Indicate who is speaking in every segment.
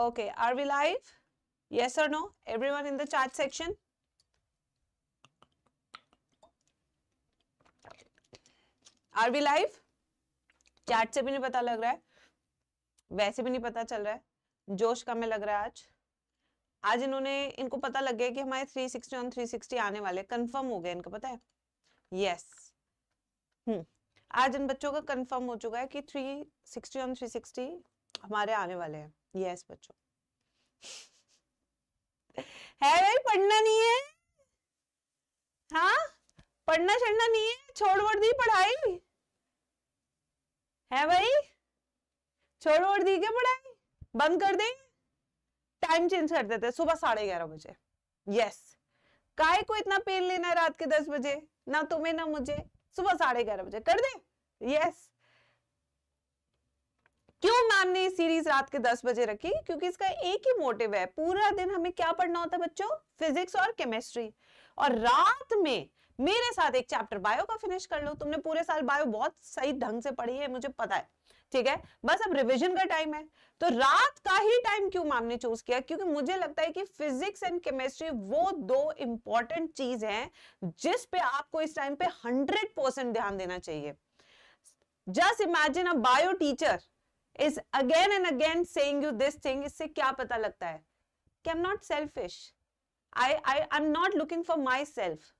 Speaker 1: Okay, are we live? Yes or no? Everyone in the chat section are we live chat से भी नहीं पता लग रहा है वैसे भी नहीं पता चल रहा है जोश कम में लग रहा है आज आज इन्होंने इनको पता लग गया कि हमारे 360 थ्री 360 आने वाले कंफर्म हो गए इनको पता है यस हम्म आज इन बच्चों का कंफर्म हो चुका है कि 360 थ्री 360 हमारे आने वाले हैं यस बच्चों है भाई पढ़ना नहीं है हाँ पढ़ना चढ़ना नहीं है छोड़ वोड़ दी पढ़ाई है भाई छोड़ वोड़ दी क्या पढ़ाई बंद कर दे टाइम चेंज कर देते सुबह साढ़े ग्यारह बजे यस काय को इतना पेन लेना है रात के दस बजे ना तुम्हें ना मुझे सुबह साढ़े ग्यारह बजे कर दे यस क्यों मैम ने सीरीज रात के 10 बजे रखी क्योंकि इसका एक ही मोटिव है पूरा दिन हमें क्या पढ़ना होता है बच्चों फिजिक्स और केमिस्ट्री और रात में मेरे साथ एक चैप्टर बायो का फिनिश कर लो तुमने पूरे साल बायो बहुत सही ढंग से पढ़ी है मुझे पता है ठीक है बस अब रिवीजन का टाइम है तो रात का ही टाइम क्यों मैम ने चूज किया क्योंकि मुझे लगता है कि फिजिक्स एंड केमिस्ट्री वो दो इंपॉर्टेंट चीज है जिस पे आपको इस टाइम पे हंड्रेड ध्यान देना चाहिए just imagine a bio teacher is again and again saying you this thing इससे क्या पता लगता है कि I'm not selfish I I I'm not looking for myself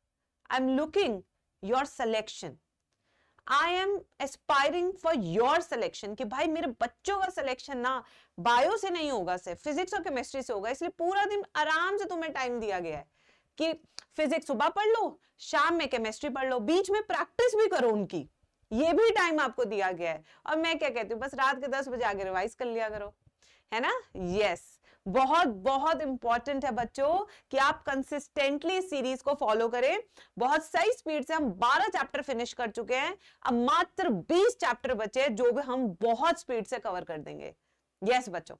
Speaker 1: I'm looking your selection I am aspiring for your selection कि भाई मेरे बच्चों का सिलेक्शन ना बायो से नहीं होगा सिर्फ फिजिक्स और केमिस्ट्री से होगा इसलिए पूरा दिन आराम से तुम्हें टाइम दिया गया है कि फिजिक्स सुबह पढ़ लो शाम में केमिस्ट्री पढ़ लो बीच में प्रैक्टिस भी करो उनकी ये भी टाइम आपको दिया गया है और मैं क्या कहती हूँ बस रात के दस बजे आगे रिवाइज कर लिया करो है ना यस yes. बहुत बहुत इंपॉर्टेंट है बच्चों कि आप कंसिस्टेंटली सीरीज को फॉलो करें बहुत सही स्पीड से हम 12 चैप्टर फिनिश कर चुके हैं अब मात्र 20 चैप्टर बचे जो भी हम बहुत स्पीड से कवर कर देंगे यस yes, बच्चों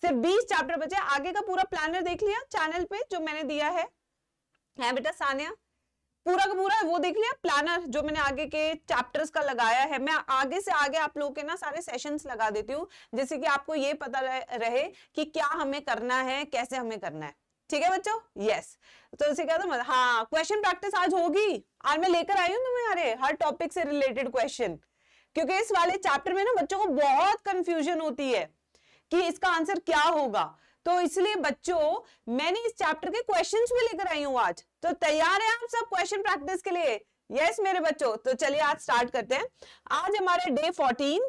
Speaker 1: सिर्फ 20 चैप्टर बचे आगे का पूरा प्लानर देख लिया चैनल पे जो मैंने दिया है, है बेटा सानिया पूरा का पूरा वो देख लिया प्लानर जो मैंने आगे के चैप्टर्स का लगाया है मैं आगे से आगे आप लोगों के ना सारे सेशंस लगा देती हूँ जैसे कि आपको ये पता रहे कि क्या हमें करना है कैसे हमें करना है ठीक है बच्चों यस तो उसे क्या था मतलब, हाँ क्वेश्चन प्रैक्टिस आज होगी आज मैं लेकर आई हूँ तुम्हारे हर टॉपिक से रिलेटेड क्वेश्चन क्योंकि इस वाले चैप्टर में ना बच्चों को बहुत कंफ्यूजन होती है कि इसका आंसर क्या होगा तो इसलिए बच्चों मैंने इस चैप्टर के क्वेश्चंस भी लेकर आई हूँ आज तो तैयार है आप सब क्वेश्चन प्रैक्टिस के लिए यस yes, मेरे बच्चों तो चलिए आज स्टार्ट करते हैं आज हमारे डे फोर्टीन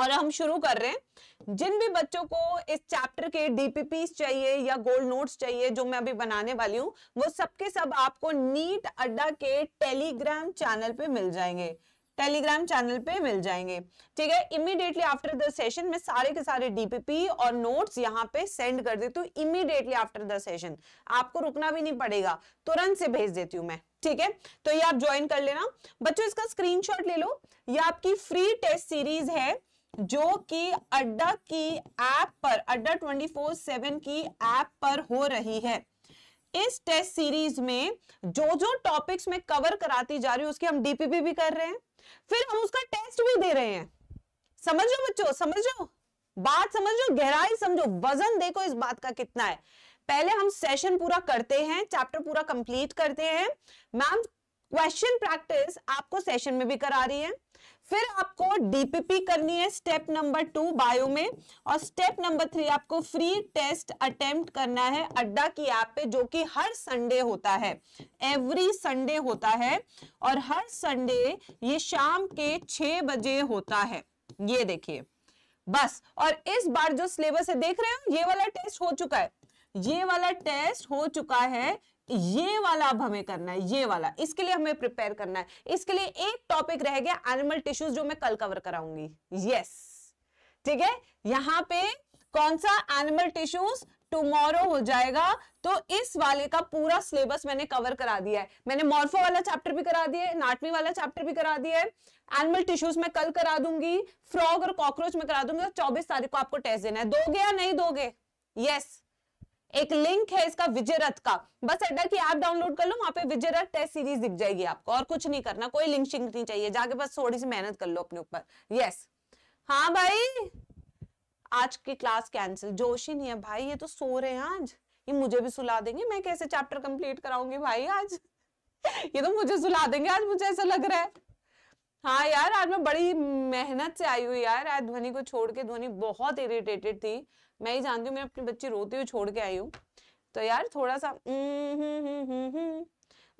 Speaker 1: और हम शुरू कर रहे हैं जिन भी बच्चों को इस चैप्टर के डीपीपी चाहिए या गोल्ड नोट्स चाहिए जो मैं अभी बनाने वाली हूँ वो सबके सब आपको नीट अड्डा के टेलीग्राम चैनल पे मिल जाएंगे टेलीग्राम चैनल पे मिल जाएंगे ठीक है इमीडिएटली आफ्टर द सेशन में सारे के सारे डीपीपी और नोट्स यहाँ पे सेंड कर देती हूँ इमीडिएटली आफ्टर द सेशन आपको रुकना भी नहीं पड़ेगा तुरंत से भेज देती हूँ मैं ठीक है तो ये आप ज्वाइन कर लेना बच्चों इसका स्क्रीनशॉट ले लो ये आपकी फ्री टेस्ट सीरीज है जो कि अड्डा की ऐप पर अड्डा फोर सेवन की ऐप पर हो रही है इस टेस्ट सीरीज में जो जो टॉपिक्स में कवर कराती जा रही हूँ उसकी हम डीपीपी भी कर रहे हैं फिर हम उसका टेस्ट भी दे रहे हैं समझो बच्चों समझो बात समझो गहराई समझो वजन देखो इस बात का कितना है पहले हम सेशन पूरा करते हैं चैप्टर पूरा कंप्लीट करते हैं मैम क्वेश्चन प्रैक्टिस आपको सेशन में भी करा रही है फिर आपको डीपीपी करनी है स्टेप नंबर टू बायो में और स्टेप नंबर थ्री आपको फ्री टेस्ट अटेम्प्ट करना है अड्डा की ऐप पे जो कि हर संडे होता है एवरी संडे होता है और हर संडे ये शाम के छह बजे होता है ये देखिए बस और इस बार जो सिलेबस है देख रहे हो ये वाला टेस्ट हो चुका है ये वाला टेस्ट हो चुका है ये वाला अब हमें करना है ये वाला इसके लिए हमें प्रिपेयर करना है इसके लिए एक टॉपिक रह गया एनिमल टिश्यूज जो मैं कल कवर कराऊंगी यस ठीक है यहां पे कौन सा एनिमल टिश्यूज टुमारो हो जाएगा तो इस वाले का पूरा सिलेबस मैंने कवर करा दिया है मैंने मॉर्फो वाला चैप्टर भी करा दिया है नाटमी वाला चैप्टर भी करा दिया है एनिमल टिश्यूज में कल करा दूंगी फ्रॉग और कॉकरोच में करा दूंगी और चौबीस तारीख को आपको टेस्ट देना है दोगे या नहीं दोगे यस yes. एक लिंक है इसका विजयरथ का बस अड्डा की ऐप डाउनलोड कर लो वहां पे विजयरथ टेस्ट सीरीज दिख जाएगी आपको और कुछ नहीं करना कोई लिंक शिंक नहीं चाहिए जाके बस थोड़ी सी मेहनत कर लो अपने ऊपर यस हाँ भाई आज की क्लास कैंसिल जोशी नहीं है भाई ये तो सो रहे हैं आज ये मुझे भी सुला देंगे मैं कैसे चैप्टर कंप्लीट कराऊंगी भाई आज ये तो मुझे सुला देंगे आज मुझे ऐसा लग रहा है हाँ यार आज मैं बड़ी मेहनत से आई हुई यार आज ध्वनि को छोड़ के ध्वनि बहुत इरिटेटेड थी मैं ही जानती हूँ मैं अपनी बच्ची रोती हुई छोड़ के आई हूँ तो यार थोड़ा सा हम्म, हम्म, हम्म,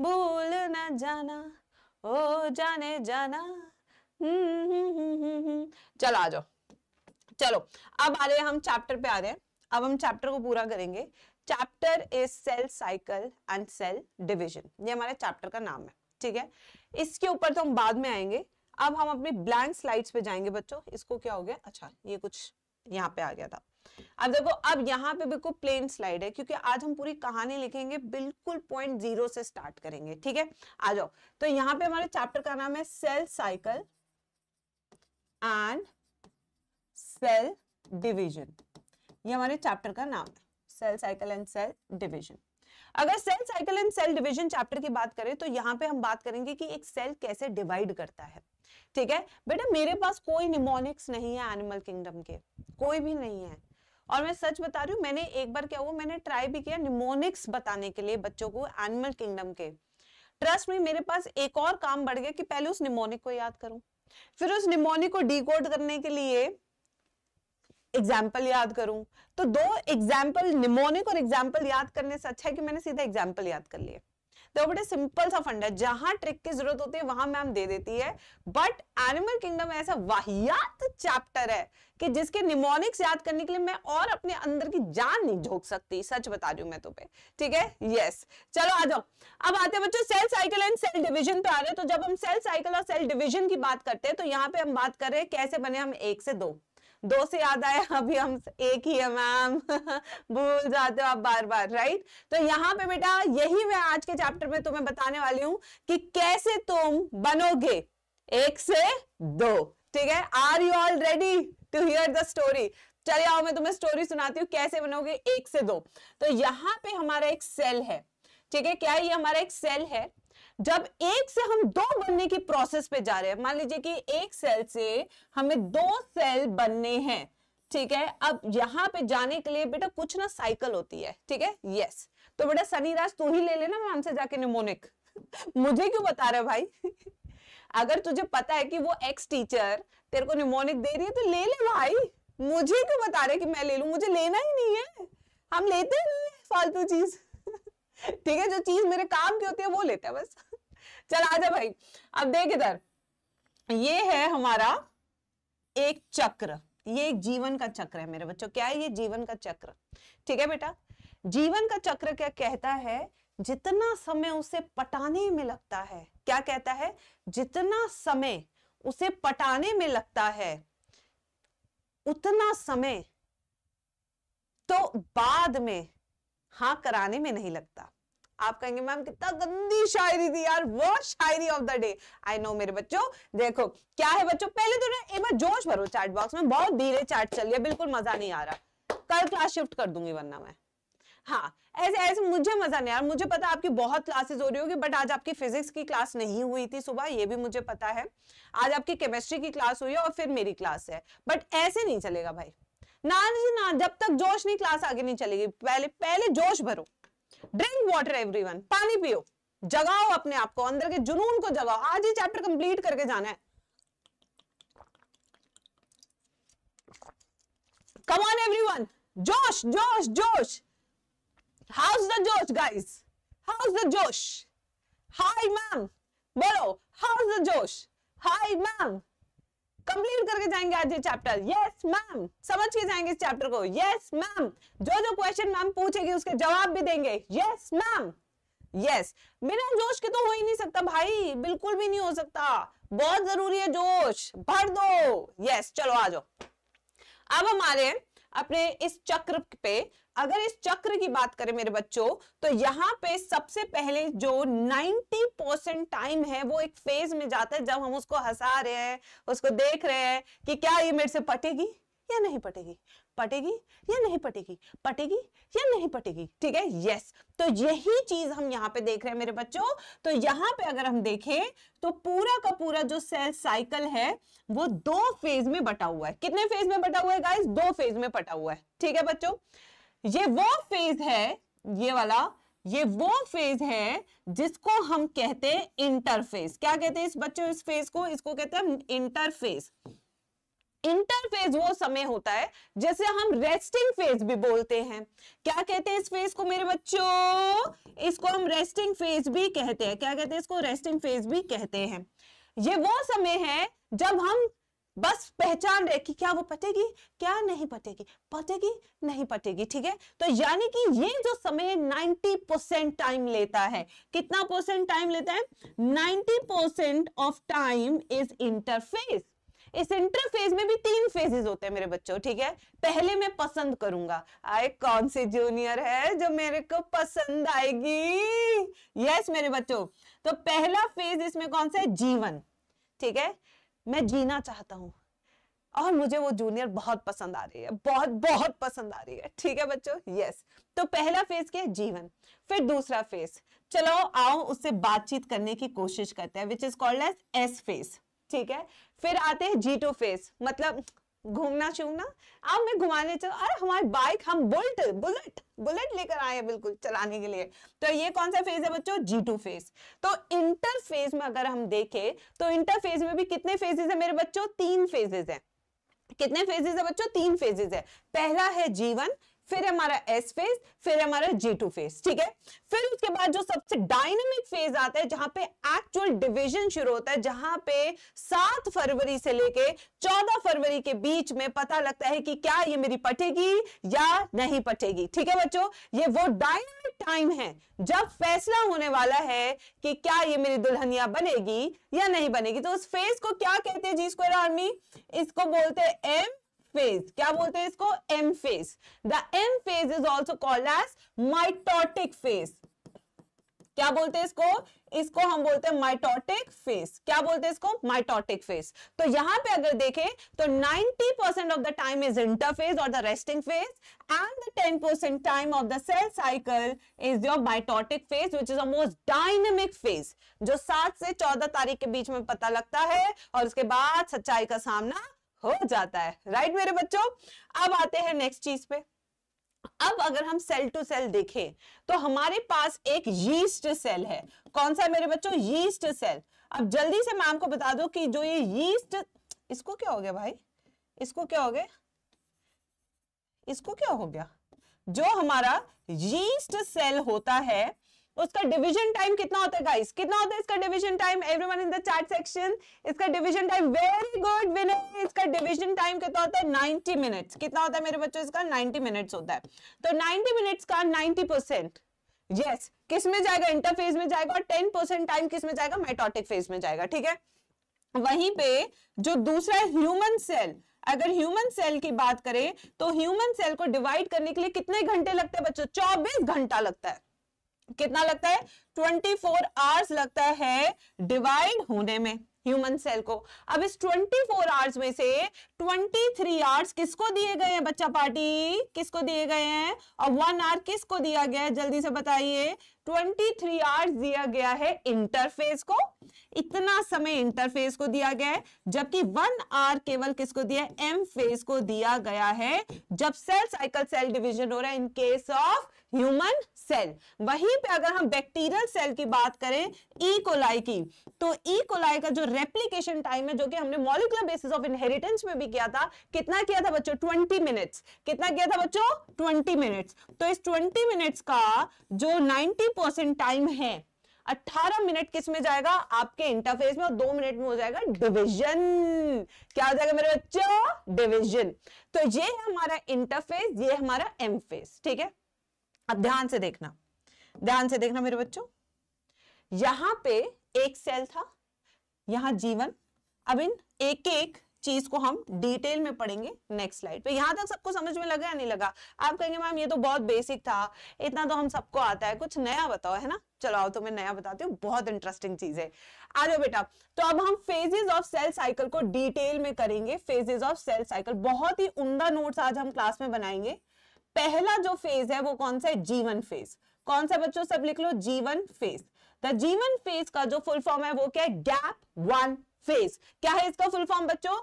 Speaker 1: भूल न जाना ओ जाने जाना चल आ जाओ चलो अब आ रहे हम चैप्टर पे आ रहे हैं अब हम चैप्टर को पूरा करेंगे chapter is cell cycle and cell division ये हमारे चैप्टर का नाम है ठीक है इसके ऊपर तो हम बाद में आएंगे अब हम अपनी ब्लैंक स्लाइड्स पे जाएंगे बच्चों इसको क्या हो गया अच्छा ये कुछ यहाँ पे आ गया था अब देखो अब यहाँ पे बिल्कुल प्लेन स्लाइड है क्योंकि आज हम पूरी कहानी लिखेंगे बिल्कुल पॉइंट जीरो से स्टार्ट करेंगे ठीक है आ जाओ तो यहाँ पे हमारे चैप्टर का नाम है cell cycle and cell division ये हमारे चैप्टर का नाम है cell cycle and cell division अगर cell cycle and cell division chapter की बात करें तो यहाँ पे हम बात करेंगे कि एक सेल कैसे डिवाइड करता है ठीक है बेटा मेरे पास कोई निमोनिक्स नहीं है एनिमल किंगडम के कोई भी नहीं है और मैं सच बता रही हूँ मैंने एक बार क्या हुआ मैंने ट्राई भी किया निमोनिक्स बताने के लिए बच्चों को एनिमल किंगडम के ट्रस्ट में मेरे पास एक और काम बढ़ गया कि पहले उस निमोनिक को याद करूं फिर उस निमोनिक को डी करने के लिए एग्जाम्पल याद करूं तो दो एग्जाम्पल निमोनिक और एग्जाम्पल याद करने से अच्छा है कि मैंने सीधा एग्जाम्पल याद कर लिया तो बड़े सिंपल सा फंड है जहां ट्रिक की जरूरत होती है वहां मैम दे देती है बट एनिमल किंगडम ऐसा वाहियात चैप्टर है कि जिसके निमोनिक्स याद करने के लिए मैं और अपने अंदर की जान नहीं झोंक सकती सच बता रही हूं मैं तुम्हें ठीक है यस चलो आ जाओ अब आते हैं बच्चों cell cycle and cell division पे आ रहे हैं तो जब हम सेल साइकिल और सेल डिवीजन की बात करते हैं तो यहां पे हम बात कर रहे हैं कैसे बने हम एक से दो दो से याद आया अभी हम एक ही है मैम भूल जाते हो आप बार बार राइट तो यहाँ पे बेटा यही मैं आज के चैप्टर में तुम्हें बताने वाली हूँ कि कैसे तुम बनोगे एक से दो ठीक है are you all ready to hear the story चले आओ मैं तुम्हें स्टोरी सुनाती हूँ कैसे बनोगे एक से दो तो यहाँ पे हमारा एक सेल है ठीक है क्या ये हमारा एक सेल है जब एक से हम दो बनने की प्रोसेस पे जा रहे हैं मान लीजिए कि एक सेल से हमें दो सेल बनने हैं ठीक है अब यहाँ पे जाने के लिए बेटा कुछ ना साइकिल होती है ठीक है यस तो बेटा सनी राज तू ही ले लेना मैं हमसे जाके निमोनिक मुझे क्यों बता रहे भाई अगर तुझे पता है कि वो एक्स टीचर तेरे को निमोनिक दे रही है तो ले ले भाई मुझे क्यों बता रहे कि मैं ले लू मुझे लेना ही नहीं है हम लेते नहीं फालतू चीज़ ठीक है जो चीज मेरे काम की होती है वो लेता है बस चल आजा भाई अब देख इधर ये है हमारा एक चक्र ये एक जीवन का चक्र है मेरे बच्चों क्या है ये जीवन का चक्र ठीक है बेटा जीवन का चक्र क्या कहता है जितना समय उसे पटाने में लगता है क्या कहता है जितना समय उसे पटाने में लगता है उतना समय तो बाद में हां कराने में नहीं लगता आप कहेंगे मैम कितना गंदी शायरी थी यार वो शायरी of the day I know मेरे बच्चों देखो क्या है बच्चों पहले तो एक बार जोश भरो चैट बॉक्स में बहुत धीरे चैट चल रही है बिल्कुल मजा नहीं आ रहा कल क्लास शिफ्ट कर दूंगी वरना मैं हाँ ऐसे ऐसे मुझे मजा नहीं यार मुझे पता आपकी बहुत क्लासेस हो रही होगी बट आज आपकी फिजिक्स की क्लास नहीं हुई थी सुबह ये भी मुझे पता है आज आपकी केमिस्ट्री की क्लास हुई है और फिर मेरी क्लास है बट ऐसे नहीं चलेगा भाई ना जी ना जब तक जोश नहीं क्लास आगे नहीं चलेगी पहले पहले जोश भरो ड्रिंक वाटर एवरीवन पानी पियो जगाओ अपने आप को अंदर के जुनून को जगाओ आज ही चैप्टर कंप्लीट करके जाना है कम ऑन एवरीवन जोश जोश जोश हाउ इज द जोश गाइस इज द जोश हाय मैम बोलो हाउ इज द जोश हाय मैम कंप्लीट करके जाएंगे आज ये चैप्टर यस मैम समझ के जाएंगे इस चैप्टर को यस मैम जो जो क्वेश्चन मैम पूछेगी उसके जवाब भी देंगे यस मैम यस बिना जोश के तो हो ही नहीं सकता भाई बिल्कुल भी नहीं हो सकता बहुत जरूरी है जोश भर दो यस चलो आ जाओ अब हमारे अपने इस चक्र पे अगर इस चक्र की बात करें मेरे बच्चों तो यहाँ पे सबसे पहले जो 90 परसेंट टाइम है वो एक फेज में जाता है जब हम उसको हंसा रहे हैं उसको देख रहे हैं कि क्या ये मेरे से पटेगी या नहीं पटेगी पटेगी या नहीं पटेगी पटेगी या नहीं पटेगी ठीक है यस तो यही चीज हम यहाँ पे देख रहे हैं मेरे बच्चों तो यहाँ पे अगर हम देखें तो पूरा का पूरा जो सेल साइकिल है वो दो फेज में बटा हुआ है कितने फेज में बटा हुआ है गाइस दो फेज में बटा हुआ है ठीक है बच्चों ये वो फेज है ये वाला ये वो फेज है जिसको हम कहते हैं इंटरफेस क्या कहते हैं इस बच्चों इस फेज को इसको कहते हैं इंटरफेस इंटरफेज वो समय होता है जैसे हम रेस्टिंग फेज भी बोलते हैं क्या कहते हैं इस फेज को मेरे बच्चों इसको हम रेस्टिंग फेज भी कहते हैं क्या कहते हैं इसको रेस्टिंग फेज भी कहते हैं ये वो समय है जब हम बस पहचान रहे कि क्या वो पटेगी क्या नहीं पटेगी पटेगी नहीं पटेगी ठीक है तो यानी कि ये जो समय 90 परसेंट टाइम लेता है कितना परसेंट टाइम लेता है 90 percent of time is interface इस इंटरफेज में भी तीन फेजेस होते हैं मेरे बच्चों ठीक है पहले मैं पसंद करूंगा आए कौन सी जूनियर है जो मेरे को पसंद आएगी यस मेरे बच्चों तो पहला फेज इसमें कौन सा है जीवन ठीक है मैं जीना चाहता हूँ और मुझे वो जूनियर बहुत पसंद आ रही है बहुत बहुत पसंद आ रही है ठीक है बच्चों यस तो पहला फेज क्या है जीवन फिर दूसरा फेज चलो आओ उससे बातचीत करने की कोशिश करते हैं which is called as S phase ठीक है फिर आते हैं जीटो फेज मतलब घूमना चूमना अब मैं घुमाने चलो अरे हमारी बाइक हम बुलेट बुलेट बुलेट लेकर आए हैं बिल्कुल चलाने के लिए तो ये कौन सा फेज है बच्चों जी टू फेज तो इंटरफेज में अगर हम देखें तो इंटरफेज में भी कितने फेजेस है मेरे बच्चों तीन फेजेस है कितने फेजेस है बच्चों तीन फेजेस है पहला है जीवन फिर हमारा एस फेज फिर हमारा जी टू फेज ठीक है फिर उसके बाद जो सबसे डायनेमिक फेज आता है जहां पे एक्चुअल डिवीजन शुरू होता है जहां पे सात फरवरी से लेके चौदह फरवरी के बीच में पता लगता है कि क्या ये मेरी पटेगी या नहीं पटेगी ठीक है बच्चों ये वो डायनेमिक टाइम है जब फैसला होने वाला है कि क्या ये मेरी दुल्हनिया बनेगी या नहीं बनेगी तो उस फेज को क्या कहते हैं जी स्क्वायर आर्मी इसको बोलते हैं एम फेज क्या बोलते हैं इसको M phase the M phase is also called as mitotic phase क्या बोलते हैं इसको इसको हम बोलते हैं माइटोटिक फेस क्या बोलते हैं इसको माइटोटिक फेस तो यहां पे अगर देखें तो 90 percent of the time is interphase और the resting phase and the 10 percent time of the cell cycle is your mitotic phase which is a most dynamic phase जो 7 से 14 तारीख के बीच में पता लगता है और उसके बाद सच्चाई का सामना हो जाता है राइट मेरे बच्चों अब आते हैं नेक्स्ट चीज पे अब अगर हम सेल टू सेल देखें तो हमारे पास एक यीस्ट सेल है कौन सा है मेरे बच्चों यीस्ट सेल अब जल्दी से मैम को बता दो कि जो ये यीस्ट इसको क्या हो गया भाई इसको क्या हो गया इसको क्या हो गया जो हमारा यीस्ट सेल होता है उसका डिवीजन टाइम कितना होता है गाइस कितना होता है इसका division time everyone in the chat section इसका division time very good winner इसका डिवीजन टाइम कितना होता है 90 मिनट्स कितना होता है मेरे बच्चों इसका 90 मिनट्स होता है तो 90 मिनट्स का 90 परसेंट यस किस में जाएगा इंटरफेज में जाएगा और टेन परसेंट टाइम किस में जाएगा माइटोटिक फेज में जाएगा ठीक है वहीं पे जो दूसरा ह्यूमन सेल अगर ह्यूमन सेल की बात करें तो ह्यूमन सेल को डिवाइड करने के लिए कितने घंटे लगते हैं बच्चों 24 घंटा लगता है कितना लगता है 24 फोर आवर्स लगता है डिवाइड होने में ह्यूमन सेल को अब इस 24 फोर आवर्स में से 23 थ्री आवर्स किसको दिए गए हैं बच्चा पार्टी किसको दिए गए हैं और वन आवर किसको दिया गया है जल्दी से बताइए 23 थ्री आवर्स दिया गया है इंटरफेस को इतना समय इंटरफेस को दिया गया है जबकि वन आर केवल किसको दिया एम फेस को दिया गया है जब सेल साइकिल सेल डिवीजन हो रहा है in case of human cell वहीं पे अगर हम बैक्टीरियल सेल की बात करें ई e. कोलाई की तो ई e. कोलाई का जो रेप्लीकेशन टाइम है जो कि हमने मॉलिकुलर बेसिस ऑफ इनहेरिटेंस में भी किया था कितना किया था बच्चों 20 मिनट्स कितना किया था बच्चों 20 मिनट्स तो इस 20 मिनट्स का जो 90 परसेंट टाइम है 18 मिनट किस में जाएगा आपके इंटरफेस में और दो मिनट में हो जाएगा डिवीजन क्या हो जाएगा मेरे बच्चों डिवीजन तो ये हमारा इंटरफेस ये हमारा एम फेस ठीक है अब ध्यान से देखना ध्यान से देखना मेरे बच्चों यहां पे एक सेल था यहां जीवन अब इन एक एक चीज को हम डिटेल में पढ़ेंगे नेक्स्ट स्लाइड पे यहां तक सबको समझ में लगा या नहीं लगा आप कहेंगे मैम ये तो बहुत बेसिक था इतना तो हम सबको आता है कुछ नया बताओ है ना चलो आओ तो मैं नया बताती हूँ बहुत इंटरेस्टिंग चीज है आ जाओ बेटा तो अब हम फेजेस ऑफ सेल साइकिल को डिटेल में करेंगे फेजेस ऑफ सेल साइकिल बहुत ही उमदा नोट्स आज हम क्लास में बनाएंगे पहला जो फेज है वो कौन सा है जीवन फेज कौन सा बच्चों सब लिख लो जीवन फेज द जीवन फेज का जो फुल फॉर्म है वो क्या है गैप वन फेज क्या है इसका फुल फॉर्म बच्चों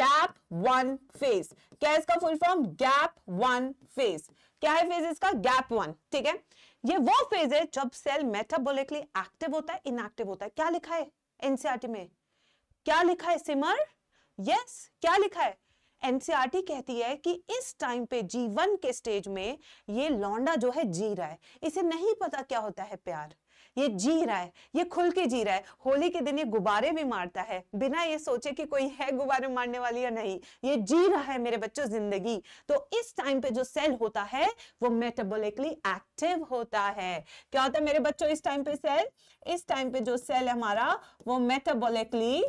Speaker 1: गैप वन फेज क्या है इसका full form gap one phase क्या है फेज इसका गैप वन ठीक है ये वो फेज है जब सेल मेटाबोलिकली एक्टिव होता है इनएक्टिव होता है क्या लिखा है एनसीआरटी e में क्या लिखा है सिमर यस yes, क्या लिखा है एनसीईआरटी कहती है कि इस टाइम पे जी वन के स्टेज में ये लौंडा जो है जी रहा है इसे नहीं पता क्या होता है प्यार ये जी रहा है ये खुल के जी रहा है होली के दिन ये गुब्बारे भी मारता है बिना ये सोचे कि कोई है गुब्बारे मारने वाली या नहीं ये जी रहा है मेरे बच्चों जिंदगी तो इस टाइम पे जो सेल होता है वो मेटाबॉलिकली एक्टिव होता है क्या होता है मेरे बच्चों इस टाइम पे सेल इस टाइम पे जो सेल है हमारा वो मेटाबॉलिकली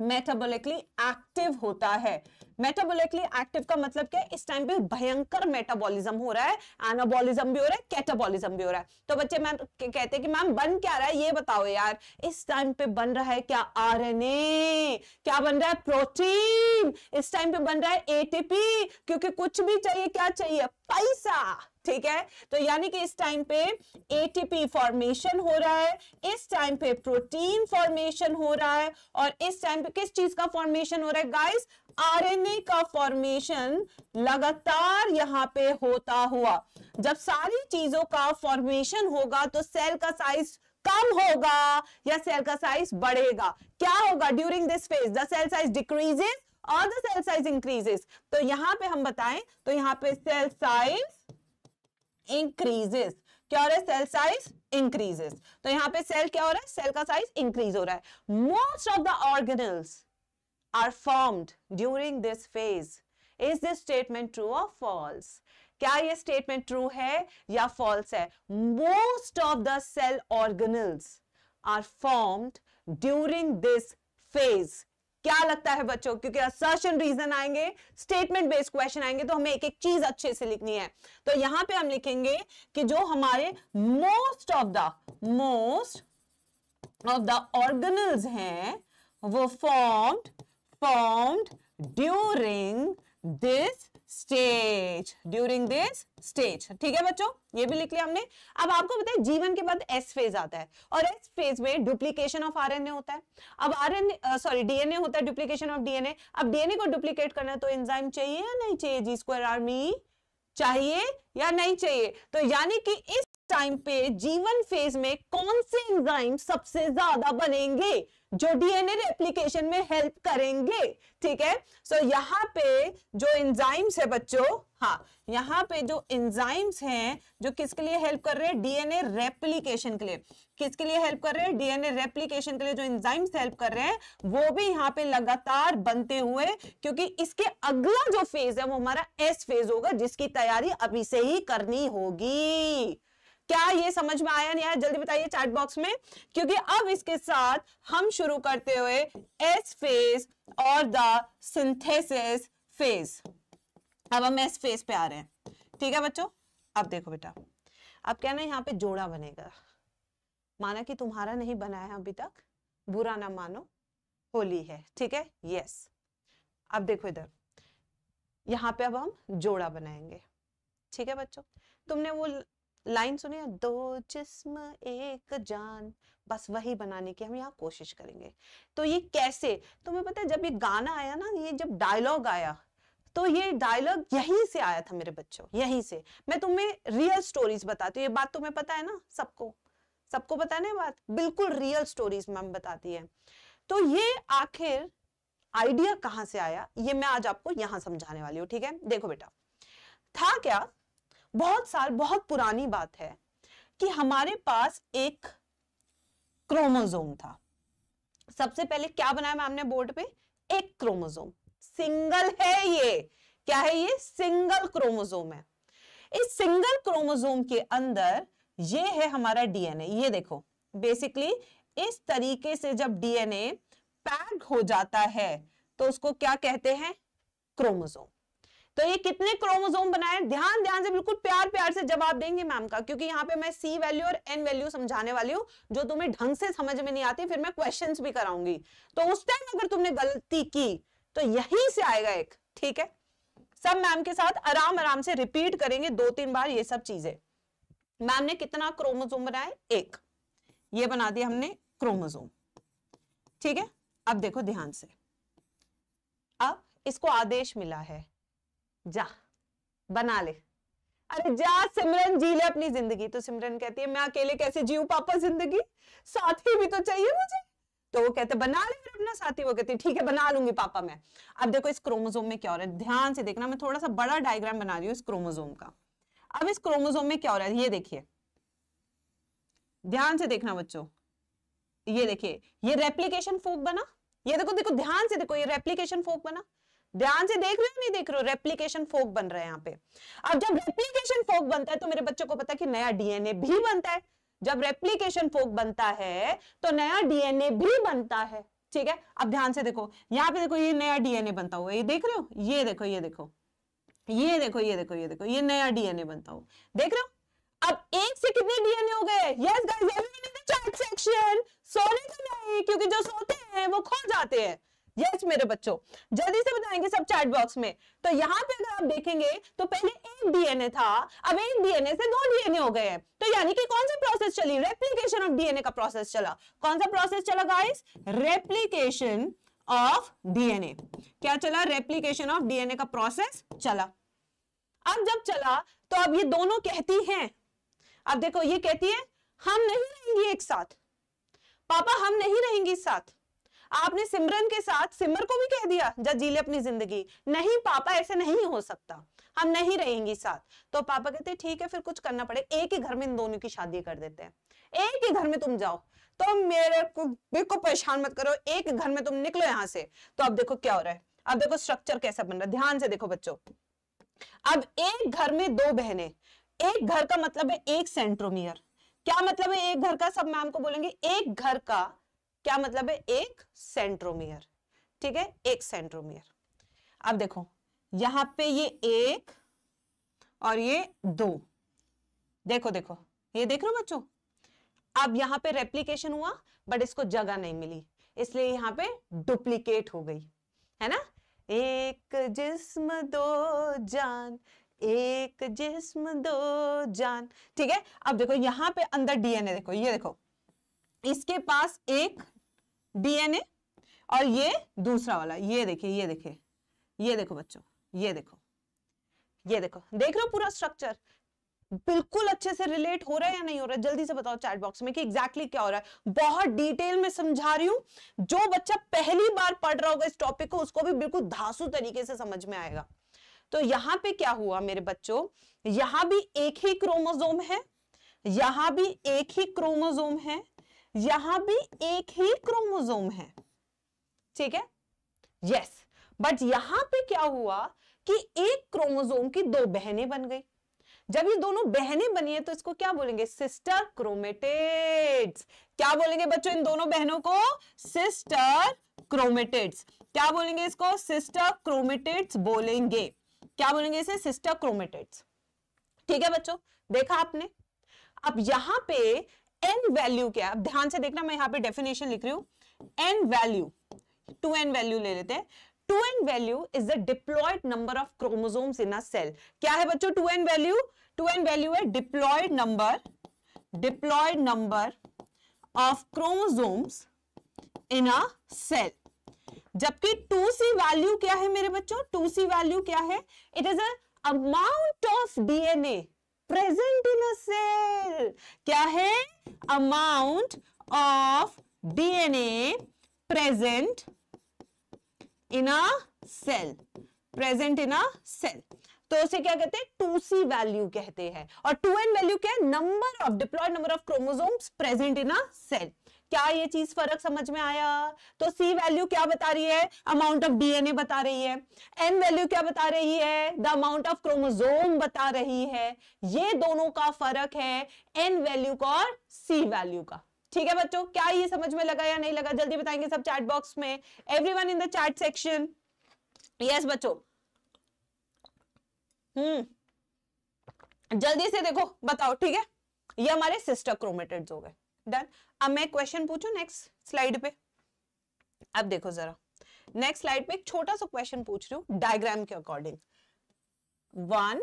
Speaker 1: मेटाबोलिकली एक्टिव होता है मेटाबोलिकली एक्टिव का मतलब क्या है इस टाइम पे भयंकर मेटाबॉलिज्म हो रहा है एनाबॉलिज्म भी हो रहा है कैटाबॉलिज्म भी हो रहा है तो बच्चे मैम कहते हैं कि मैम बन क्या रहा है ये बताओ यार इस टाइम पे बन रहा है क्या आरएनए क्या बन रहा है प्रोटीन इस टाइम पे बन रहा है एटीपी क्योंकि कुछ भी चाहिए क्या चाहिए पैसा ठीक है तो यानी कि इस टाइम पे एटीपी फॉर्मेशन हो रहा है इस टाइम पे प्रोटीन फॉर्मेशन हो रहा है और इस टाइम पे किस चीज का फॉर्मेशन हो रहा है गाइस आरएनए का फॉर्मेशन लगातार यहां पे होता हुआ जब सारी चीजों का फॉर्मेशन होगा तो सेल का साइज कम होगा या सेल का साइज बढ़ेगा क्या होगा during this phase the cell size decreases और द सेल साइज इंक्रीजेस तो यहां पे हम बताएं तो यहां पे सेल साइज इंक्रीजेस क्या हो रहा है सेल साइज इंक्रीजेस तो यहाँ पे सेल क्या हो रहा है सेल का साइज इंक्रीज हो रहा है most of the organelles are formed during this phase is this statement true और फॉल्स क्या ये स्टेटमेंट ट्रू है या फॉल्स है most of the cell organelles are formed during this phase क्या लगता है बच्चों क्योंकि असर्शन रीजन आएंगे स्टेटमेंट बेस्ड क्वेश्चन आएंगे तो हमें एक एक चीज अच्छे से लिखनी है तो यहां पे हम लिखेंगे कि जो हमारे most of the most of the organelles हैं वो formed formed during this stage during this stage ठीक है बच्चों ये भी लिख लिया हमने अब आपको पता है जीवन के बाद एस फेज आता है और एस फेज में डुप्लीकेशन ऑफ आरएनए होता है अब आरएनए सॉरी डीएनए होता है डुप्लीकेशन ऑफ डीएनए अब डीएनए को डुप्लीकेट करना है तो एंजाइम चाहिए या नहीं चाहिए जी स्क्वायर आर्मी चाहिए या नहीं चाहिए तो यानी कि इस टाइम पे जीवन फेज में कौन से एंजाइम सबसे ज्यादा बनेंगे जो डीएनए रेप्लिकेशन में हेल्प करेंगे ठीक है सो so, यहाँ पे जो इंजाइम्स है बच्चों हाँ यहाँ पे जो इंजाइम्स हैं जो किसके लिए हेल्प कर रहे हैं डीएनए रेप्लिकेशन के लिए किसके लिए हेल्प कर रहे हैं डीएनए रेप्लिकेशन के लिए जो इंजाइम्स हेल्प कर रहे हैं वो भी यहाँ पे लगातार बनते हुए क्योंकि इसके अगला जो फेज है वो हमारा एस फेज होगा जिसकी तैयारी अभी से ही करनी होगी क्या ये समझ में आया नहीं आया जल्दी बताइए चैट बॉक्स में क्योंकि अब इसके साथ हम शुरू करते हुए एस फेज और द सिंथेसिस फेज अब हम एस फेज पे आ रहे हैं ठीक है बच्चों अब देखो बेटा अब क्या ना यहाँ पे जोड़ा बनेगा माना कि तुम्हारा नहीं बना है अभी तक बुरा ना मानो होली है ठीक है यस अब देखो इधर यहाँ पे अब हम जोड़ा बनाएंगे ठीक है बच्चों तुमने वो लाइन सुनिए दो जिस्म एक जान बस वही बनाने की हम यहाँ कोशिश करेंगे तो ये कैसे तुम्हें पता है जब ये गाना आया ना ये जब डायलॉग आया तो ये डायलॉग यहीं से आया था मेरे बच्चों यहीं से मैं तुम्हें रियल स्टोरीज बताती हूँ ये बात तुम्हें पता है ना सबको सबको पता है ना बात बिल्कुल रियल स्टोरीज मैम बताती है तो ये आखिर आइडिया कहाँ से आया ये मैं आज आपको यहाँ समझाने वाली हूँ ठीक है देखो बेटा था क्या बहुत साल बहुत पुरानी बात है कि हमारे पास एक क्रोमोजोम था सबसे पहले क्या बनाया मैम ने बोर्ड पे एक क्रोमोजोम सिंगल है ये क्या है ये सिंगल क्रोमोजोम है इस सिंगल क्रोमोजोम के अंदर ये है हमारा डीएनए ये देखो बेसिकली इस तरीके से जब डीएनए पैक हो जाता है तो उसको क्या कहते हैं क्रोमोजोम तो ये कितने क्रोमोजोम बनाए ध्यान ध्यान से बिल्कुल प्यार प्यार से जवाब देंगे मैम का क्योंकि यहाँ पे मैं सी वैल्यू और एन वैल्यू समझाने वाली हूँ जो तुम्हें ढंग से समझ में नहीं आती फिर मैं क्वेश्चन भी कराऊंगी तो उस टाइम अगर तुमने गलती की तो यही से आएगा एक ठीक है सब मैम के साथ आराम आराम से रिपीट करेंगे दो तीन बार ये सब चीजें मैम ने कितना क्रोमोजोम बनाया एक ये बना दिया हमने क्रोमोजोम ठीक है अब देखो ध्यान से अब इसको आदेश मिला है जा बना ले अरे जा सिमरन जी ले अपनी जिंदगी तो सिमरन कहती है मैं अकेले कैसे जीव पापा जिंदगी साथी भी तो चाहिए मुझे तो वो कहते बना ले फिर अपना साथी वो कहती ठीक है बना लूंगी पापा मैं अब देखो इस क्रोमोजोम में क्या हो रहा है ध्यान से देखना मैं थोड़ा सा बड़ा डायग्राम बना रही हूँ इस क्रोमोजोम का अब इस क्रोमोजोम में क्या हो रहा है ये देखिए ध्यान से देखना बच्चों ये देखिए ये रेप्लीकेशन फोक बना ये देखो देखो ध्यान से देखो ये रेप्लीकेशन फोक बना ध्यान से देख रहे हो नहीं देख रहे हो रेप्लीकेशन फोक बन रहा है यहाँ पे अब जब रेप्लीकेशन फोक बनता है तो मेरे बच्चों को पता है कि नया डीएनए भी बनता है जब रेप्लीकेशन फोक बनता है तो नया डीएनए भी बनता है ठीक है अब ध्यान से देखो यहाँ पे देखो ये नया डीएनए बनता हुआ ये देख रहे हो ये देखो ये देखो ये देखो ये देखो ये देखो ये नया डीएनए बनता हो देख रहे हो अब एक से कितने डीएनए हो गए yes guys everyone in the chat section सोने तो नहीं क्योंकि जो सोते हैं वो खो जाते हैं यस मेरे बच्चों जल्दी से बताएंगे सब चैट बॉक्स में तो यहाँ पे अगर आप देखेंगे तो पहले एक डीएनए था अब एक डीएनए से दो डीएनए हो गए हैं तो यानी कि कौन सा प्रोसेस चली रेप्लीकेशन ऑफ डीएनए का प्रोसेस चला कौन सा प्रोसेस चला गाइस रेप्लीकेशन ऑफ डीएनए क्या चला रेप्लीकेशन ऑफ डीएनए का प्रोसेस चला अब जब चला तो अब ये दोनों कहती हैं अब देखो ये कहती है हम नहीं रहेंगी एक साथ पापा हम नहीं रहेंगी साथ आपने सिमरन के साथ सिमर को भी कह दिया जब जी ले अपनी जिंदगी नहीं पापा ऐसे नहीं हो सकता हम नहीं रहेंगे साथ तो पापा कहते ठीक है फिर कुछ करना पड़ेगा एक ही घर में इन दोनों की शादी कर देते हैं एक ही घर में तुम जाओ तो मेरे को बिल्कुल परेशान मत करो एक घर में तुम निकलो यहाँ से तो अब देखो क्या हो रहा है अब देखो स्ट्रक्चर कैसा बन रहा है ध्यान से देखो बच्चों अब एक घर में दो बहने एक घर का मतलब है एक सेंट्रोमियर क्या मतलब है एक घर का सब मैम को बोलेंगे एक घर का क्या मतलब है एक सेंट्रोमियर ठीक है एक सेंट्रोमियर अब देखो यहां पे ये एक और ये दो देखो देखो ये देख रहे हो बच्चों अब यहाँ पे रेप्लीकेशन हुआ बट इसको जगह नहीं मिली इसलिए यहाँ पे डुप्लीकेट हो गई है ना एक जिस्म दो जान एक जिस्म दो जान ठीक है अब देखो यहां पे अंदर डीएनए देखो ये देखो इसके पास एक डीएनए और ये दूसरा वाला ये देखिए ये देखिए ये देखो बच्चों ये देखो ये देखो देख रहे हो पूरा स्ट्रक्चर बिल्कुल अच्छे से रिलेट हो रहा है या नहीं हो रहा है जल्दी से बताओ चैट बॉक्स में कि एग्जैक्टली exactly क्या हो रहा है बहुत डिटेल में समझा रही हूं जो बच्चा पहली बार पढ़ रहा होगा इस टॉपिक को उसको भी बिल्कुल धासु तरीके से समझ में आएगा तो यहां पे क्या हुआ मेरे बच्चों यहां भी एक ही क्रोमोजोम है यहां भी एक ही क्रोमोजोम है यहां भी एक ही क्रोमोजोम है ठीक है यस बट यहां पे क्या हुआ कि एक क्रोमोजोम की दो बहनें बन गई जब ये दोनों बहनें बनी है तो इसको क्या बोलेंगे सिस्टर क्रोमेटेड्स क्या बोलेंगे बच्चों इन दोनों बहनों को सिस्टर क्रोमेटेड्स क्या बोलेंगे इसको सिस्टर क्रोमेटेड्स बोलेंगे क्या बोलेंगे इसे सिस्टर क्रोमेटेड्स ठीक है बच्चों देखा आपने अब यहां पे एन वैल्यू क्या है ध्यान से देखना मैं यहाँ पे डेफिनेशन लिख रही हूँ N value two N value ले लेते हैं two N value is the diploid number of chromosomes in a cell क्या है बच्चों two N value two N value है diploid number diploid number of chromosomes in a cell जबकि two C value क्या है मेरे बच्चों टू सी वैल्यू क्या है it is amount of DNA present in a cell क्या है amount of DNA present in a cell present in a cell तो उसे क्या कहते हैं टू सी वैल्यू कहते हैं और टू एन वैल्यू क्या है number of diploid number of chromosomes present in a cell क्या ये चीज फर्क समझ में आया तो सी वैल्यू क्या बता रही है अमाउंट ऑफ डीएनए बता रही है एन वैल्यू क्या बता रही है द अमाउंट ऑफ क्रोमोजोम बता रही है ये दोनों का फर्क है एन वैल्यू का और सी वैल्यू का ठीक है बच्चों क्या ये समझ में लगा या नहीं लगा जल्दी बताएंगे सब चैट बॉक्स में one in the chat section yes बच्चो हम्म जल्दी से देखो बताओ ठीक है ये हमारे सिस्टर क्रोमेटेड हो गए डन अब मैं क्वेश्चन पूछू नेक्स्ट स्लाइड पे अब देखो जरा नेक्स्ट स्लाइड पे एक छोटा सा क्वेश्चन पूछ रही हूँ डायग्राम के अकॉर्डिंग वन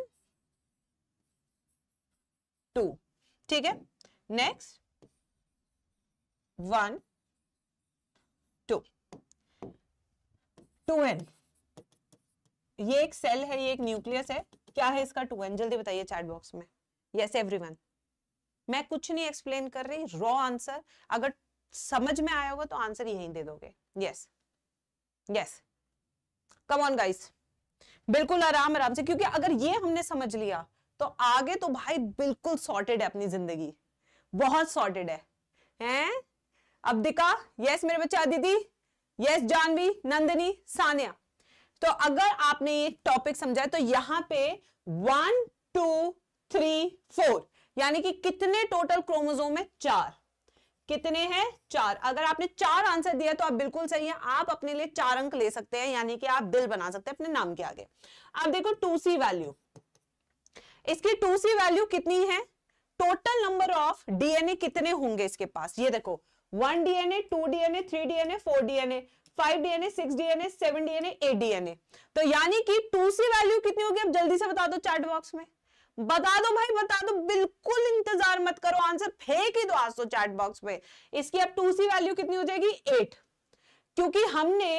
Speaker 1: टू ठीक है next one two two N ये एक सेल है ये एक न्यूक्लियस है क्या है इसका टू एन जल्दी बताइए चैट बॉक्स में यस एवरीवन मैं कुछ नहीं एक्सप्लेन कर रही रॉ आंसर अगर समझ में आया होगा तो आंसर यहीं दे दोगे yes yes come on guys बिल्कुल आराम आराम से क्योंकि अगर ये हमने समझ लिया तो आगे तो भाई बिल्कुल सॉर्टेड है अपनी जिंदगी बहुत सॉर्टेड है हैं अब्दिका यस मेरे बच्चे अदिति यस जानवी नंदनी सानिया तो अगर आपने ये टॉपिक समझा तो यहां पे वन टू थ्री फोर यानी कि कितने टोटल क्रोमोजोम है चार कितने हैं चार अगर आपने चार आंसर दिया तो आप बिल्कुल सही है आप अपने लिए चार अंक ले सकते हैं यानी कि आप दिल बना सकते हैं अपने नाम के आगे अब देखो टू सी वैल्यू इसकी टू सी वैल्यू कितनी है टोटल नंबर ऑफ डीएनए कितने होंगे इसके पास ये देखो one DNA two DNA three DNA four DNA five DNA six DNA seven DNA eight DNA तो यानी कि टू सी वैल्यू कितनी होगी आप जल्दी से बता दो चार्ट बॉक्स में बता दो भाई बता दो बिल्कुल इंतजार मत करो आंसर फेंक ही दो आज तो चैट बॉक्स में इसकी अब टू सी वैल्यू कितनी हो जाएगी एट क्योंकि हमने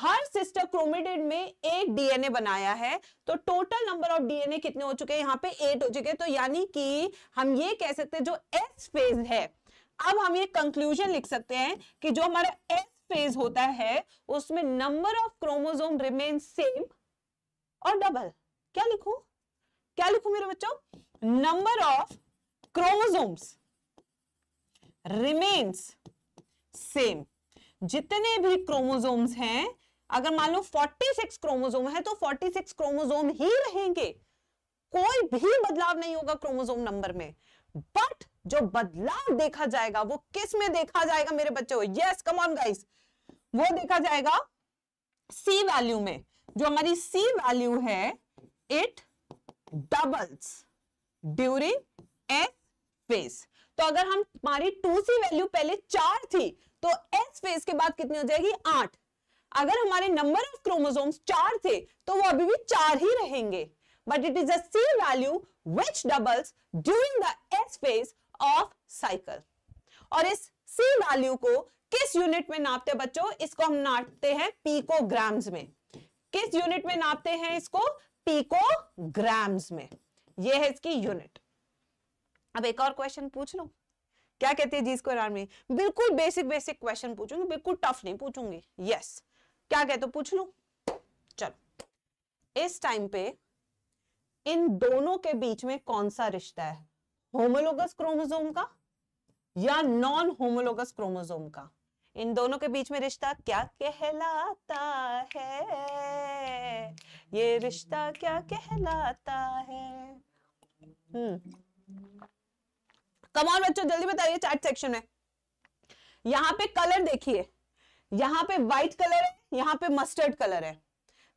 Speaker 1: हर सिस्टर क्रोमेटेड में एक डीएनए बनाया है तो टोटल नंबर ऑफ डीएनए कितने हो चुके हैं यहाँ पे एट हो चुके हैं तो यानी कि हम ये कह सकते हैं जो एस फेज है अब हम ये कंक्लूजन लिख सकते हैं कि जो हमारा एस फेज होता है उसमें number of chromosome remain same और डबल क्या लिखू क्या लिखू मेरे बच्चों number of chromosomes remains same जितने भी क्रोमोजोम्स हैं अगर मान लो 46 क्रोमोजोम है तो 46 क्रोमोजोम ही रहेंगे कोई भी बदलाव नहीं होगा क्रोमोजोम नंबर में बट जो बदलाव देखा जाएगा वो किस में देखा जाएगा मेरे बच्चों यस कम ऑन गाइस वो देखा जाएगा सी वैल्यू में जो हमारी सी वैल्यू है it doubles during S phase तो अगर हम हमारी टू सी वैल्यू पहले चार थी तो एस फेस के बाद कितनी हो जाएगी आठ अगर हमारे नंबर ऑफ क्रोमोसोम्स चार थे तो वो अभी भी चार ही रहेंगे but it is a value which doubles during the S phase of cycle और इस सी वैल्यू को किस यूनिट में नापते बच्चों इसको हम नापते हैं ग्राम्स में किस यूनिट में नापते हैं इसको पीको ग्राम्स में ये है इसकी यूनिट अब एक और क्वेश्चन पूछ लो क्या कहती है जी स्क्वायर आर में बिल्कुल बेसिक बेसिक क्वेश्चन पूछूंगी बिल्कुल टफ नहीं पूछूंगी यस क्या कहते हो तो पूछ लू चलो इस टाइम पे इन दोनों के बीच में कौन सा रिश्ता है होमोलोगस क्रोमोजोम का या नॉन होमोलोगस क्रोमोजोम का इन दोनों के बीच में रिश्ता क्या कहलाता है ये रिश्ता क्या कहलाता है कमाल हम्म। बच्चों जल्दी बताइए चार्ट सेक्शन में यहाँ पे कलर देखिए यहाँ पे व्हाइट कलर है यहाँ पे मस्टर्ड कलर है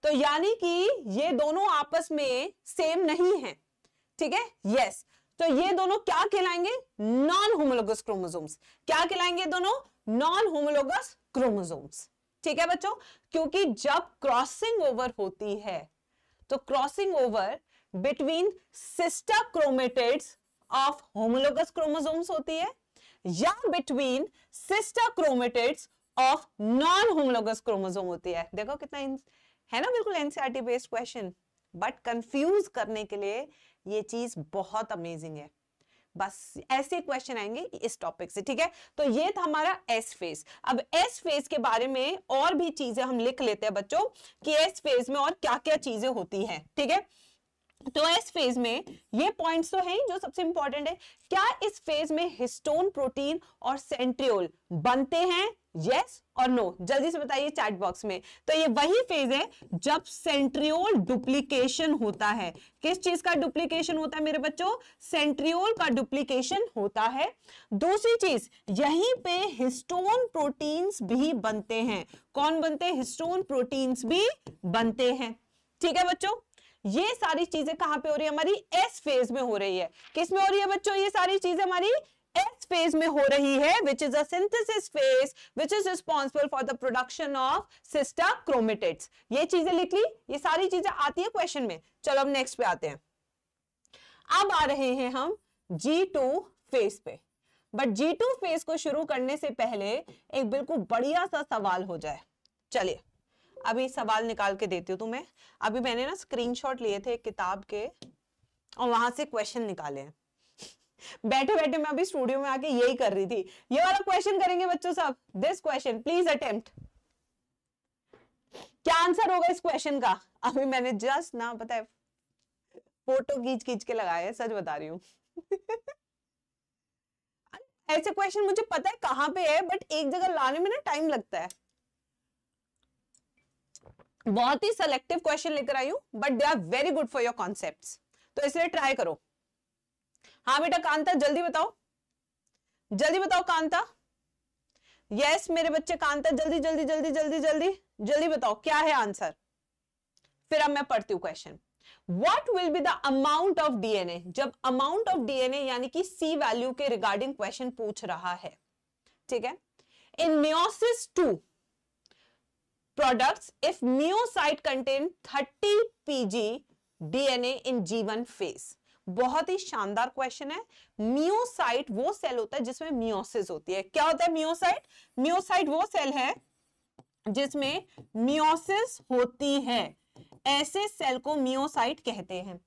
Speaker 1: तो यानी कि ये दोनों आपस में सेम नहीं है ठीक है यस तो ये दोनों क्या कहलाएंगे नॉन होमोलोगस क्रोमोजोम्स क्या कहलाएंगे दोनों नॉन होमोलोगस क्रोमोजोम्स ठीक है बच्चों क्योंकि जब क्रॉसिंग ओवर होती है तो crossing over between sister chromatids of homologous chromosomes होती है या between sister chromatids of non homologous chromosome होती है देखो कितना है ना बिल्कुल NCERT based question but confuse करने के लिए ये चीज बहुत अमेजिंग है बस ऐसे क्वेश्चन आएंगे इस टॉपिक से ठीक है तो ये था हमारा एस फेज अब एस फेज के बारे में और भी चीजें हम लिख लेते हैं बच्चों कि एस फेज में और क्या क्या चीजें होती है ठीक है तो इस फेज में ये पॉइंट्स तो हैं जो सबसे इंपॉर्टेंट है क्या इस फेज में हिस्टोन प्रोटीन और सेंट्रियोल बनते हैं यस और नो जल्दी से बताइए चैट बॉक्स में तो ये वही फेज है जब सेंट्रियोल डुप्लीकेशन होता है किस चीज का डुप्लीकेशन होता है मेरे बच्चों सेंट्रियोल का डुप्लीकेशन होता है दूसरी चीज यहीं पे हिस्टोन प्रोटीन्स भी बनते हैं कौन बनते हैं हिस्टोन प्रोटीन्स भी बनते हैं ठीक है बच्चों ये सारी चीजें कहां पे हो रही है हमारी एस फेज में हो रही है किस में हो रही है बच्चों ये सारी चीजें हमारी एस फेज में हो रही है which is a phase which is responsible for the production of sister chromatids ये चीजें लिख ली ये सारी चीजें आती है क्वेश्चन में चलो अब नेक्स्ट पे आते हैं अब आ रहे हैं हम जी टू फेज पे बट जी टू फेज को शुरू करने से पहले एक बिल्कुल बढ़िया सा सवाल हो जाए चलिए अभी सवाल निकाल के देती हूँ तुम्हें अभी मैंने ना स्क्रीनशॉट लिए थे किताब के और वहां से क्वेश्चन निकाले हैं बैठे बैठे मैं अभी स्टूडियो में आके यही कर रही थी ये वाला क्वेश्चन करेंगे बच्चों सब दिस क्वेश्चन प्लीज अटेम्प्ट क्या आंसर होगा इस क्वेश्चन का अभी मैंने जस्ट ना पता है फोटो खींच खींच के लगाया है सच बता रही हूँ ऐसे क्वेश्चन मुझे पता है कहां पे है बट एक जगह लाने में ना टाइम लगता है बहुत ही सेलेक्टिव क्वेश्चन लेकर आई हूं but they are very good for your concept तो इसलिए ट्राई करो हाँ बेटा कांता जल्दी बताओ जल्दी बताओ कांता यस मेरे बच्चे कांता जल्दी जल्दी जल्दी जल्दी जल्दी जल्दी बताओ क्या है आंसर फिर अब मैं पढ़ती हूँ question what will be the amount of DNA जब अमाउंट ऑफ डीएनए यानी कि सी वैल्यू के रिगार्डिंग क्वेश्चन पूछ रहा है ठीक है in meiosis two product if meiocyte contain 30 pg DNA in G one phase बहुत ही शानदार क्वेश्चन है मियोसाइट वो सेल होता है जिसमें मियोसिस होती है क्या होता है मियोसाइट मियोसाइट वो सेल है जिसमें मियोसिस होती है ऐसे सेल को मियोसाइट कहते हैं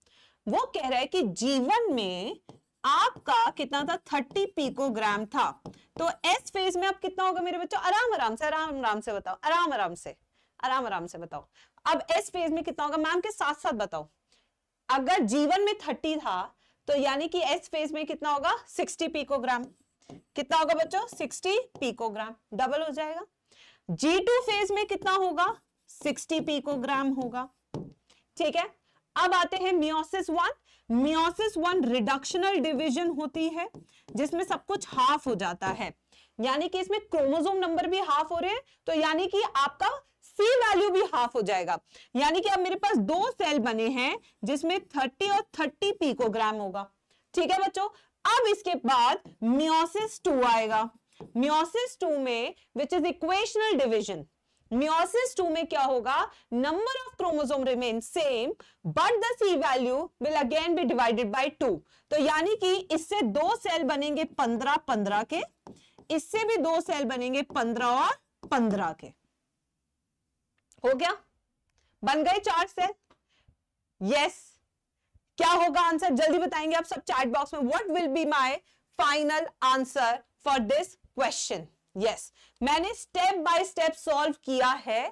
Speaker 1: वो कह रहा है कि जीवन में आपका कितना था थर्टी पीकोग्राम था तो एस फेज में आप कितना होगा मेरे बच्चों आराम आराम से आराम आराम से बताओ आराम आराम से आराम आराम से बताओ अब एस फेज में कितना होगा मैम के साथ साथ बताओ अगर जीवन में थर्टी था तो यानी कि एस फेज में कितना होगा सिक्सटी पीकोग्राम कितना होगा बच्चों सिक्सटी पीकोग्राम डबल हो जाएगा जी टू फेज में कितना होगा सिक्सटी पीकोग्राम होगा ठीक है अब आते हैं meiosis one meiosis one reductional division होती है जिसमें सब कुछ हाफ हो जाता है यानी कि इसमें क्रोमोजोम नंबर भी हाफ हो रहे हैं तो यानी कि आपका सी वैल्यू भी हाफ हो जाएगा यानी कि अब मेरे पास दो सेल बने हैं जिसमें थर्टी और थर्टी पीकोग्राम होगा ठीक है बच्चों अब इसके बाद म्योसिस टू आएगा म्योसिस टू में which is equational division meiosis two में क्या होगा number of chromosome remain same but the C value will again be divided by two तो यानी कि इससे दो सेल बनेंगे पंद्रह पंद्रह के इससे भी दो सेल बनेंगे पंद्रह और पंद्रह के हो गया बन गए चार सेल यस क्या होगा आंसर जल्दी बताएंगे आप सब चैट बॉक्स में what will be my final answer for this question yes मैंने स्टेप बाय स्टेप सॉल्व किया है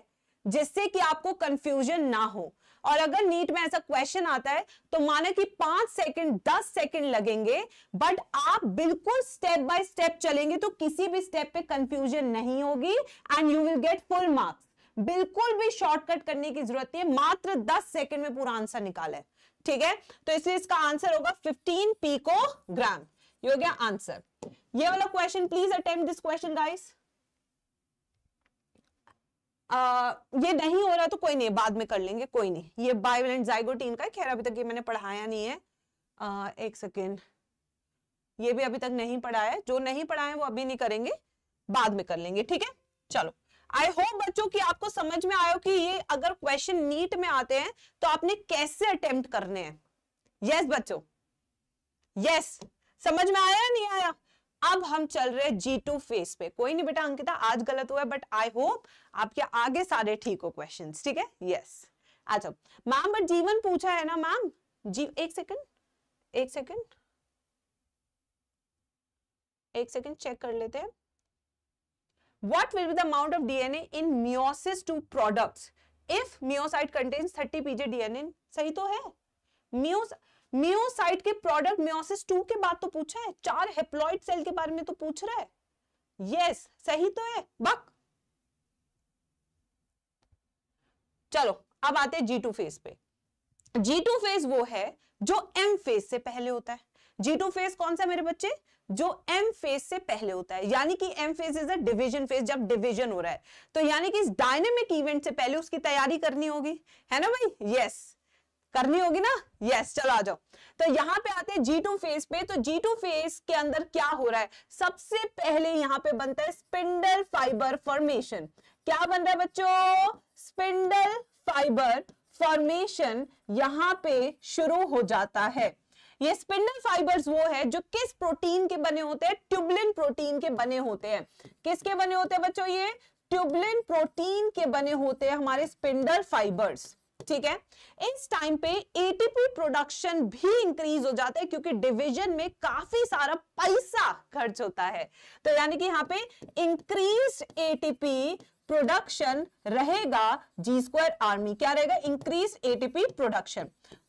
Speaker 1: जिससे कि आपको कंफ्यूजन ना हो और अगर नीट में ऐसा क्वेश्चन आता है तो माना कि पांच सेकंड दस सेकंड लगेंगे बट आप बिल्कुल स्टेप बाय स्टेप चलेंगे तो किसी भी स्टेप पे कंफ्यूजन नहीं होगी and you will get full marks बिल्कुल भी शॉर्टकट करने की जरूरत नहीं है मात्र 10 सेकंड में पूरा आंसर निकाला है ठीक है तो इसलिए इसका आंसर होगा 15 पीको ग्राम ये हो गया आंसर ये वाला question please attempt this question guys ये नहीं हो रहा तो कोई नहीं बाद में कर लेंगे कोई नहीं ये बायोलेंट जाइगोटीन का खैर अभी तक ये मैंने पढ़ाया नहीं है आ, एक सेकेंड ये भी अभी तक नहीं पढ़ाया जो नहीं पढ़ा है वो अभी नहीं करेंगे बाद में कर लेंगे ठीक है चलो आई होप बच्चों कि आपको समझ में आयो कि ये अगर क्वेश्चन नीट में आते हैं तो आपने कैसे अटेम्प्ट करने हैं यस yes, बच्चों यस yes. समझ में आया नहीं आया अब हम चल रहे जी टू फेस पे कोई नहीं बेटा अंकिता आज गलत हुआ है बट आई होप आपके आगे सारे ठीक हो क्वेश्चन ठीक है यस अच्छा मैम बट जीवन पूछा है ना मैम जी एक सेकंड एक सेकंड एक सेकंड चेक कर लेते हैं what will be the amount of DNA in meiosis two products if myocyte contains 30 pj DNA सही तो है म्यूस म्यूसाइट के प्रोडक्ट म्योसिस टू के बाद तो पूछा है चार हेप्लॉइड सेल के बारे में तो पूछ रहा है यस yes, सही तो है बक चलो अब आते हैं जी टू फेज पे जी टू फेज वो है जो एम फेज से पहले होता है जी टू फेज कौन सा मेरे बच्चे जो एम फेज से पहले होता है यानी कि M phase is a division phase जब डिवीजन हो रहा है तो यानी कि इस डायनेमिक इवेंट से पहले उसकी तैयारी करनी होगी है ना भाई यस yes. करनी होगी ना यस yes, चलो आ जाओ तो यहाँ पे आते हैं जी टू फेज पे तो जी टू फेज के अंदर क्या हो रहा है सबसे पहले यहाँ पे बनता है स्पिंडल फाइबर फॉर्मेशन क्या बन रहा है बच्चों स्पिंडल फाइबर फॉर्मेशन यहाँ पे शुरू हो जाता है ये स्पिंडल फाइबर्स वो है जो किस प्रोटीन के बने होते हैं ट्यूबलिन प्रोटीन के बने होते हैं किसके बने होते हैं बच्चों ये ट्यूबलिन प्रोटीन के बने होते हैं हमारे स्पिंडल फाइबर्स ठीक है इस टाइम पे एटीपी प्रोडक्शन भी इंक्रीज हो जाता है क्योंकि डिवीजन में काफी सारा पैसा खर्च होता है तो यानी कि यहाँ पे इंक्रीज एटीपी प्रोडक्शन रहेगा जी स्क्वायर आर्मी क्या रहेगा इंक्रीज एटीपी प्रोडक्शन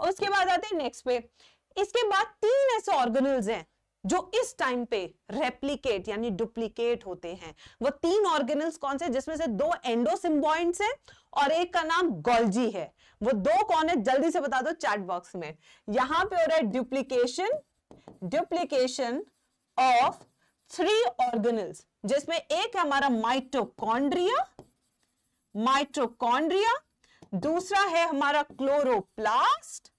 Speaker 1: उसके बाद आते हैं नेक्स्ट पे इसके बाद तीन ऐसे ऑर्गेनल्स हैं जो इस टाइम पे रेप्लीकेट यानी डुप्लीकेट होते हैं वो तीन ऑर्गेनल्स कौन से जिसमें से दो एंडोसिम्बॉइंट्स हैं और एक का नाम गोल्जी है वो दो कौन है जल्दी से बता दो चैट बॉक्स में यहां पे हो रहा है duplication duplication of three organelles जिसमें एक है हमारा माइट्रोकॉन्ड्रिया माइट्रोकॉन्ड्रिया दूसरा है हमारा क्लोरोप्लास्ट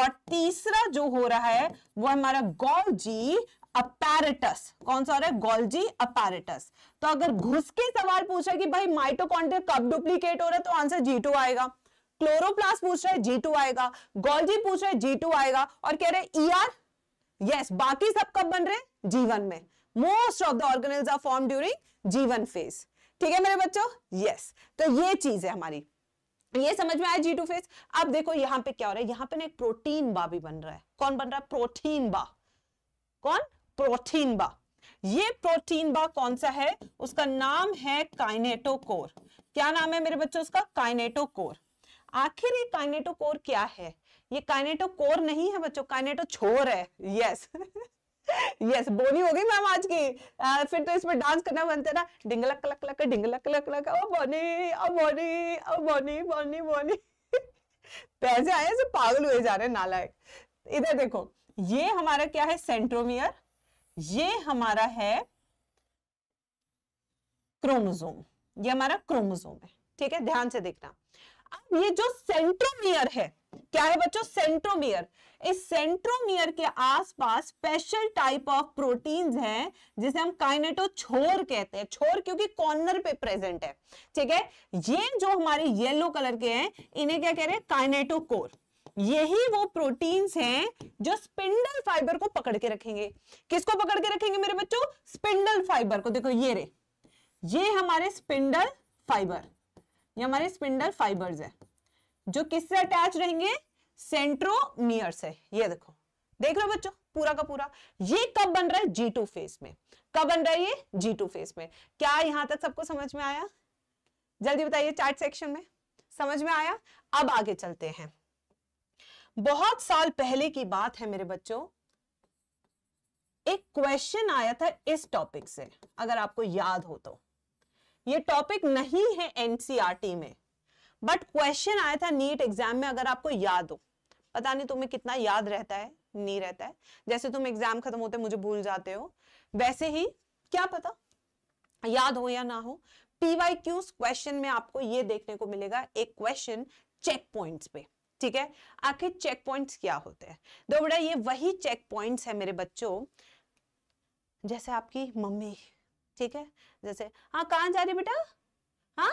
Speaker 1: और तीसरा जो हो रहा है वो हमारा गोल्जी अपैरेटस कौन सा हो रहा है गोल्जी अपैरेटस तो अगर घुस के सवाल पूछा कि भाई माइटोकॉन्ड्रिया कब डुप्लीकेट हो रहा है तो आंसर जी टू आएगा क्लोरोप्लास्ट पूछ रहा है जी टू आएगा गोल्जी पूछ रहा है जी टू आएगा और कह रहे हैं ईआर e यस बाकी सब कब बन रहे जीवन में most of the organelles are form during G one phase ठीक है मेरे बच्चों यस yes. तो ये चीज है हमारी ये समझ में आया जी टू फेस अब देखो यहां पे क्या हो रहा है यहां पे ना एक प्रोटीन बा भी बन रहा है कौन बन रहा है प्रोटीन बा कौन प्रोटीन बा ये प्रोटीन बा कौन सा है उसका नाम है काइनेटोकोर क्या नाम है मेरे बच्चों उसका काइनेटोकोर आखिर ये काइनेटोकोर क्या है ये काइनेटोकोर नहीं है बच्चों काइनेटो छोर है यस yes. यस yes, बोनी हो गई मैम आज की आ, फिर तो इसमें डांस करना बनता है ना डिंगलक कलक लक डिंगलक कलक कलक ओ बोनी ओ बोनी ओ बोनी बोनी बोनी पैसे आए ऐसे पागल हुए जा रहे हैं नालायक इधर देखो ये हमारा क्या है सेंट्रोमियर ये हमारा है क्रोमोजोम ये हमारा क्रोमोजोम है ठीक है ध्यान से देखना अब ये जो सेंट्रोमियर है क्या है बच्चों सेंट्रोमियर इस सेंट्रोमियर के आसपास स्पेशल टाइप ऑफ प्रोटीन्स हैं जिसे हम काइनेटो छोर कहते हैं छोर क्योंकि कॉर्नर पे प्रेजेंट है ठीक है ये जो हमारे येलो कलर के हैं इन्हें क्या कह रहे हैं काइनेटो कोर यही वो प्रोटीन्स हैं जो स्पिंडल फाइबर को पकड़ के रखेंगे किसको पकड़ के रखेंगे मेरे बच्चों स्पिंडल फाइबर को देखो ये रे ये हमारे स्पिंडल फाइबर ये हमारे स्पिंडल फाइबर्स है जो किससे अटैच रहेंगे सेंट्रोमियर से ये देखो देख रहे हो बच्चों पूरा का पूरा ये कब बन रहा है जी टू फेज में कब बन रहा है ये जी टू फेज में क्या यहां तक सबको समझ में आया जल्दी बताइए चार्ट सेक्शन में समझ में आया अब आगे चलते हैं बहुत साल पहले की बात है मेरे बच्चों एक क्वेश्चन आया था इस टॉपिक से अगर आपको याद हो तो ये टॉपिक नहीं है एनसीआरटी e में बट क्वेश्चन आया था नीट एग्जाम में अगर आपको याद हो पता नहीं तुम्हें कितना याद रहता है नहीं रहता है जैसे तुम एग्जाम खत्म होते मुझे भूल जाते हो वैसे ही क्या पता याद हो या ना हो पीवाई क्यूज क्वेश्चन में आपको ये देखने को मिलेगा एक क्वेश्चन चेक पॉइंट्स पे ठीक है आखिर चेक पॉइंट्स क्या होते हैं दो तो बेटा ये वही चेक पॉइंट है मेरे बच्चों जैसे आपकी मम्मी ठीक है जैसे हाँ कहाँ जा रही बेटा हाँ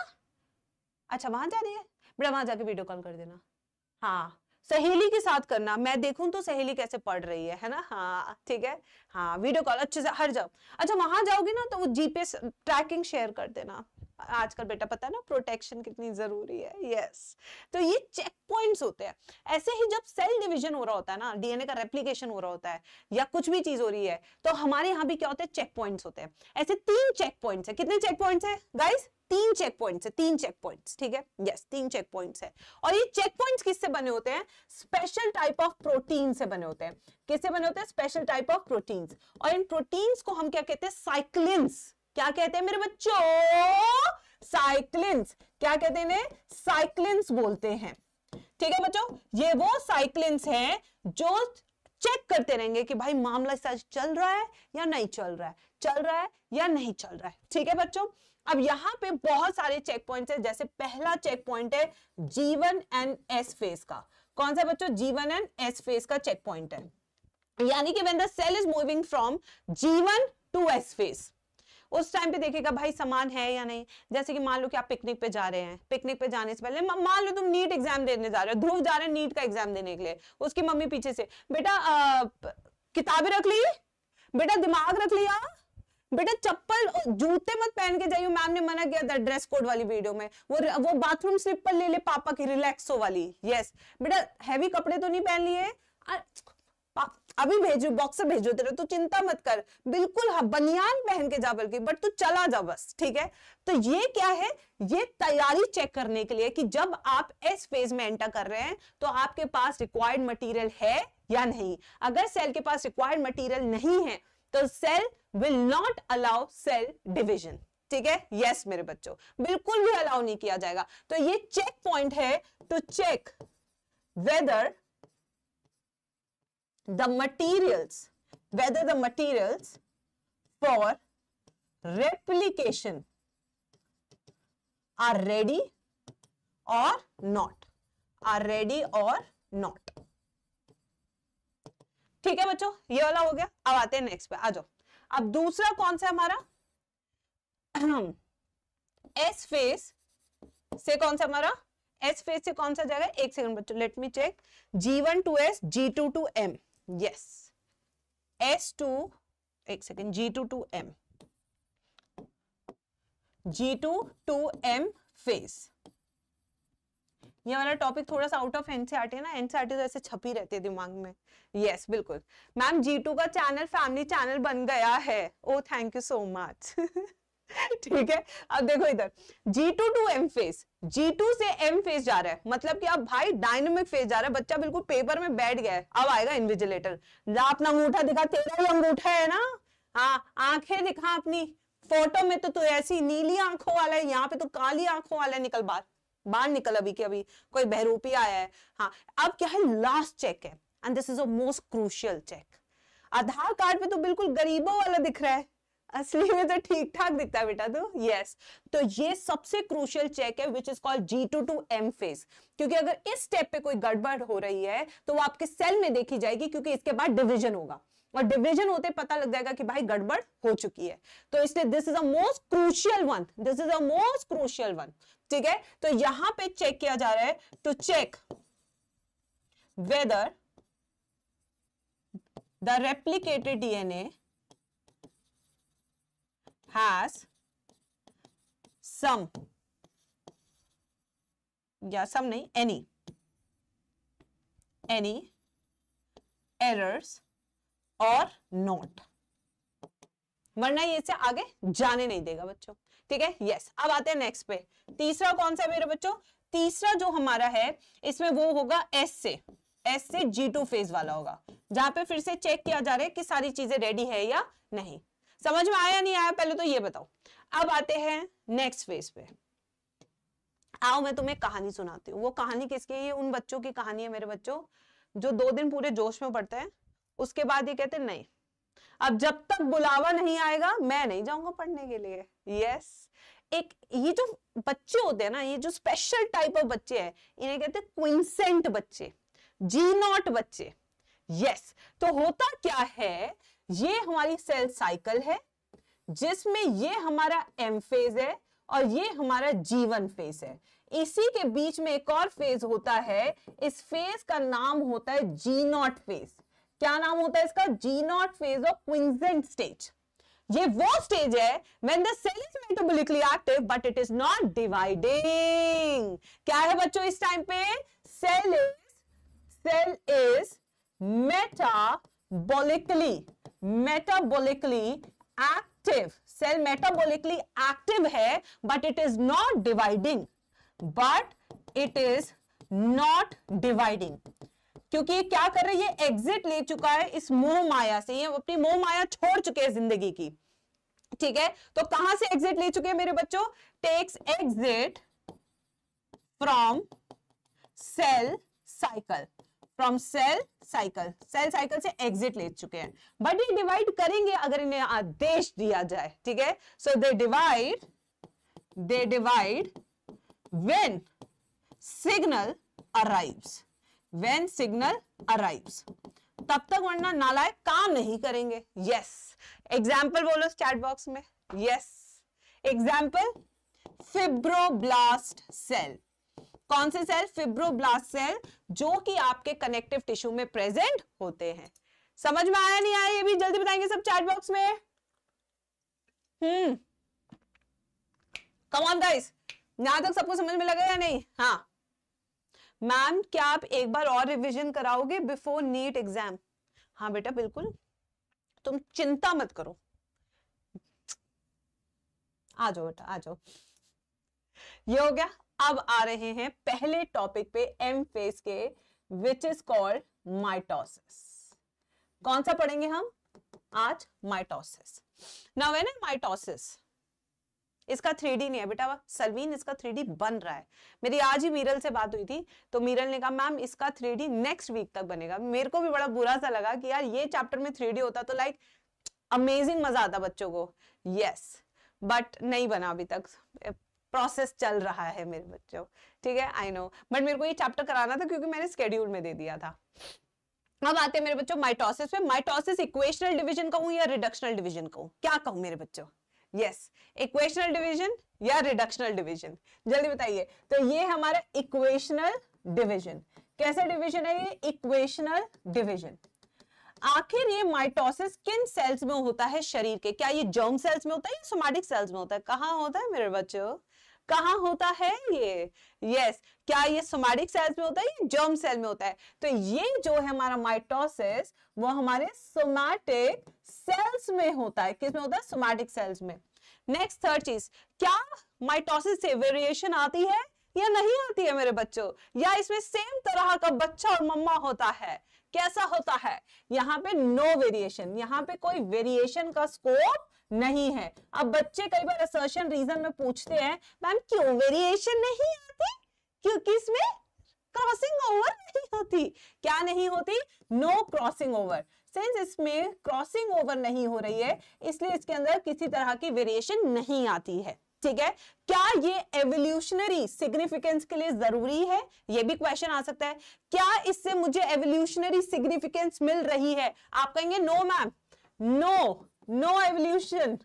Speaker 1: अच्छा वहां जा रही है बेटा वहां जाके वीडियो कॉल कर देना हाँ सहेली के साथ करना मैं देखूं तो सहेली कैसे पढ़ रही है है ना हाँ ठीक है हाँ वीडियो कॉल अच्छे से हर जाओ अच्छा वहां जाओगे ना तो वो जीपीएस ट्रैकिंग शेयर कर देना आजकल बेटा पता है ना प्रोटेक्शन कितनी जरूरी है यस तो ये चेक पॉइंट्स होते हैं ऐसे ही जब सेल डिवीजन हो रहा होता है ना डीएनए का रेप्लीकेशन हो रहा होता है या कुछ भी चीज हो रही है तो हमारे यहाँ भी क्या होते हैं चेक पॉइंट्स होते हैं ऐसे तीन चेक पॉइंट्स है कितने चेक पॉइंट्स है गाइस तीन चेक पॉइंट है तीन चेक पॉइंट ठीक है यस yes, तीन चेक पॉइंट है और ये चेक पॉइंट किससे बने होते हैं स्पेशल टाइप ऑफ प्रोटीन से बने होते हैं किससे बने होते हैं स्पेशल टाइप ऑफ प्रोटीन और इन प्रोटीन को हम क्या कहते हैं साइक्लिन्स क्या कहते हैं मेरे बच्चों साइक्लिन्स क्या कहते हैं साइक्लिन्स बोलते हैं ठीक है बच्चों ये वो साइक्लिन्स हैं जो चेक करते रहेंगे कि भाई मामला सच चल रहा है या नहीं चल रहा है चल रहा है या नहीं चल रहा है ठीक है बच्चों अब यहाँ पे बहुत सारे चेक पॉइंट है जैसे पहला चेक पॉइंट है जीवन एंड एस फेस का कौन सा बच्चों जीवन एंड एस फेस का चेक पॉइंट है यानी कि when the cell is moving from G one to S phase उस टाइम पे देखेगा भाई सामान है या नहीं जैसे कि मान लो कि आप पिकनिक पे जा रहे हैं पिकनिक पे जाने से पहले मान लो तुम नीट एग्जाम देने जा रहे हो ध्रुव जा रहे हैं नीट का एग्जाम देने के लिए उसकी मम्मी पीछे से बेटा किताबें रख ली बेटा दिमाग रख लिया बेटा चप्पल जूते मत पहन के जाइयो मैम ने मना किया था ड्रेस कोड वाली वीडियो में वो वो बाथरूम स्लीपर ले ले पापा की रिलैक्सो वाली यस बेटा हैवी कपड़े तो नहीं पहन लिए अभी भेजो बॉक्सर भेजो तेरे तो चिंता मत कर बिल्कुल हाँ बनियान पहन के जा बल्कि बट तू चला जा बस ठीक है तो ये क्या है ये तैयारी चेक करने के लिए कि जब आप एस फेज में एंटर कर रहे हैं तो आपके पास रिक्वायर्ड मटेरियल है या नहीं अगर सेल के पास रिक्वायर्ड मटेरियल नहीं है तो cell will not allow cell division ठीक है यस मेरे बच्चों बिल्कुल भी अलाउ नहीं किया जाएगा तो ये चेक पॉइंट है to check whether the materials whether the materials for replication are ready or not are ready or not ठीक है बच्चों ये वाला हो गया अब आते हैं नेक्स्ट पे आ जाओ अब दूसरा कौन सा हमारा एस फेस से कौन सा हमारा एस फेस से कौन सा जाएगा एक सेकंड बच्चों let me check G one to S G two to M yes S to एक second G two to M G two to M phase ये वाला टॉपिक थोड़ा सा आउट ऑफ एनसीआरटी है ना एनसीआरटी तो ऐसे छपी रहती है दिमाग में यस yes, बिल्कुल मैम जी टू का चैनल फैमिली चैनल बन गया है oh thank you so much ठीक है अब देखो इधर G2 two to M phase G से M फेस जा रहा है मतलब कि अब भाई डायनेमिक फेस जा रहा है बच्चा बिल्कुल पेपर में बैठ गया है अब आएगा इनविजिलेटर अपना अंगूठा दिखा तेरा ही अंगूठा है ना हाँ आंखें दिखा अपनी फोटो में तो तू ऐसी नीली आंखों वाला है यहाँ पे तो काली आंखों वाला है निकल बात बाहर निकल अभी के अभी कोई बहरूपी आया है हाँ अब क्या है लास्ट चेक है and this is a most crucial check Aadhaar card में तो बिल्कुल गरीबों वाला दिख रहा है असली में तो ठीक ठाक दिखता है बेटा तो यस तो ये सबसे क्रूशियल चेक है which is called G two to M phase क्योंकि अगर इस स्टेप पे कोई गड़बड़ हो रही है तो वो आपके सेल में देखी जाएगी क्योंकि इसके बाद डिवीजन होगा और डिविजन होते पता लग जाएगा कि भाई गड़बड़ हो चुकी है तो इसलिए this is a most crucial one this is a most crucial one ठीक है तो यहां पे चेक किया जा रहा है to check whether the replicated DNA has some या सम नहीं any any errors or not वरना ये इसे आगे जाने नहीं देगा बच्चों ठीक है यस अब आते हैं नेक्स्ट पे तीसरा कौन सा मेरे बच्चों तीसरा जो हमारा है इसमें वो होगा एस से एस से जी टू फेज वाला होगा जहां पे फिर से चेक किया जा रहा है कि सारी चीजें रेडी है या नहीं समझ में आया नहीं आया पहले तो ये बताओ अब आते हैं नेक्स्ट फेज पे आओ मैं तुम्हें कहानी सुनाती हूँ वो कहानी किसकी है ये उन बच्चों की कहानी है मेरे बच्चों जो दो दिन पूरे जोश में पढ़ते हैं उसके बाद ये कहते नहीं अब जब तक बुलावा नहीं आएगा मैं नहीं जाऊंगा पढ़ने के लिए यस एक ये जो बच्चे होते हैं ना ये जो स्पेशल टाइप ऑफ बच्चे हैं इन्हें कहते हैं क्विंसेंट बच्चे जी नॉट बच्चे यस तो होता क्या है ये हमारी सेल साइकिल है जिसमें ये हमारा एम फेज है और ये हमारा जीवन फेज है इसी के बीच में एक और फेज होता है इस फेज का नाम होता है जी नॉट फेज क्या नाम होता है इसका G naught phase of quiescent stage ये वो स्टेज है when the cell is metabolically active but it is not dividing क्या है बच्चों इस टाइम पे cell is cell is metabolically metabolically active cell metabolically active है but it is not dividing but it is not dividing क्योंकि ये क्या कर रही है एग्जिट ले चुका है इस मोह माया से ये अपनी मोह माया छोड़ चुके हैं जिंदगी की ठीक है तो कहां से एग्जिट ले चुके हैं मेरे बच्चों takes exit from cell cycle from cell cycle cell cycle से एग्जिट ले चुके हैं बट ये डिवाइड करेंगे अगर इन्हें आदेश दिया जाए ठीक है so they divide they divide when signal arrives when signal arrives तब तक वरना नालायक काम नहीं करेंगे यस एग्जाम्पल बोलो चैट बॉक्स में यस एग्जाम्पल फिब्रोब्लास्ट सेल कौन से सेल फिब्रोब्लास्ट सेल जो कि आपके कनेक्टिव टिश्यू में प्रेजेंट होते हैं समझ में आया नहीं आया ये भी जल्दी बताएंगे सब चैट बॉक्स में हम्म कम गाइस यहां तक सबको समझ में लगा या नहीं हाँ मैम क्या आप एक बार और रिवीजन कराओगे बिफोर नीट एग्जाम हाँ बेटा बिल्कुल तुम चिंता मत करो आ जाओ बेटा आ जाओ ये हो गया अब आ रहे हैं पहले टॉपिक पे एम फेस के विच इज कॉल्ड माइटोसिस कौन सा पढ़ेंगे हम आज माइटोसिस नाउ व्हेन माइटोसिस इसका थ्री नहीं है बेटा सलवीन इसका थ्री बन रहा है मेरी आज ही मीरल से बात हुई थी तो मीरल ने कहा मैम इसका थ्री नेक्स्ट वीक तक बनेगा मेरे को भी बड़ा बुरा सा लगा कि यार ये चैप्टर में थ्री होता तो लाइक अमेजिंग मजा आता बच्चों को यस बट नहीं बना अभी तक प्रोसेस चल रहा है मेरे बच्चों ठीक है आई नो बट मेरे को ये चैप्टर कराना था क्योंकि मैंने स्केड्यूल में दे दिया था अब आते हैं मेरे बच्चों माइटोसिस पे माइटोसिस इक्वेशनल डिवीजन कहूं या रिडक्शनल डिवीजन कहूं क्या कहूं मेरे बच्चों यस इक्वेशनल डिवीजन या रिडक्शनल डिवीजन जल्दी बताइए तो ये हमारा इक्वेशनल डिवीजन कैसा डिवीजन है ये इक्वेशनल डिवीजन आखिर ये माइटोसिस किन सेल्स में होता है शरीर के क्या ये जर्म सेल्स में होता है या सोमैटिक सेल्स में होता है कहां होता है मेरे बच्चों कहा होता है ये यस क्या ये सोमैटिक सेल्स में होता है ये जर्म सेल में होता है तो ये जो है हमारा माइटोसिस वो हमारे सोमैटिक सेल्स में होता है किसमें होता है सोमैटिक सेल्स में नेक्स्ट थर्ड चीज क्या माइटोसिस से वेरिएशन आती है या नहीं आती है मेरे बच्चों या इसमें सेम तरह का बच्चा और मम्मा होता है कैसा होता है यहाँ पे नो वेरिएशन यहाँ पे कोई वेरिएशन का स्कोप नहीं है अब बच्चे कई बार असर्शन रीजन में पूछते हैं मैम क्यों वेरिएशन नहीं आती क्योंकि इसमें क्रॉसिंग ओवर नहीं होती क्या नहीं होती नो क्रॉसिंग ओवर सेंस इसमें क्रॉसिंग ओवर नहीं हो रही है इसलिए इसके अंदर किसी तरह की वेरिएशन नहीं आती है ठीक है क्या ये एवोल्यूशनरी सिग्निफिकेंस के लिए जरूरी है ये भी क्वेश्चन आ सकता है क्या इससे मुझे एवोल्यूशनरी सिग्निफिकेंस मिल रही है आप कहेंगे no ma'am no no evolution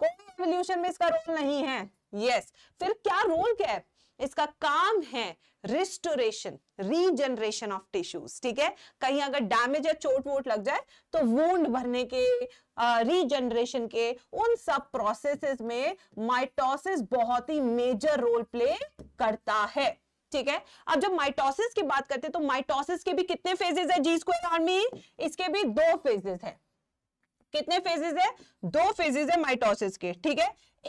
Speaker 1: कोई एवोल्यूशन में इसका रोल नहीं है यस yes. फिर क्या रोल क्या है इसका काम है रिस्टोरेशन रीजनरेशन ऑफ टिश्यूज ठीक है कहीं अगर डैमेज या चोट वोट लग जाए तो वोंड भरने के रीजनरेशन के उन सब प्रोसेसेस में माइटोसिस बहुत ही मेजर रोल प्ले करता है ठीक है अब जब माइटोसिस की बात करते हैं तो माइटोसिस के भी कितने फेजेस है जीस को इसके भी दो फेजेस है कितने फेजेज है दो फेजेज है माइटोसिस के ठीक है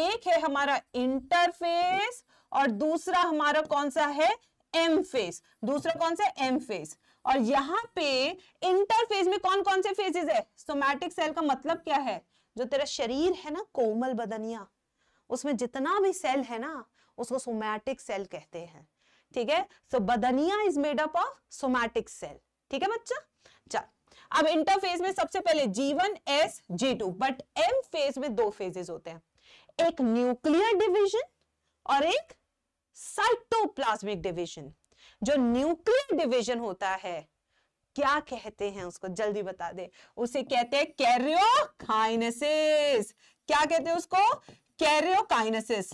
Speaker 1: एक है हमारा इंटरफेस और दूसरा हमारा कौन सा है एम फेस दूसरा कौन सा एम फेस और यहाँ पे इंटरफेज में कौन कौन से फेजेज है सोमैटिक सेल का मतलब क्या है जो तेरा शरीर है ना कोमल बदनिया उसमें जितना भी सेल है ना उसको सोमैटिक सेल कहते हैं ठीक है सो बदनिया is made up of somatic cell ठीक है बच्चा अब इंटरफेज में सबसे पहले G one S G two but M phase में दो फेजेस होते हैं एक न्यूक्लियर डिविजन और एक साइटोप्लाज्मिक डिविजन जो न्यूक्लियर डिविजन होता है क्या कहते हैं उसको जल्दी बता दे उसे कहते हैं कैरियोकाइनेसिस क्या कहते हैं उसको karyokinesis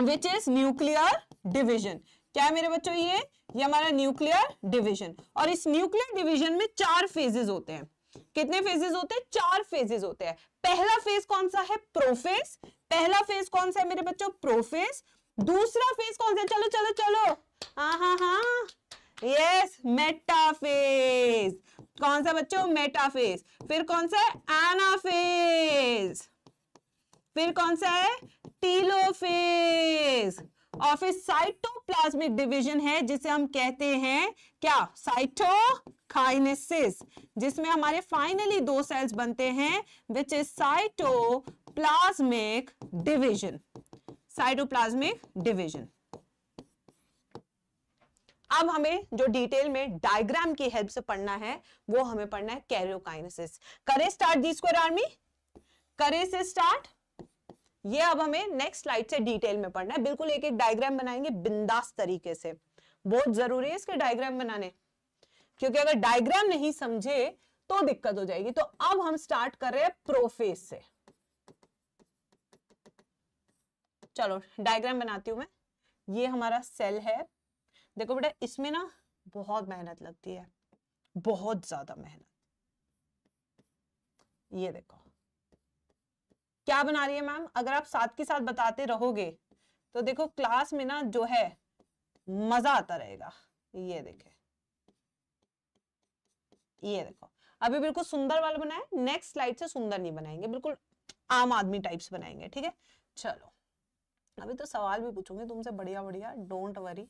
Speaker 1: which is nuclear division क्या है मेरे बच्चों ये ये हमारा न्यूक्लियर डिवीजन और इस न्यूक्लियर डिवीजन में चार फेजेस होते हैं कितने फेजेस होते हैं चार फेजेस होते हैं पहला फेज कौन सा है प्रोफेज पहला फेज कौन सा है मेरे बच्चों प्रोफेज दूसरा फेज कौन सा है चलो चलो चलो हा हा हाँ यस हाँ, मेटाफेज हाँ. कौन सा बच्चों मेटाफेज फिर कौन सा है एनाफेज फिर कौन सा है टीलोफेज और फिर साइटोप्लाज्मिक डिवीजन है जिसे हम कहते हैं क्या साइटोकाइनेसिस जिसमें हमारे फाइनली दो सेल्स बनते हैं which is cytoplasmic division cytoplasmic division अब हमें जो डिटेल में डायग्राम की हेल्प से पढ़ना है वो हमें पढ़ना है कैरियोकाइनेसिस करे स्टार्ट दी स्क्वायर आर्मी करे से स्टार्ट ये अब हमें नेक्स्ट स्लाइड से डिटेल में पढ़ना है बिल्कुल एक एक डायग्राम बनाएंगे बिंदास तरीके से बहुत जरूरी है इसके डायग्राम बनाने क्योंकि अगर डायग्राम नहीं समझे तो दिक्कत हो जाएगी तो अब हम स्टार्ट कर रहे हैं प्रोफेस से चलो डायग्राम बनाती हूं मैं ये हमारा सेल है देखो बेटा इसमें ना बहुत मेहनत लगती है बहुत ज्यादा मेहनत ये देखो क्या बना रही है मैम अगर आप साथ के साथ बताते रहोगे तो देखो क्लास में ना जो है मजा आता रहेगा ये देखे ये देखो अभी बिल्कुल सुंदर वाला बनाए नेक्स्ट स्लाइड से सुंदर नहीं बनाएंगे बिल्कुल आम आदमी टाइप्स बनाएंगे ठीक है चलो अभी तो सवाल भी पूछूंगी तुमसे बढ़िया बढ़िया डोंट वरी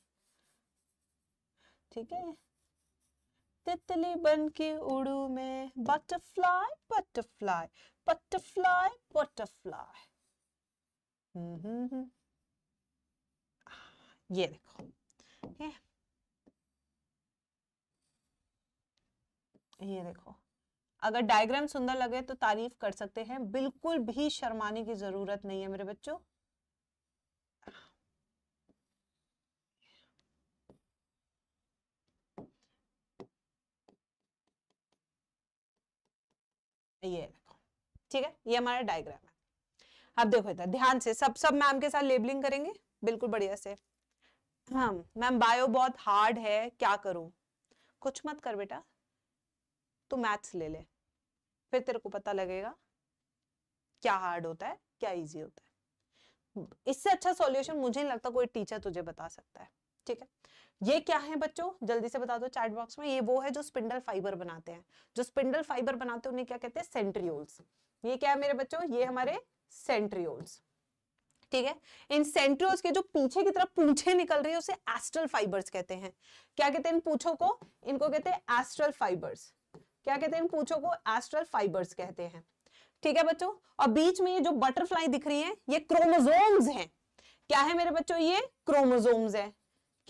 Speaker 1: ठीक है तितली बन के उड़ू मैं बटरफ्लाई बटरफ्लाई बटरफ्लाई बटरफ्लाई ये देखो ये देखो अगर डायग्राम सुंदर लगे तो तारीफ कर सकते हैं बिल्कुल भी शर्माने की जरूरत नहीं है मेरे बच्चों ये ठीक है ये हमारा डायग्राम है अब देखो इधर ध्यान से सब सब मैम के साथ लेबलिंग करेंगे बिल्कुल बढ़िया से हम मैम बायो बहुत हार्ड है क्या करूं कुछ मत कर बेटा तू मैथ्स ले ले फिर तेरे को पता लगेगा क्या हार्ड होता है क्या इजी होता है इससे अच्छा सॉल्यूशन मुझे नहीं लगता कोई टीचर तुझे बता सकता है ठीक है ये क्या है बच्चों जल्दी से बता दो चैट बॉक्स में ये वो है जो स्पिंडल फाइबर बनाते हैं जो स्पिंडल फाइबर बनाते हैं उन्हें क्या कहते हैं सेंट्रियोल्स ये क्या है मेरे बच्चों ये हमारे सेंट्रियोल्स ठीक है इन सेंट्रियोल्स के जो पीछे की तरफ पूछे निकल रही है उसे एस्ट्रल फाइबर्स कहते हैं क्या कहते हैं इन पूछो को इनको कहते हैं एस्ट्रल फाइबर्स क्या कहते हैं इन पूछो को एस्ट्रल फाइबर्स कहते हैं ठीक है बच्चों और बीच में ये जो बटरफ्लाई दिख रही है ये क्रोमोजोम्स हैं क्या है मेरे बच्चों ये क्रोमोजोम्स है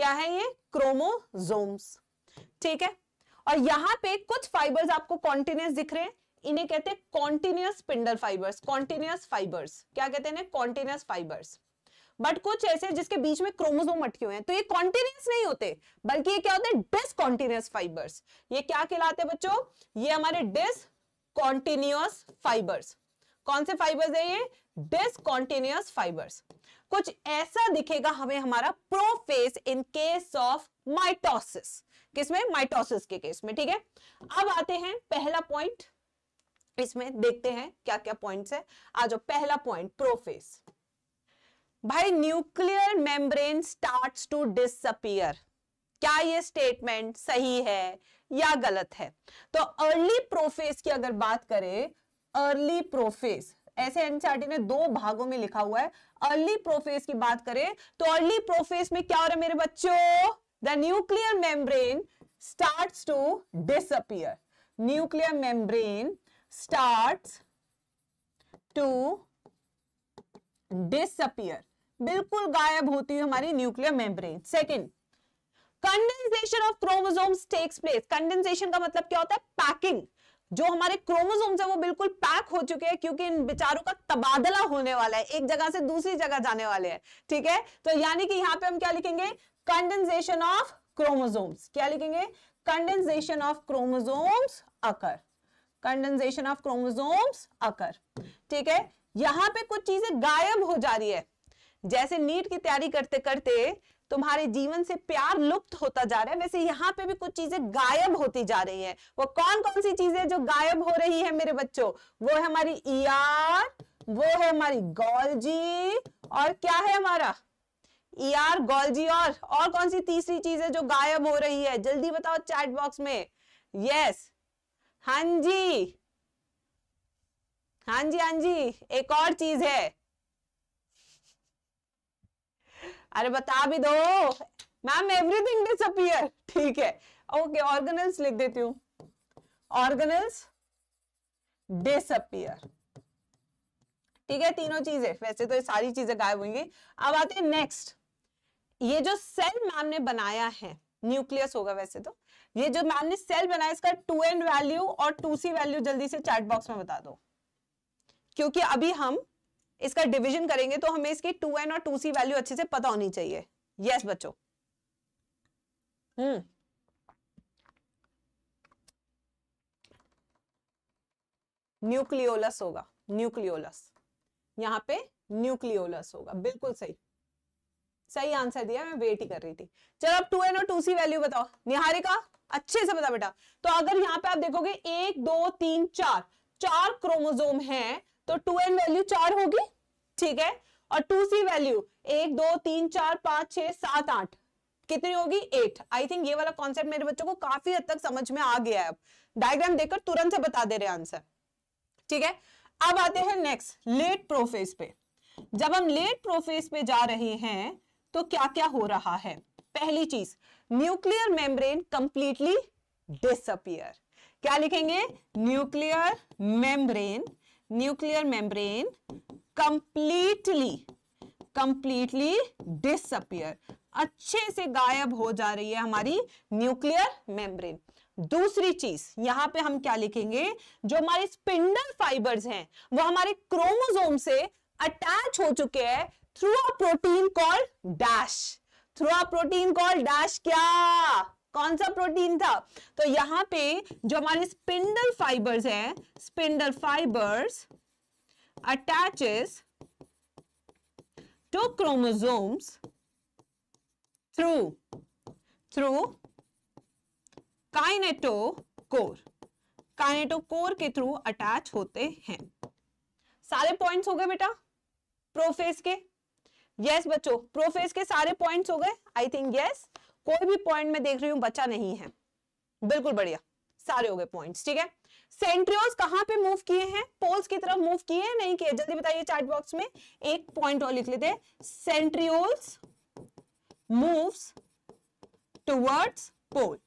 Speaker 1: क्या है ये क्रोमोजोम्स ठीक है और यहां पे कुछ फाइबर्स आपको कॉन्टिन्यूस दिख रहे हैं इन्हें कहते हैं continuous spindle fibres continuous fibres क्या कहते हैं कॉन्टिन्यूस फाइबर्स बट कुछ ऐसे जिसके बीच में क्रोमोजोम अटके हुए हैं तो ये कॉन्टिन्यूस नहीं होते बल्कि ये क्या होते हैं डिसकॉन्टिन्यूस फाइबर्स ये क्या कहलाते हैं बच्चों ये हमारे डिसकॉन्टिन्यूस फाइबर्स कौन से फाइबर्स है ये डिसकॉन्टिन्यूस फाइबर्स कुछ ऐसा दिखेगा हमें हमारा prophase in case of mitosis किसमें माइटोसिस के केस में ठीक है अब आते हैं पहला पॉइंट इसमें देखते हैं क्या क्या पॉइंट्स है आ जाओ पहला पॉइंट प्रोफेस भाई nuclear membrane starts to disappear क्या ये स्टेटमेंट सही है या गलत है तो अर्ली प्रोफेस की अगर बात करें अर्ली प्रोफेस ऐसे एनसीआरटी ने दो भागों में लिखा हुआ है अर्ली प्रोफेस की बात करें तो अर्ली प्रोफेस में क्या हो रहा है मेरे बच्चों the nuclear membrane start to disappear nuclear membrane start to disappear बिल्कुल गायब होती है हमारी nuclear membrane second condensation of chromosomes takes place condensation का मतलब क्या होता है पैकिंग जो हमारे क्रोमोसोम्स है वो बिल्कुल पैक हो चुके हैं क्योंकि इन बेचारों का तबादला होने वाला है एक जगह से दूसरी जगह जाने वाले हैं ठीक है तो यानी कि यहाँ पे हम क्या लिखेंगे कंडेंसेशन ऑफ क्रोमोसोम्स क्या लिखेंगे condensation of chromosomes occur condensation of chromosomes occur ठीक है यहाँ पे कुछ चीजें गायब हो जा रही है जैसे नीट की तैयारी करते करते तुम्हारे जीवन से प्यार लुप्त होता जा रहा है वैसे यहाँ पे भी कुछ चीजें गायब होती जा रही हैं वो कौन कौन सी चीजें जो गायब हो रही है मेरे बच्चों वो है हमारी ईआर e वो है हमारी गोलजी और क्या है हमारा ईआर e गोलजी और और कौन सी तीसरी चीज है जो गायब हो रही है जल्दी बताओ चैट बॉक्स में यस हां जी हां जी हां जी एक और चीज है अरे बता भी दो मैम एवरीथिंग डिसअपियर ठीक है ओके ऑर्गेनल्स लिख देती हूं ऑर्गेनल्स डिसअपियर ठीक है तीनों चीजें वैसे तो ये सारी चीजें गायब होंगी अब आते हैं नेक्स्ट ये जो सेल मैम ने बनाया है न्यूक्लियस होगा वैसे तो ये जो मैम ने सेल बनाया इसका टू एन वैल्यू और टू सी वैल्यू जल्दी से चैट बॉक्स में बता दो क्योंकि अभी हम इसका डिविजन करेंगे तो हमें इसकी टू एन और टू सी वैल्यू अच्छे से पता होनी चाहिए यस yes, बच्चों हम्म न्यूक्लियोलस होगा न्यूक्लियोलस यहां पे न्यूक्लियोलस होगा बिल्कुल सही सही आंसर दिया मैं वेट ही कर रही थी चलो अब टू एन और टू सी वैल्यू बताओ निहारिका अच्छे से बता बेटा तो अगर यहां पे आप देखोगे एक दो तीन चार चार क्रोमोजोम हैं तो टू एन वैल्यू चार होगी ठीक है और टू सी वैल्यू एक दो तीन चार पांच छह सात आठ कितनी होगी एट आई थिंक ये वाला कॉन्सेप्ट मेरे बच्चों को काफी हद तक समझ में आ गया है अब डायग्राम देखकर तुरंत से बता दे रहे आंसर ठीक है अब आते हैं नेक्स्ट लेट प्रोफेस पे जब हम लेट प्रोफेस पे जा रहे हैं तो क्या क्या हो रहा है पहली चीज न्यूक्लियर मेम्ब्रेन कंप्लीटली डिसअपियर क्या लिखेंगे nuclear membrane nuclear membrane completely completely disappear अच्छे से गायब हो जा रही है हमारी न्यूक्लियर मेम्ब्रेन दूसरी चीज यहां पे हम क्या लिखेंगे जो हमारे स्पिंडल फाइबर्स हैं वो हमारे क्रोमोसोम से अटैच हो चुके हैं through a protein called dash through a protein called dash क्या कौन सा प्रोटीन था तो यहां पे जो हमारे स्पिंडल फाइबर्स हैं spindle fibres attaches to chromosomes through through kinetochore kinetochore के थ्रू अटैच होते हैं सारे पॉइंट्स हो गए बेटा प्रोफेस के यस yes, बच्चों प्रोफेस के सारे पॉइंट्स हो गए आई थिंक यस कोई भी पॉइंट में देख रही हूँ बचा नहीं है बिल्कुल बढ़िया सारे हो गए पॉइंट्स ठीक है सेंट्रियोस कहां पे मूव किए हैं पोल्स की तरफ मूव किए हैं नहीं किए जल्दी बताइए चार्ट बॉक्स में एक पॉइंट और लिख लेते हैं centrioles moves towards pole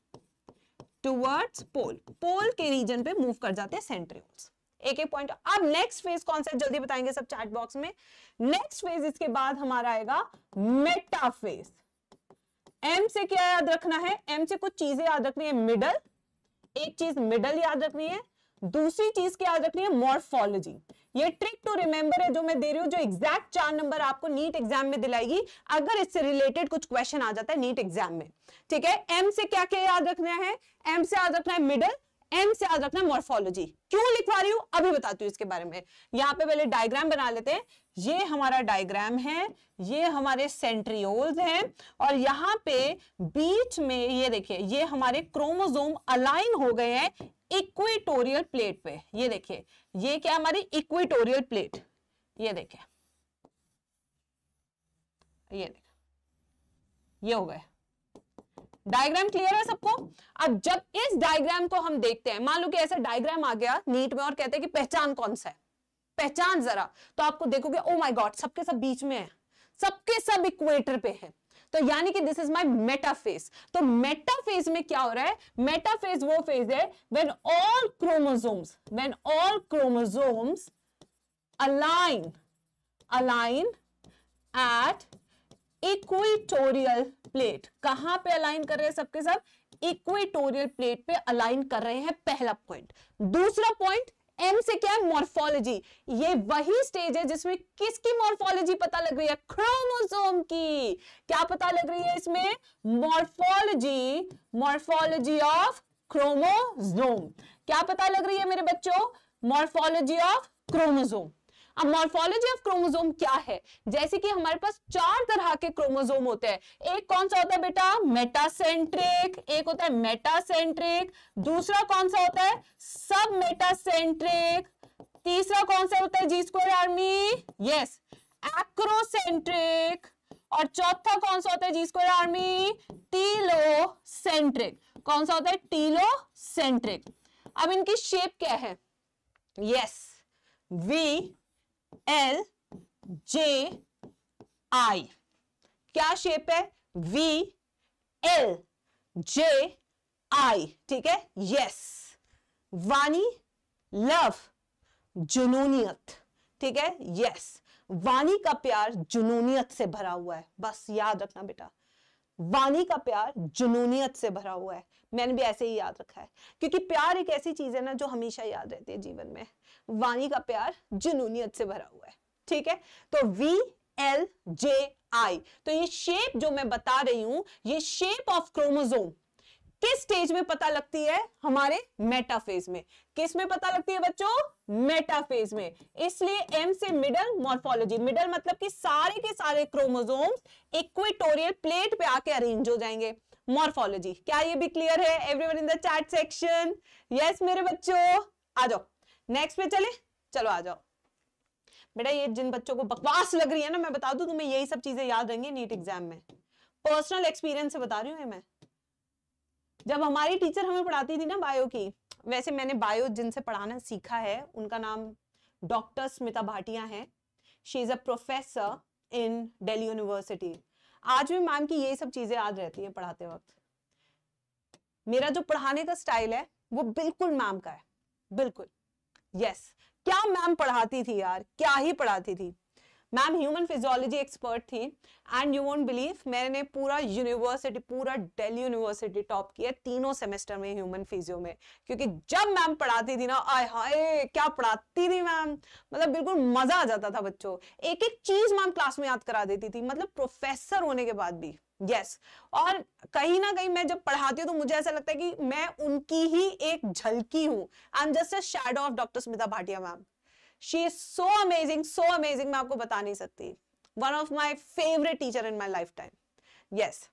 Speaker 1: towards pole pole के रीजन पे मूव कर जाते हैं सेंट्रियोल्स एक एक पॉइंट अब नेक्स्ट फेज कौन सा जल्दी बताएंगे सब चार्ट बॉक्स में नेक्स्ट फेज इसके बाद हमारा आएगा मेटाफेज एम से क्या याद रखना है एम से कुछ चीजें याद रखनी है मिडल एक चीज मिडल याद रखनी है दूसरी चीज क्या याद रखनी है मॉर्फोलॉजी ये ट्रिक टू रिमेंबर है जो मैं दे रही हूँ जो एग्जैक्ट चार नंबर आपको नीट एग्जाम में दिलाएगी अगर इससे रिलेटेड कुछ क्वेश्चन आ जाता है नीट एग्जाम में ठीक है एम से क्या क्या याद रखना है एम से याद रखना है मिडल एम से याद रखना है मॉर्फोलॉजी क्यों लिखवा रही हूँ अभी बताती हूँ इसके बारे में यहाँ पे पहले डायग्राम बना लेते हैं ये हमारा डायग्राम है ये हमारे सेंट्रियोल्स हैं और यहाँ पे बीच में ये देखिए ये हमारे क्रोमोजोम अलाइन हो गए हैं इक्वेटोरियल प्लेट पे ये देखिए ये क्या हमारी इक्वेटोरियल प्लेट ये देखिए ये देखिए ये हो गए डायग्राम क्लियर है सबको अब जब इस डायग्राम को हम देखते हैं मान लो कि ऐसा डायग्राम आ गया नीट में और कहते हैं कि पहचान कौन सा है पहचान जरा तो आपको देखोगे ओ माई गॉड सबके सब बीच में है सबके सब इक्वेटर पे है तो यानी कि दिस इज माय मेटाफेस तो मेटाफेस में क्या हो रहा है मेटाफेस वो फेज है when all chromosomes when all chromosomes align align at equatorial plate कहां पे अलाइन कर रहे हैं सबके सब इक्वेटोरियल प्लेट पे अलाइन कर रहे हैं पहला पॉइंट दूसरा पॉइंट एम से क्या है मॉर्फोलॉजी ये वही स्टेज है जिसमें किसकी मॉर्फोलॉजी पता लग रही है क्रोमोसोम की क्या पता लग रही है इसमें मॉर्फोलॉजी मॉर्फोलॉजी ऑफ क्रोमोसोम क्या पता लग रही है मेरे बच्चों मॉर्फोलॉजी ऑफ क्रोमोसोम अब मॉर्फोलॉजी ऑफ क्रोमोजोम क्या है जैसे कि हमारे पास चार तरह के क्रोमोजोम होते हैं एक कौन सा होता है बेटा मेटासेंट्रिक एक होता है मेटासेंट्रिक दूसरा कौन सा होता है सब मेटासेंट्रिक तीसरा कौन सा होता है जी स्क्वायर आर्मी यस एक्रोसेंट्रिक और चौथा कौन सा होता है जी स्क्वायर आर्मी टीलोसेंट्रिक कौन सा होता है टीलोसेंट्रिक अब इनकी शेप क्या है yes V L J I क्या शेप है वी एल जे आई ठीक है यस वानी लव जुनूनियत ठीक है यस वानी का प्यार जुनूनियत से भरा हुआ है बस याद रखना बेटा वानी का प्यार जुनूनियत से भरा हुआ है मैंने भी ऐसे ही याद रखा है क्योंकि प्यार एक ऐसी चीज है ना जो हमेशा याद रहती है जीवन में वाणी का प्यार जुनूनियत से भरा हुआ है ठीक है तो वी एल जे आई तो ये शेप जो मैं बता रही हूं ये शेप ऑफ क्रोमोजोम किस स्टेज में पता लगती है हमारे मेटाफेज में किस में पता लगती है बच्चों मेटाफेज में इसलिए एम से मिडल मॉर्फोलॉजी मिडल मतलब कि सारे के सारे क्रोमोजोम इक्वेटोरियल प्लेट पे आके अरेंज हो जाएंगे मॉर्फोलॉजी क्या ये भी क्लियर है everyone in the chat section yes मेरे बच्चों आ जाओ नेक्स्ट पे चले चलो आ जाओ बेटा ये जिन बच्चों को बकवास लग रही है ना मैं बता दू तुम्हें यही सब चीजें याद रहेंगी नीट एग्जाम में पर्सनल एक्सपीरियंस से बता रही हूँ मैं जब हमारी टीचर हमें पढ़ाती थी ना बायो की वैसे मैंने बायो जिनसे पढ़ाना सीखा है उनका नाम डॉक्टर स्मिता भाटिया है she is a professor in Delhi university आज भी मैम की यही सब चीजें याद रहती है पढ़ाते वक्त मेरा जो पढ़ाने का स्टाइल है वो बिल्कुल मैम का है बिल्कुल यस क्या मैम पढ़ाती थी यार क्या ही पढ़ाती थी मैम ह्यूमन फिजियोलॉजी एक्सपर्ट थी एंड यू वोंट बिलीव मैंने पूरा यूनिवर्सिटी पूरा दिल्ली यूनिवर्सिटी टॉप किया तीनों सेमेस्टर में ह्यूमन फिजियो में क्योंकि जब मैम पढ़ाती थी ना आय हाय क्या पढ़ाती थी मैम मतलब बिल्कुल मजा आ जाता था बच्चों एक एक चीज मैम क्लास में याद करा देती थी मतलब प्रोफेसर होने के बाद भी यस yes. और कहीं ना कहीं मैं जब पढ़ाती हूँ तो मुझे ऐसा लगता है कि मैं उनकी ही एक झलकी हूँ I am just a shadow of doctor Smita Bhatia ma'am she is so amazing so amazing मैं आपको बता नहीं सकती one of my favourite teacher in my life time yes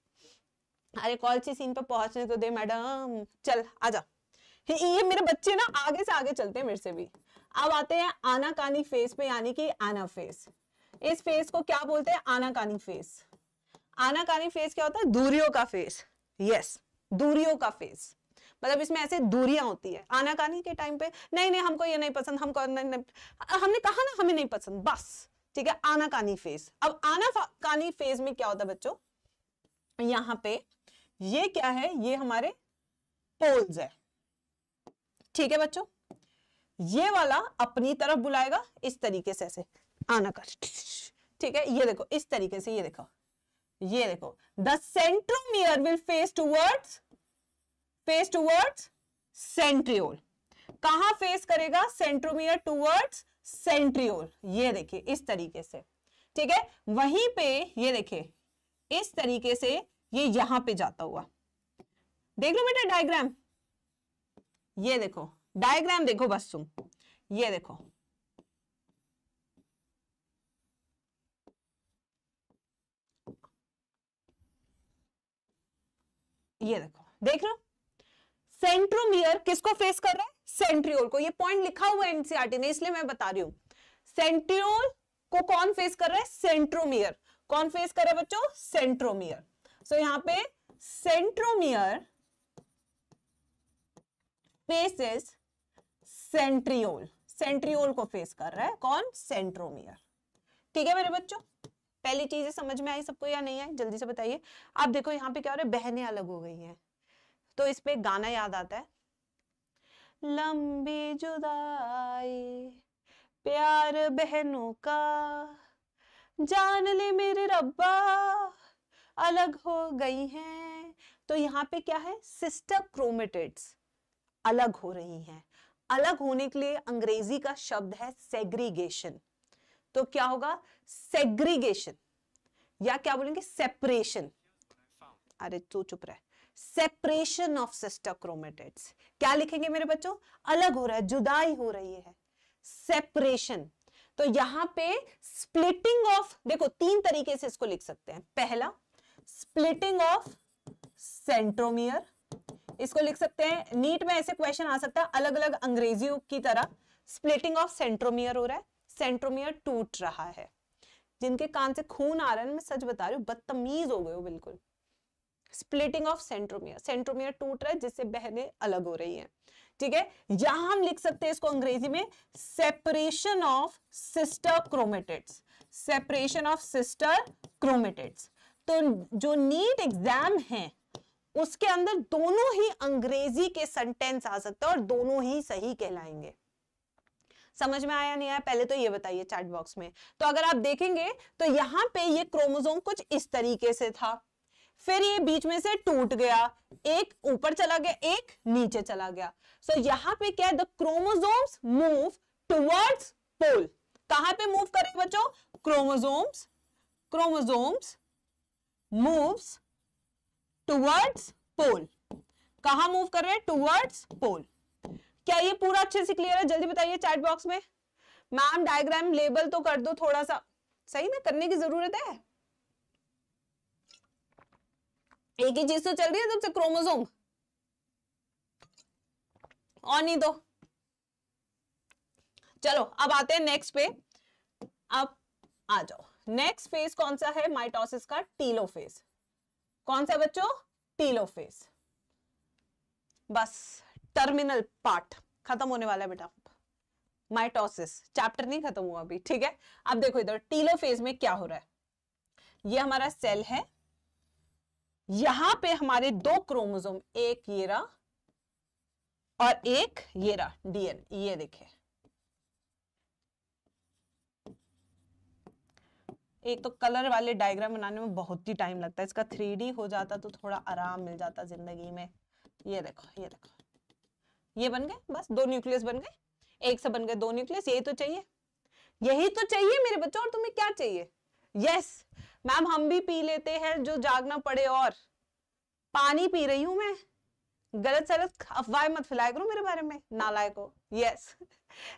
Speaker 1: अरे कौन सी सीन पर पहुंचने तो दे मैडम चल आजा ये मेरे बच्चे ना आगे से आगे चलते हैं मेरे से भी अब आते हैं आनाकानी फेस पे यानी कि आना फेस इस फेस को क्या बोलते हैं आनाकानी फेस आनाकानी फेज क्या होता है दूरियों का फेज यस दूरियों का फेज मतलब इसमें ऐसे दूरियां होती है आनाकानी के टाइम पे नहीं नहीं हमको ये नहीं पसंद हमको नहीं, नहीं, हमने कहा ना हमें नहीं पसंद बस ठीक है आनाकानी फेज अब आनाकानी फेज में क्या होता है बच्चों यहाँ पे ये क्या है ये हमारे पोल्स है ठीक है बच्चों ये वाला अपनी तरफ बुलाएगा इस तरीके से ऐसे आनाकानी ठीक है ये देखो इस तरीके से ये देखो ये देखो the centromere will face towards face towards centriole कहा फेस करेगा सेंट्रोमियर टूवर्ड्स सेंट्रियोल ये देखिए इस तरीके से ठीक है वहीं पे ये देखिए इस तरीके से ये यहां पे जाता हुआ देख लो बेटा डायग्राम ये देखो डायग्राम देखो बस तुम ये देखो ये देखो देख रहे हो सेंट्रोमियर किसको फेस कर रहा है सेंट्रियोल को ये पॉइंट लिखा हुआ है एनसीआरटी e ने इसलिए मैं बता रही हूं सेंट्रियोल को कौन फेस कर रहा है सेंट्रोमियर कौन फेस कर रहा है बच्चों सेंट्रोमियर सो so, यहां पे सेंट्रोमियर फेसेस सेंट्रियोल सेंट्रियोल को फेस कर रहा है कौन सेंट्रोमियर ठीक है मेरे बच्चों पहली चीज समझ में आई सबको या नहीं आई जल्दी से बताइए आप देखो यहाँ पे क्या हो रहा है बहने अलग हो गई हैं तो इस पे गाना याद आता है लंबी जुदाई प्यार बहनों का जान ले मेरे रब्बा अलग हो गई हैं तो यहाँ पे क्या है सिस्टर क्रोमेटेड्स अलग हो रही हैं अलग होने के लिए अंग्रेजी का शब्द है सेग्रीगेशन तो क्या होगा सेग्रीगेशन या क्या बोलेंगे सेपरेशन अरे तू चुप रहे सेपरेशन ऑफ सिस्टर क्रोमेटेड्स क्या लिखेंगे मेरे बच्चों अलग हो रहा है जुदाई हो रही है सेपरेशन तो यहां पे स्प्लिटिंग ऑफ देखो तीन तरीके से इसको लिख सकते हैं पहला स्प्लिटिंग ऑफ सेंट्रोमियर इसको लिख सकते हैं नीट में ऐसे क्वेश्चन आ सकता है अलग अलग अंग्रेजियों की तरह स्प्लिटिंग ऑफ सेंट्रोमियर हो रहा है सेंट्रोमियर टूट रहा है जिनके कान से खून आ रहा है मैं सच बता रही हूँ बदतमीज हो गए हो बिल्कुल स्प्लिटिंग ऑफ सेंट्रोमियर सेंट्रोमियर टूट रहा है जिससे बहने अलग हो रही हैं ठीक है यहां हम लिख सकते हैं इसको अंग्रेजी में separation of sister chromatids separation of sister chromatids तो जो नीट एग्जाम है उसके अंदर दोनों ही अंग्रेजी के सेंटेंस आ सकते हैं और दोनों ही सही कहलाएंगे समझ में आया नहीं आया पहले तो ये बताइए चैट बॉक्स में तो अगर आप देखेंगे तो यहाँ पे ये क्रोमोजोम कुछ इस तरीके से था फिर ये बीच में से टूट गया एक ऊपर चला गया एक नीचे चला गया सो so, यहाँ पे क्या है the chromosomes move towards pole कहां पे मूव करें बच्चों chromosomes chromosomes moves towards pole कहा मूव कर रहे हैं टुवर्ड्स पोल क्या ये पूरा अच्छे से क्लियर है जल्दी बताइए चैट बॉक्स में मैम डायग्राम लेबल तो कर दो थोड़ा सा सही ना करने की जरूरत है एक ही चीज तो चल रही है सबसे क्रोमोसोम और नहीं तो चलो अब आते हैं नेक्स्ट पे अब आ जाओ नेक्स्ट फेज कौन सा है माइटोसिस का टीलो फेज कौन सा बच्चों टीलो फेज बस टर्मिनल पार्ट खत्म होने वाला है बेटा माइटोसिस चैप्टर नहीं खत्म हुआ अभी ठीक है अब देखो इधर टीलो फेज में क्या हो रहा है ये हमारा सेल है यहां पे हमारे दो क्रोमोजोम एक ये रहा और एक ये रहा डीएन ये देखे एक तो कलर वाले डायग्राम बनाने में बहुत ही टाइम लगता है इसका थ्री हो जाता तो थोड़ा आराम मिल जाता जिंदगी में ये देखो ये देखो ये बन गए बस दो न्यूक्लियस बन गए एक से बन गए दो न्यूक्लियस यही तो चाहिए यही तो चाहिए मेरे बच्चों और तुम्हें क्या चाहिए यस मैम हम भी पी लेते हैं जो जागना पड़े और पानी पी रही हूं मैं गलत सलत अफवाह मत फैलाया करो मेरे बारे में नालायक हो यस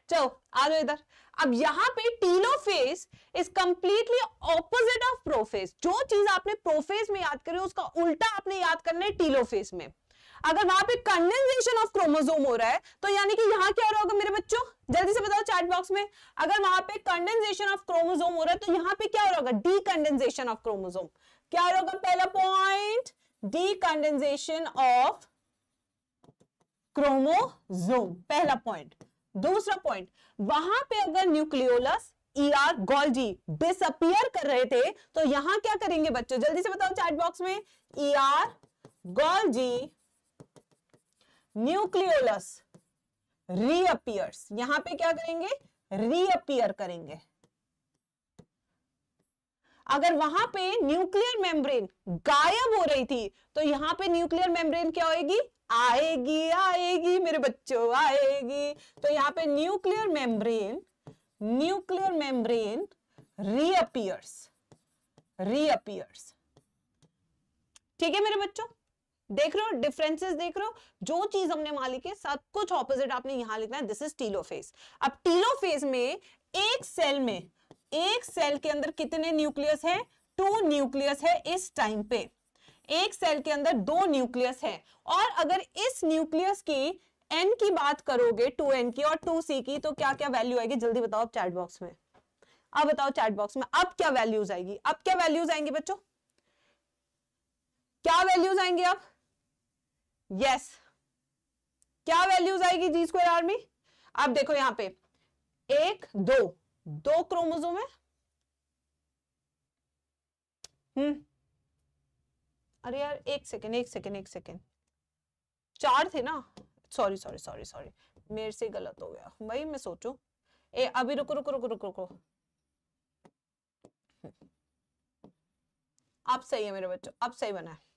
Speaker 1: चलो आ जाओ इधर अब यहाँ पे phase is completely opposite of prophase जो चीज आपने प्रोफेस में याद करी उसका उल्टा आपने याद करना है टीलोफेस में अगर वहां पे कंडेंसेशन ऑफ क्रोमोजोम हो रहा है तो यानी कि यहाँ क्या हो रहा होगा मेरे बच्चों जल्दी से बताओ चैट बॉक्स में अगर वहां पे कंडेंसेशन ऑफ क्रोमोजोम हो रहा है तो यहाँ पे क्या हो रहा होगा डी कंडेंसेशन ऑफ क्रोमोजोम क्या हो रहा होगा पहला point decondensation of chromosome पहला पॉइंट दूसरा पॉइंट वहां पे अगर न्यूक्लियोलस ईआर गोल्जी डिसअपियर कर रहे थे तो यहां क्या करेंगे बच्चों जल्दी से बताओ चैट बॉक्स में ER e Golgi nucleolus reappears यहां पे क्या करेंगे रीअपियर करेंगे अगर वहां पे न्यूक्लियर मेम्ब्रेन गायब हो रही थी तो यहां पे न्यूक्लियर मेम्ब्रेन क्या होगी आएगी आएगी मेरे बच्चों आएगी तो यहां पे nuclear membrane nuclear membrane reappears reappears ठीक है मेरे बच्चों देख रहे हो डिफरेंसेस देख रहे हो जो चीज हमने मान ली के सब कुछ ऑपोजिट आपने यहां लिखना है दिस इज टीलो फेज अब टीलो फेज में एक सेल में एक सेल के अंदर कितने न्यूक्लियस है टू न्यूक्लियस है इस टाइम पे एक सेल के अंदर दो न्यूक्लियस है और अगर इस न्यूक्लियस की एन की बात करोगे टू एन की और टू सी की तो क्या क्या वैल्यू आएगी जल्दी बताओ चैट बॉक्स में अब बताओ चैट बॉक्स में अब क्या वैल्यूज आएगी अब क्या वैल्यूज आएंगे बच्चों क्या वैल्यूज आएंगे अब यस क्या वैल्यूज आएगी जी स्क्वायर आर में आप देखो यहां पे एक दो दो क्रोमोजोम है हम्म अरे यार एक सेकेंड एक सेकेंड एक सेकेंड चार थे ना सॉरी सॉरी सॉरी सॉरी मेरे से गलत हो गया भाई मैं सोचू ए अभी रुको रुको रुको रुको रुको आप सही है मेरे बच्चों आप सही बना है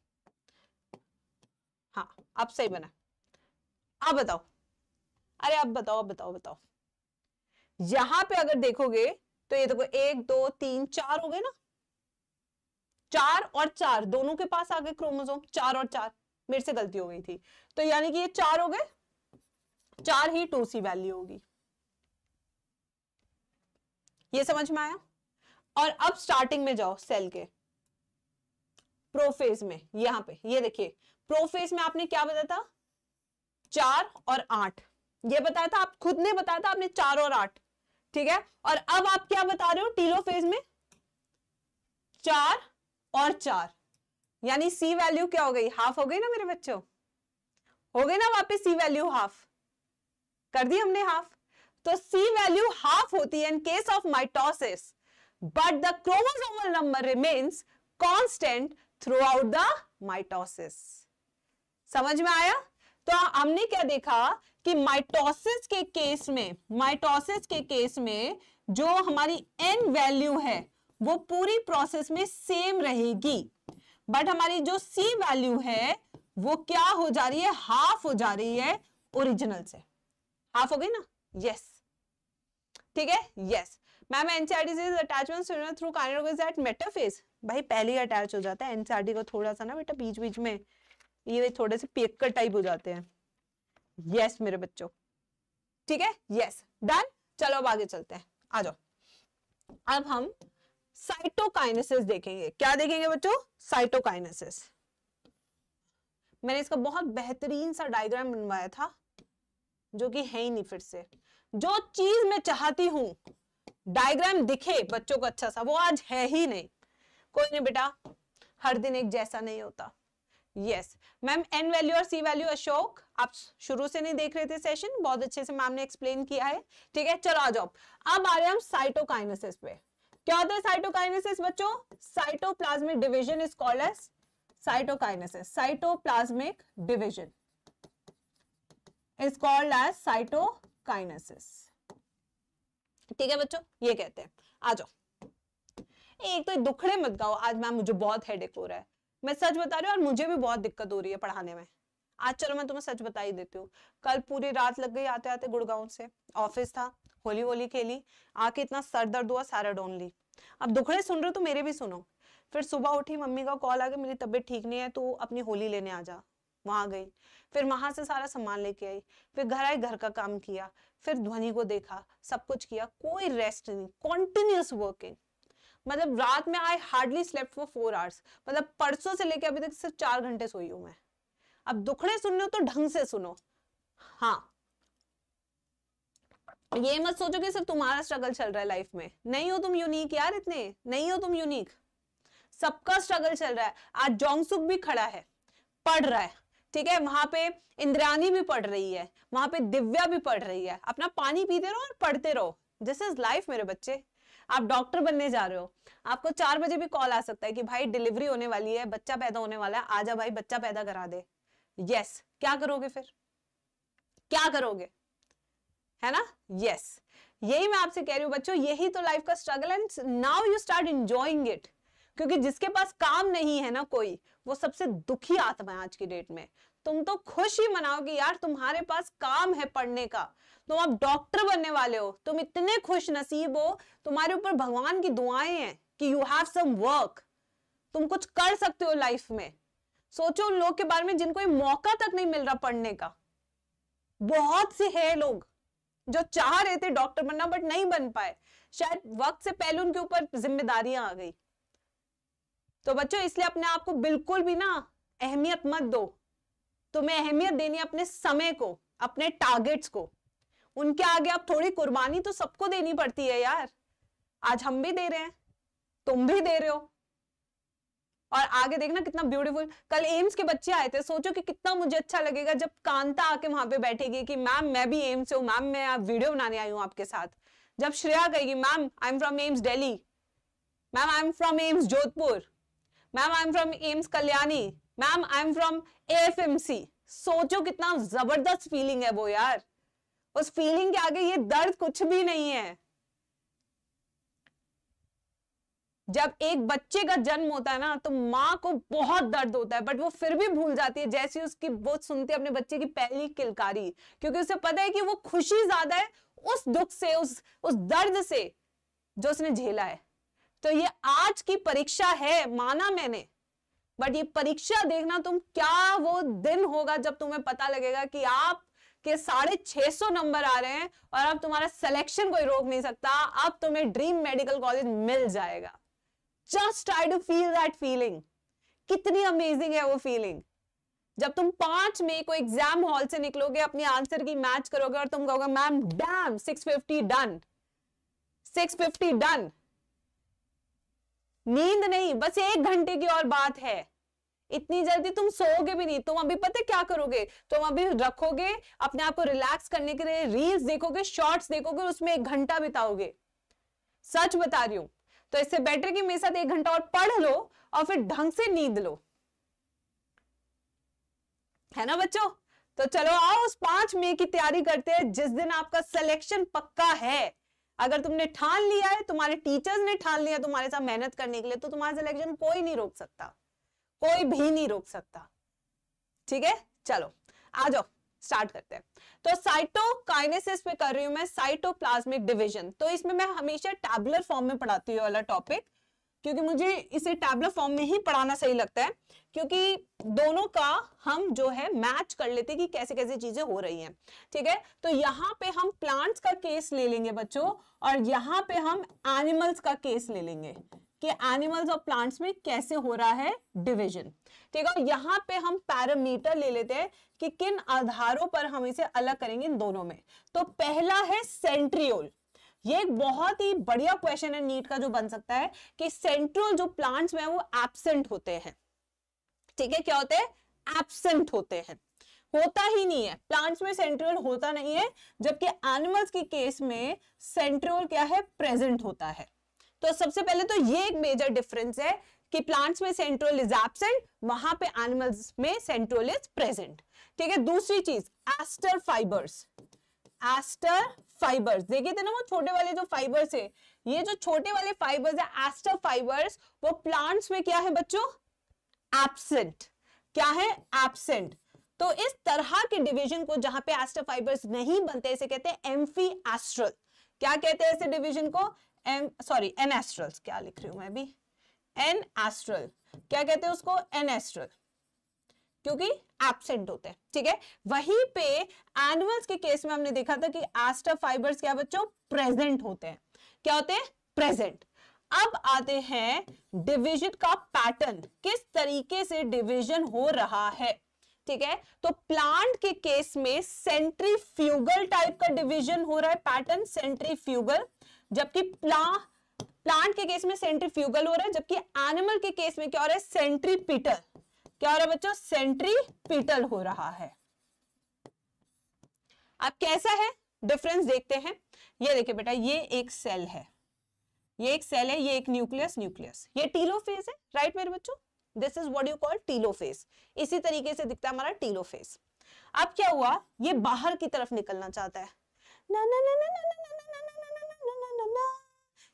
Speaker 1: हाँ अब सही बना अब बताओ अरे अब बताओ अब बताओ बताओ यहां पे अगर देखोगे तो ये देखो तो एक दो तीन चार हो गए ना चार और चार दोनों के पास आ गए क्रोमोजोम चार और चार मेरे से गलती हो गई थी तो यानी कि ये चार हो गए चार ही टू सी वैल्यू होगी ये समझ में आया और अब स्टार्टिंग में जाओ सेल के प्रोफेज में यहां पे ये देखिए प्रोफेस में आपने क्या बताया था चार और आठ ये बताया था आप खुद ने बताया था आपने चार और आठ ठीक है और अब आप क्या बता रहे हो टीलोफेज में चार और चार यानी सी वैल्यू क्या हो गई हाफ हो गई ना मेरे बच्चों हो गई ना वापस सी वैल्यू हाफ कर दी हमने हाफ तो सी वैल्यू हाफ होती है in case of mitosis but the chromosomal number remains constant throughout the mitosis समझ में आया तो हमने क्या देखा कि माइटोसिस के केस में माइटोसिस के केस में जो हमारी एन वैल्यू है वो पूरी प्रोसेस में सेम रहेगी बट हमारी जो सी वैल्यू है वो क्या हो जा रही है हाफ हो जा रही है ओरिजिनल से हाफ हो गई ना यस ठीक है यस मैम एनसीआरटी से अटैचमेंट थ्रू काइनेटोगेज मेटाफेज भाई पहले ही अटैच हो जाता है एनसीआरटी को थोड़ा सा ना बेटा बीच बीच में ये थोड़े से पेकर टाइप हो जाते हैं यस yes, मेरे बच्चों ठीक है यस डन चलो अब आगे चलते हैं आ जाओ अब हम साइटोकाइनेसिस देखेंगे क्या देखेंगे बच्चों साइटोकाइनेसिस मैंने इसका बहुत बेहतरीन सा डायग्राम बनवाया था जो कि है ही नहीं फिर से जो चीज मैं चाहती हूं डायग्राम दिखे बच्चों को अच्छा सा वो आज है ही नहीं कोई नहीं बेटा हर दिन एक जैसा नहीं होता यस मैम एन वैल्यू और सी वैल्यू अशोक आप शुरू से नहीं देख रहे थे सेशन बहुत अच्छे से मैम ने एक्सप्लेन किया है ठीक है चलो आ जाओ अब आ रहे हम साइटोकाइनेसिस पे क्या होता है साइटोकाइनेसिस बच्चों cytoplasmic division is called as cytokinesis cytoplasmic division is called as cytokinesis ठीक है बच्चों ये कहते हैं आ जाओ एक तो दुखड़े मत गाओ आज मैम मुझे बहुत हेडेक हो रहा है मैं सच बता रही हूँ और मुझे भी बहुत दिक्कत हो रही है पढ़ाने में आज चलो मैं तुम्हें सच बता ही देती हूँ कल पूरी रात लग गई आते आते गुड़गांव से ऑफिस था होली होली खेली आके इतना सर दर्द हुआ सारा डोन ली अब दुखड़े सुन रहे हो तो मेरे भी सुनो फिर सुबह उठी मम्मी का कॉल आ गया मेरी तबीयत ठीक नहीं है तो अपनी होली लेने आ जा वहां गई फिर वहां से सारा सामान लेके आई फिर घर आई घर का काम किया फिर ध्वनि को देखा सब कुछ किया कोई रेस्ट नहीं कॉन्टिन्यूस वर्किंग मतलब रात में I hardly slept for four hours मतलब परसों से लेके अभी तक सिर्फ चार घंटे सोई हूं मैं अब दुखड़े सुन हो तो ढंग से सुनो हाँ ये मत सोचो कि सिर्फ तुम्हारा स्ट्रगल चल रहा है लाइफ में नहीं हो तुम यूनिक यार इतने नहीं हो तुम यूनिक सबका स्ट्रगल चल रहा है आज जोंगसुक भी खड़ा है पढ़ रहा है ठीक है वहां पे इंद्रानी भी पढ़ रही है वहां पे दिव्या भी पढ़ रही है अपना पानी पीते रहो और पढ़ते रहो दिस इज लाइफ मेरे बच्चे आप डॉक्टर बनने जा रहे हो आपको चार बजे भी कॉल आ सकता है कि भाई डिलीवरी होने वाली है बच्चा पैदा होने वाला है आजा भाई बच्चा पैदा करा दे यस क्या करोगे फिर क्या करोगे है ना यस yes. यही मैं आपसे कह रही हूँ बच्चों यही तो लाइफ का struggle and now you start enjoying it क्योंकि जिसके पास काम नहीं है ना कोई वो सबसे दुखी आत्मा है आज की डेट में तुम तो खुश ही मनाओगे यार तुम्हारे पास काम है पढ़ने का तुम अब डॉक्टर बनने वाले हो तुम इतने खुश नसीब हो तुम्हारे ऊपर भगवान की दुआएं हैं कि यू हैव सम वर्क तुम कुछ कर सकते हो लाइफ में सोचो उन लोग के बारे में जिनको ये मौका तक नहीं मिल रहा पढ़ने का बहुत से है लोग जो चाह रहे थे डॉक्टर बनना बट नहीं बन पाए शायद वक्त से पहले उनके ऊपर जिम्मेदारियां आ गई तो बच्चों इसलिए अपने आप को बिल्कुल भी ना अहमियत मत दो तुम्हें तो अहमियत देनी अपने समय को अपने टारगेट्स को उनके आगे आप थोड़ी कुर्बानी तो सबको देनी पड़ती है यार आज हम भी दे रहे हैं तुम भी दे रहे हो और आगे देखना कितना ब्यूटीफुल कल एम्स के बच्चे आए थे सोचो कि कितना मुझे अच्छा लगेगा जब कांता आके वहां पे बैठेगी कि मैम मैं भी एम्स हूँ मैम मैं वीडियो बनाने आई हूँ आपके साथ जब श्रेया कहेगी ma'am I am from AIIMS Delhi ma'am I am from AIIMS Jodhpur ma'am I am from AIIMS Kalyani ma'am I am from सी सोचो कितना जबरदस्त फीलिंग है वो यार उस फीलिंग के आगे ये दर्द कुछ भी नहीं है जब एक बच्चे का जन्म होता है ना तो माँ को बहुत दर्द होता है बट वो फिर भी भूल जाती है जैसे उसकी वो सुनती है अपने बच्चे की पहली किलकारी क्योंकि उसे पता है कि वो खुशी ज्यादा है उस दुख से उस उस दर्द से जो उसने झेला है तो ये आज की परीक्षा है माना मैंने बट ये परीक्षा देखना तुम क्या वो दिन होगा जब तुम्हें पता लगेगा कि आप के साढ़े छह सौ नंबर आ रहे हैं और अब तुम्हारा सिलेक्शन कोई रोक नहीं सकता अब तुम्हें ड्रीम मेडिकल कॉलेज मिल जाएगा just try to feel that feeling कितनी अमेजिंग है वो फीलिंग जब तुम पांच मई को एग्जाम हॉल से निकलोगे अपनी आंसर की मैच करोगे और तुम कहोगे ma'am damn six fifty done six fifty done नींद नहीं बस एक घंटे की और बात है इतनी जल्दी तुम सोओगे भी नहीं तुम अभी पता क्या करोगे तुम अभी रखोगे अपने आप को रिलैक्स करने के लिए रील्स देखोगे शॉर्ट्स देखोगे उसमें एक घंटा बिताओगे सच बता रही हूं तो इससे बेटर कि मेरे साथ एक घंटा और पढ़ लो और फिर ढंग से नींद लो है ना बच्चों तो चलो आओ उस पांच मई की तैयारी करते हैं जिस दिन आपका सिलेक्शन पक्का है अगर तुमने ठान लिया है तुम्हारे टीचर्स ने ठान लिया तुम्हारे साथ मेहनत करने के लिए तो तुम्हारा सिलेक्शन कोई नहीं रोक सकता कोई भी नहीं रोक सकता ठीक है चलो आ जाओ स्टार्ट करते हैं तो साइटोकाइनेसिस पे कर रही हूं मैं साइटोप्लाज्मिक डिवीजन तो इसमें मैं हमेशा टैबलर फॉर्म में पढ़ाती हूँ वाला टॉपिक क्योंकि मुझे इसे टैबलेट फॉर्म में ही पढ़ाना सही लगता है क्योंकि दोनों का हम जो है मैच कर लेते कि कैसे कैसे चीजें हो रही हैं ठीक है तो यहाँ पे हम प्लांट्स का केस ले लेंगे बच्चों और यहाँ पे हम एनिमल्स का केस ले लेंगे कि एनिमल्स और प्लांट्स में कैसे हो रहा है डिविजन ठीक है यहाँ पे हम पैरामीटर ले लेते हैं कि किन आधारों पर हम इसे अलग करेंगे इन दोनों में तो पहला है सेंट्रियोल ये एक बहुत ही बढ़िया क्वेश्चन है नीट का जो बन सकता है कि सेंट्रल जो प्लांट्स में वो एबसेंट होते हैं ठीक है क्या होते हैं एबसेंट होते हैं होता ही नहीं है प्लांट्स में सेंट्रल होता नहीं है जबकि एनिमल्स के केस में सेंट्रल क्या है प्रेजेंट होता है तो सबसे पहले तो ये एक मेजर डिफरेंस है कि प्लांट्स में सेंट्रल इज एबसेंट वहां पे एनिमल्स में सेंट्रल इज प्रेजेंट ठीक है दूसरी चीज एस्टर फाइबर्स एस्टर फाइबर्स देखे थे ना वो छोटे वाले जो फाइबर्स है ये जो छोटे वाले फाइबर्स है एस्टर फाइबर्स वो प्लांट्स में क्या है बच्चों एब्सेंट क्या है एब्सेंट तो इस तरह के डिवीजन को जहां पे एस्टर फाइबर्स नहीं बनते इसे कहते हैं एम्फी एस्ट्रल क्या कहते हैं इसे डिवीजन को एम सॉरी एन एस्ट्रल क्या लिख रही हूं मैं भी एन एस्ट्रल क्या कहते हैं उसको एन एस्ट्रल क्योंकि एबसेंट होते हैं ठीक है वहीं पे एनिमल्स के केस में हमने देखा था कि आस्टा फाइबर्स क्या बच्चों प्रेजेंट होते हैं क्या होते हैं प्रेजेंट अब आते हैं डिवीजन का पैटर्न किस तरीके से डिवीजन हो रहा है ठीक है तो प्लांट के केस में सेंट्रीफ्यूगल टाइप का डिवीजन हो रहा है पैटर्न सेंट्रीफ्यूगल जबकि प्ला प्लांट के केस में सेंट्रीफ्यूगल हो रहा है जबकि एनिमल के केस में क्या हो रहा है सेंट्रीपिटल क्या हो रहा है बच्चों सेंट्रीपिटल हो रहा है अब कैसा है डिफरेंस देखते हैं ये देखिए बेटा ये एक सेल है ये एक सेल है ये एक न्यूक्लियस न्यूक्लियस ये टीलोफेज है राइट मेरे बच्चों this is what you call telophase इसी तरीके से दिखता है हमारा टीलोफेज अब क्या हुआ ये बाहर की तरफ निकलना चाहता है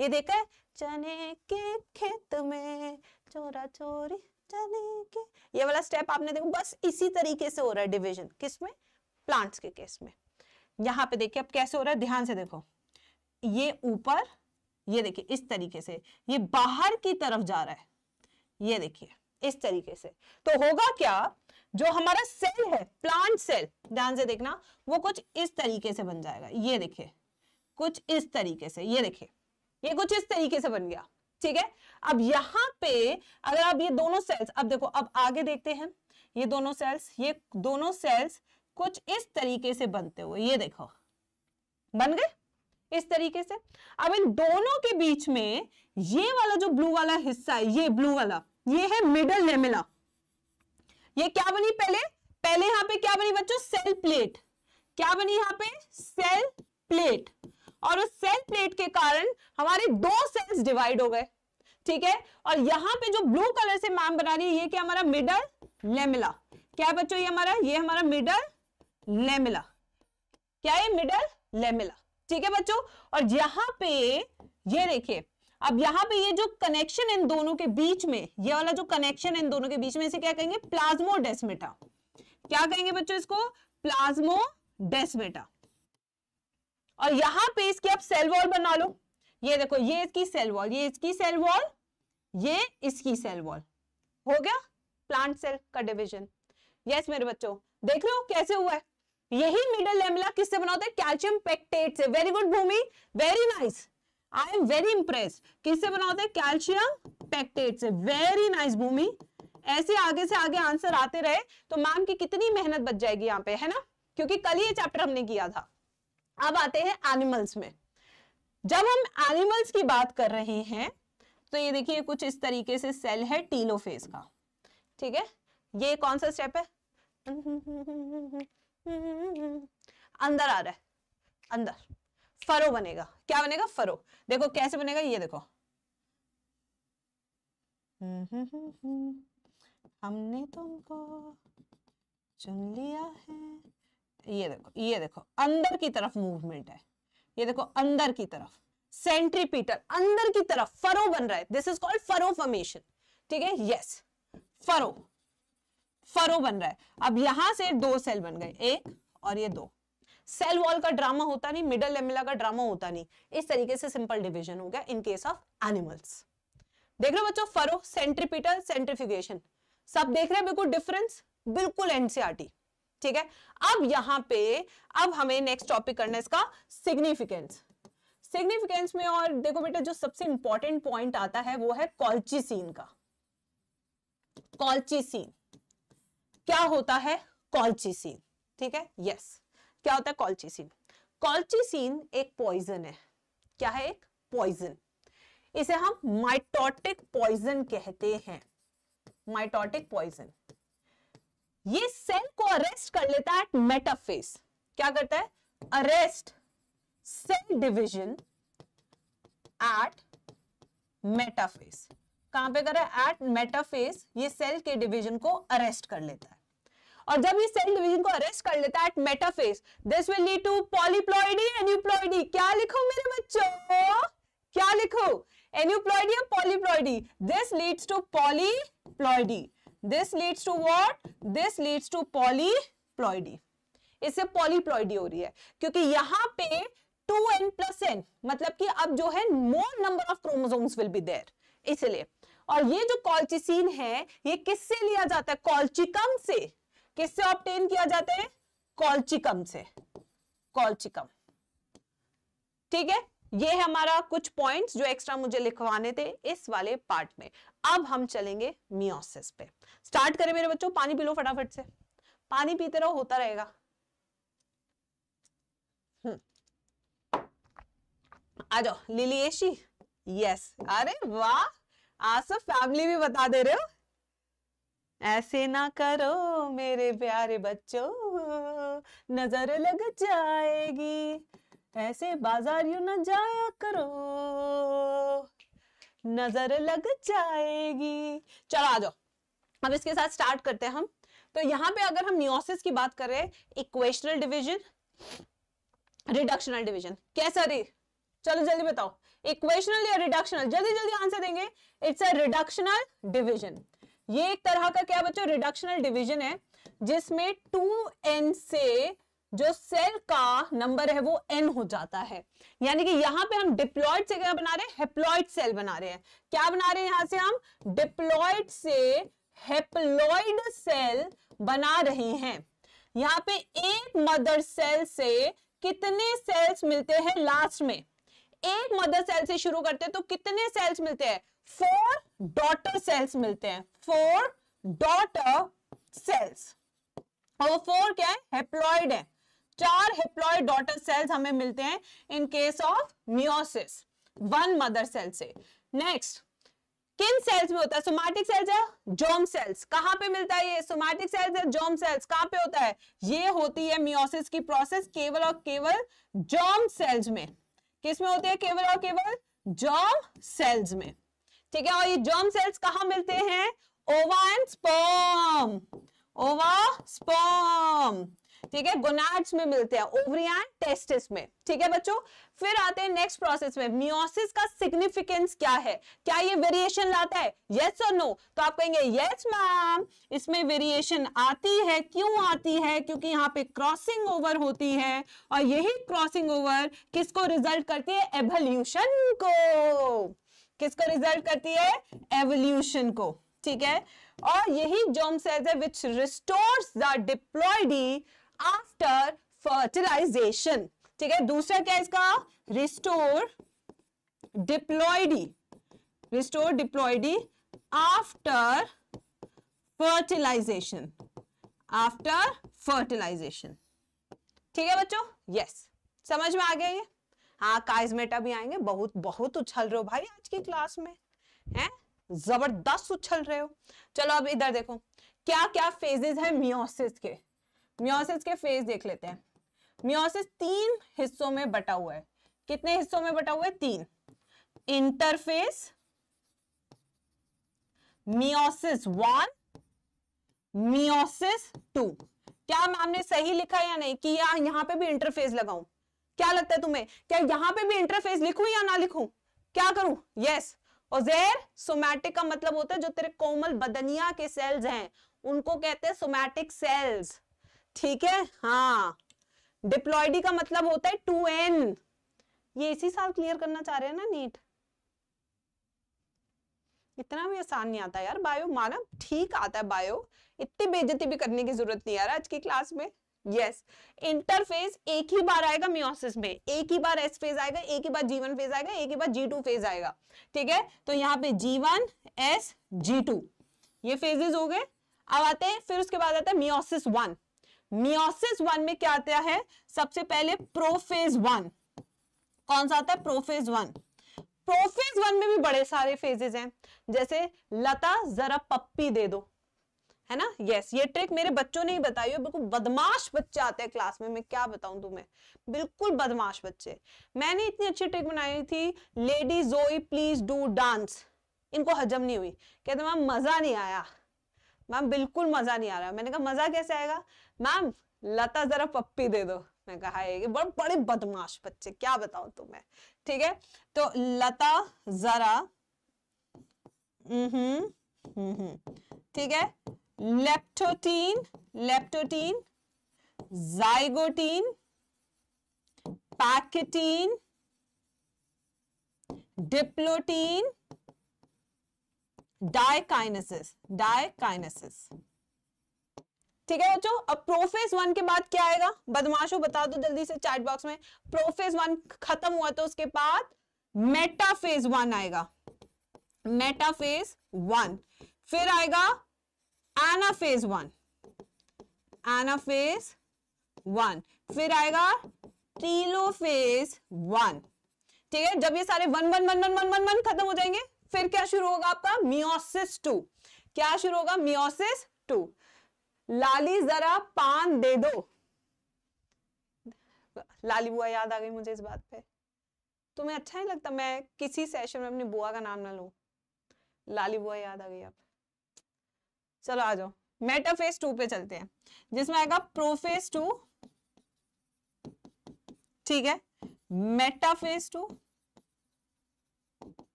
Speaker 1: ये देखा है चने के खेत में चोरा चोरी चले के ये वाला स्टेप आपने देखो बस इसी तरीके से हो रहा है डिविजन किसमें प्लांट्स के केस में यहाँ पे देखिए अब कैसे हो रहा है ध्यान से देखो ये ऊपर ये देखिए इस तरीके से ये बाहर की तरफ जा रहा है ये देखिए इस तरीके से तो होगा क्या जो हमारा सेल है प्लांट सेल ध्यान से देखना वो कुछ इस तरीके से बन जाएगा ये देखिए कुछ इस तरीके से ये देखिए ये कुछ इस तरीके से बन गया ठीक है अब यहाँ पे अगर आप ये दोनों सेल्स अब देखो अब आगे देखते हैं ये दोनों सेल्स ये दोनों सेल्स कुछ इस तरीके से बनते हुए ये देखो बन गए इस तरीके से अब इन दोनों के बीच में ये वाला जो ब्लू वाला हिस्सा है ये ब्लू वाला ये है मिडल लेमिला ये क्या बनी पहले पहले यहाँ पे क्या बनी बच्चों सेल प्लेट क्या बनी यहाँ पे सेल प्लेट और उस सेल प्लेट के कारण हमारे दो सेल्स डिवाइड हो गए ठीक है और यहाँ पे जो ब्लू कलर से मैम बना रही है ये क्या हमारा मिडल लेमिला क्या बच्चों ये हमारा ये हमारा मिडल लेमिला क्या ये मिडल लेमिला ठीक है बच्चों और यहाँ पे ये देखिए अब यहाँ पे ये जो कनेक्शन इन दोनों के बीच में ये वाला जो कनेक्शन इन दोनों के बीच में इसे क्या कहेंगे प्लाज्मो डेस्मेटा क्या कहेंगे बच्चों इसको प्लाज्मो डेस्मेटा और यहाँ पे इसकी आप सेल वॉल बना लो ये देखो ये इसकी सेल वॉल ये इसकी सेल वॉल ये इसकी सेल वॉल हो गया प्लांट सेल का डिविजन यस मेरे बच्चों देख रहे हो कैसे हुआ है यही मिडल लेमला किससे बना होता है कैल्शियम पेक्टेट से very good Bhumi very nice I am very impress किससे बना होता है कैल्शियम पेक्टेट से वेरी नाइस भूमि ऐसे आगे से आगे आंसर आते रहे तो मैम की कितनी मेहनत बच जाएगी यहाँ पे है ना क्योंकि कल ये चैप्टर हमने किया था अब आते हैं एनिमल्स में जब हम एनिमल्स की बात कर रहे हैं तो ये देखिए कुछ इस तरीके से सेल है टीलोफेज का ठीक है ये कौन सा स्टेप है अंदर आ रहा है अंदर फरो बनेगा क्या बनेगा फरो देखो कैसे बनेगा ये देखो हमने तुमको चुन लिया है ये देखो ये देखो अंदर की तरफ मूवमेंट है ये देखो अंदर की तरफ सेंट्रीपीटर अंदर की तरफ फरो बन रहा है this is called furrow formation ठीक है यस फरो फरो बन रहा है अब यहां से दो सेल बन गए एक और ये दो सेल वॉल का ड्रामा होता नहीं मिडल लेमिला का ड्रामा होता नहीं इस तरीके से सिंपल डिवीजन हो गया इन केस ऑफ एनिमल्स देख रहे हो बच्चों फरो सेंट्रीपीटल सेंट्रीफ्यूगेशन सब देख रहे हैं बिल्कुल डिफरेंस बिल्कुल एनसीआरटी ठीक है अब यहां पे अब हमें नेक्स्ट टॉपिक करना है इसका सिग्निफिकेंस सिग्निफिकेंस में और देखो बेटा जो सबसे इंपॉर्टेंट पॉइंट आता है वो है कॉल्ची सीन का कॉल्ची सीन क्या होता है कॉल्ची सीन ठीक है यस क्या होता है कॉल्ची सीन कॉल्ची सीन एक पॉइजन है क्या है एक पॉइजन इसे हम माइटोटिक पॉइजन कहते हैं माइटोटिक पॉइजन ये सेल को अरेस्ट कर लेता है एट मेटाफेस क्या करता है arrest cell division at metaphase कहां पे कर रहा है एट मेटाफेस ये सेल के डिवीजन को अरेस्ट कर लेता है और जब ये सेल डिवीजन को अरेस्ट कर लेता है at metaphase this will lead to polyploidy aneuploidy क्या लिखो मेरे बच्चों क्या लिखो एन्यूप्लॉइडी या polyploidy this leads to polyploidy this leads to what this leads to polyploidy इससे पॉलीप्लॉइडी हो रही है क्योंकि यहां पे टू एन प्लस एन मतलब कि अब जो है more number of chromosomes will be there इसलिए और ये जो कॉल्चिसीन है ये किससे लिया जाता है कॉल्चिकम से किससे ऑप्टेन किया जाता है कॉल्चिकम से कॉल्चिकम ठीक है ये है हमारा कुछ पॉइंट्स जो एक्स्ट्रा मुझे लिखवाने थे इस वाले पार्ट में अब हम चलेंगे मियोसिस पे स्टार्ट करें मेरे बच्चों पानी पी लो फटाफट से पानी पीते रहो होता रहेगा हम्म। आ जाओ लिलियशी यस अरे वाह आसफ फैमिली भी बता दे रहे हो ऐसे ना करो मेरे प्यारे बच्चों नजर लग जाएगी ऐसे बाजार यू न जाया करो नजर लग जाएगी चलो आ जाओ अब इसके साथ स्टार्ट करते हैं हम तो यहाँ पे अगर हम न्यूसिस की बात करें इक्वेशनल डिवीजन रिडक्शनल डिवीजन कैसा रे चलो जल्दी बताओ इक्वेशनल या रिडक्शनल जल्दी जल्दी आंसर देंगे इट्स अ रिडक्शनल डिवीजन ये एक तरह का क्या बच्चों रिडक्शनल डिवीजन है जिसमें टू एन से जो सेल का नंबर है वो एन हो जाता है यानी कि यहाँ पे हम डिप्लॉयड से क्या बना रहे हैं हेप्लॉइड सेल बना रहे हैं क्या बना रहे हैं यहाँ से हम डिप्लॉयड से हेप्लॉइड सेल बना रहे हैं यहाँ पे एक मदर सेल से कितने सेल्स मिलते हैं लास्ट में एक मदर सेल से शुरू करते हैं तो कितने सेल्स मिलते हैं फोर डॉटर सेल्स मिलते हैं फोर डॉटर सेल्स और वो फोर क्या है हेप्लॉइड है चार हिप्लॉय डॉटर सेल्स हमें मिलते हैं in case of meiosis one mother cell से नेक्स्ट किन सेल्स में होता है सोमैटिक सेल्स है जोम सेल्स कहां पे मिलता है ये सोमैटिक सेल्स है जोम सेल्स कहां पे होता है ये होती है मियोसिस की प्रोसेस केवल और केवल जोम सेल्स में किस में होती है केवल और केवल जोम सेल्स में ठीक है और ये जोम सेल्स कहां मिलते हैं ओवा एंड स्पर्म ओवा स्पर्म ठीक है गोनाड्स में मिलते हैं ओवरिया टेस्टिस में ठीक है बच्चों फिर आते हैं नेक्स्ट प्रोसेस में मियोसिस का सिग्निफिकेंस क्या है क्या ये वेरिएशन लाता है यस और नो तो आप कहेंगे यस मैम इसमें वेरिएशन आती है क्यों आती है क्योंकि यहाँ पे क्रॉसिंग ओवर होती है और यही क्रॉसिंग ओवर किसको रिजल्ट करती है एवोल्यूशन को किसको रिजल्ट करती है एवोल्यूशन को ठीक है और यही जर्म सेल्स है which restores the diploidy after fertilisation ठीक है दूसरा क्या इसका restore diploidy restore diploidy after fertilisation after fertilisation ठीक है बच्चों यस समझ में आ गया ये हाँ काइजमेटा भी आएंगे बहुत बहुत उछल रहे हो भाई आज की क्लास में हैं जबरदस्त उछल रहे हो चलो अब इधर देखो क्या क्या फेजेस है मियोसिस के म्योसिस के फेज देख लेते हैं म्योसिस तीन हिस्सों में बटा हुआ है कितने हिस्सों में बटा हुआ है तीन interphase meiosis one meiosis two क्या मैम ने सही लिखा या नहीं कि या यहाँ पे भी इंटरफेस लगाऊं क्या लगता है तुम्हें क्या यहां पे भी इंटरफेस लिखूं या ना लिखूं क्या करूं यस yes. और जेर सोमैटिक का मतलब होता है जो तेरे कोमल बदनिया के सेल्स हैं उनको कहते हैं सोमैटिक सेल्स ठीक है हाँ डिप्लॉयडी का मतलब होता है टू एन ये इसी साल क्लियर करना चाह रहे हैं ना नीट इतना भी आसान नहीं आता यार बायो मानव ठीक आता है बायो इतनी बेजती भी करने की जरूरत नहीं यार आज की क्लास में यस yes. इंटरफेज एक ही बार आएगा मियोसिस में एक ही बार एस फेज आएगा एक ही बार जीवन फेज आएगा एक ही बार जी टू फेज आएगा ठीक है तो यहाँ पे G one S G two ये फेजेस हो गए अब आते हैं फिर उसके बाद आता है मियोसिस वन मियोसिस वन में क्या आता है सबसे पहले प्रोफेज वन कौन सा आता है प्रोफेज वन प्रोफेज वन में भी बड़े सारे फेजेज हैं जैसे लता जरा पप्पी दे दो है ना यस ये ट्रिक मेरे बच्चों ने ही बताई है बिल्कुल बदमाश बच्चे आते हैं क्लास में मैं क्या बताऊं तुम्हें बिल्कुल बदमाश बच्चे मैंने इतनी अच्छी ट्रिक बनाई थी लेडी जोई प्लीज डू डांस इनको हजम नहीं हुई कहते मैम मजा नहीं आया मैम बिल्कुल मजा नहीं आ रहा मैंने कहा मजा कैसे आएगा मैम लता जरा पप्पी दे दो मैं कहा ये बड़े बड़े बदमाश बच्चे क्या बताओ तुम्हें ठीक है तो लता जरा हम्म, हम्म, हम्म, ठीक है leptotene leptotene zygotene pachytene diplotene diakinesis diakinesis ठीक है बच्चों अब प्रोफेस वन के बाद क्या आएगा बदमाशों बता दो जल्दी से चैट बॉक्स में प्रोफेस वन खत्म हुआ तो उसके बाद मेटाफेज वन आएगा मेटाफेज वन फिर आएगा एनाफेज वन एनाफेज वन फिर आएगा टीलोफेज वन ठीक है जब ये सारे one one one one one one one खत्म हो जाएंगे फिर क्या शुरू होगा आपका मियोसिस टू क्या शुरू होगा मियोसिस टू लाली जरा पान दे दो लाली बुआ याद आ गई मुझे इस बात पे तुम्हें अच्छा नहीं लगता मैं किसी सेशन में अपनी बुआ का नाम ना लू लाली बुआ याद आ गई आप चलो आ जाओ मेटाफेस टू पे चलते हैं जिसमें आएगा प्रोफेस टू ठीक है मेटाफेस टू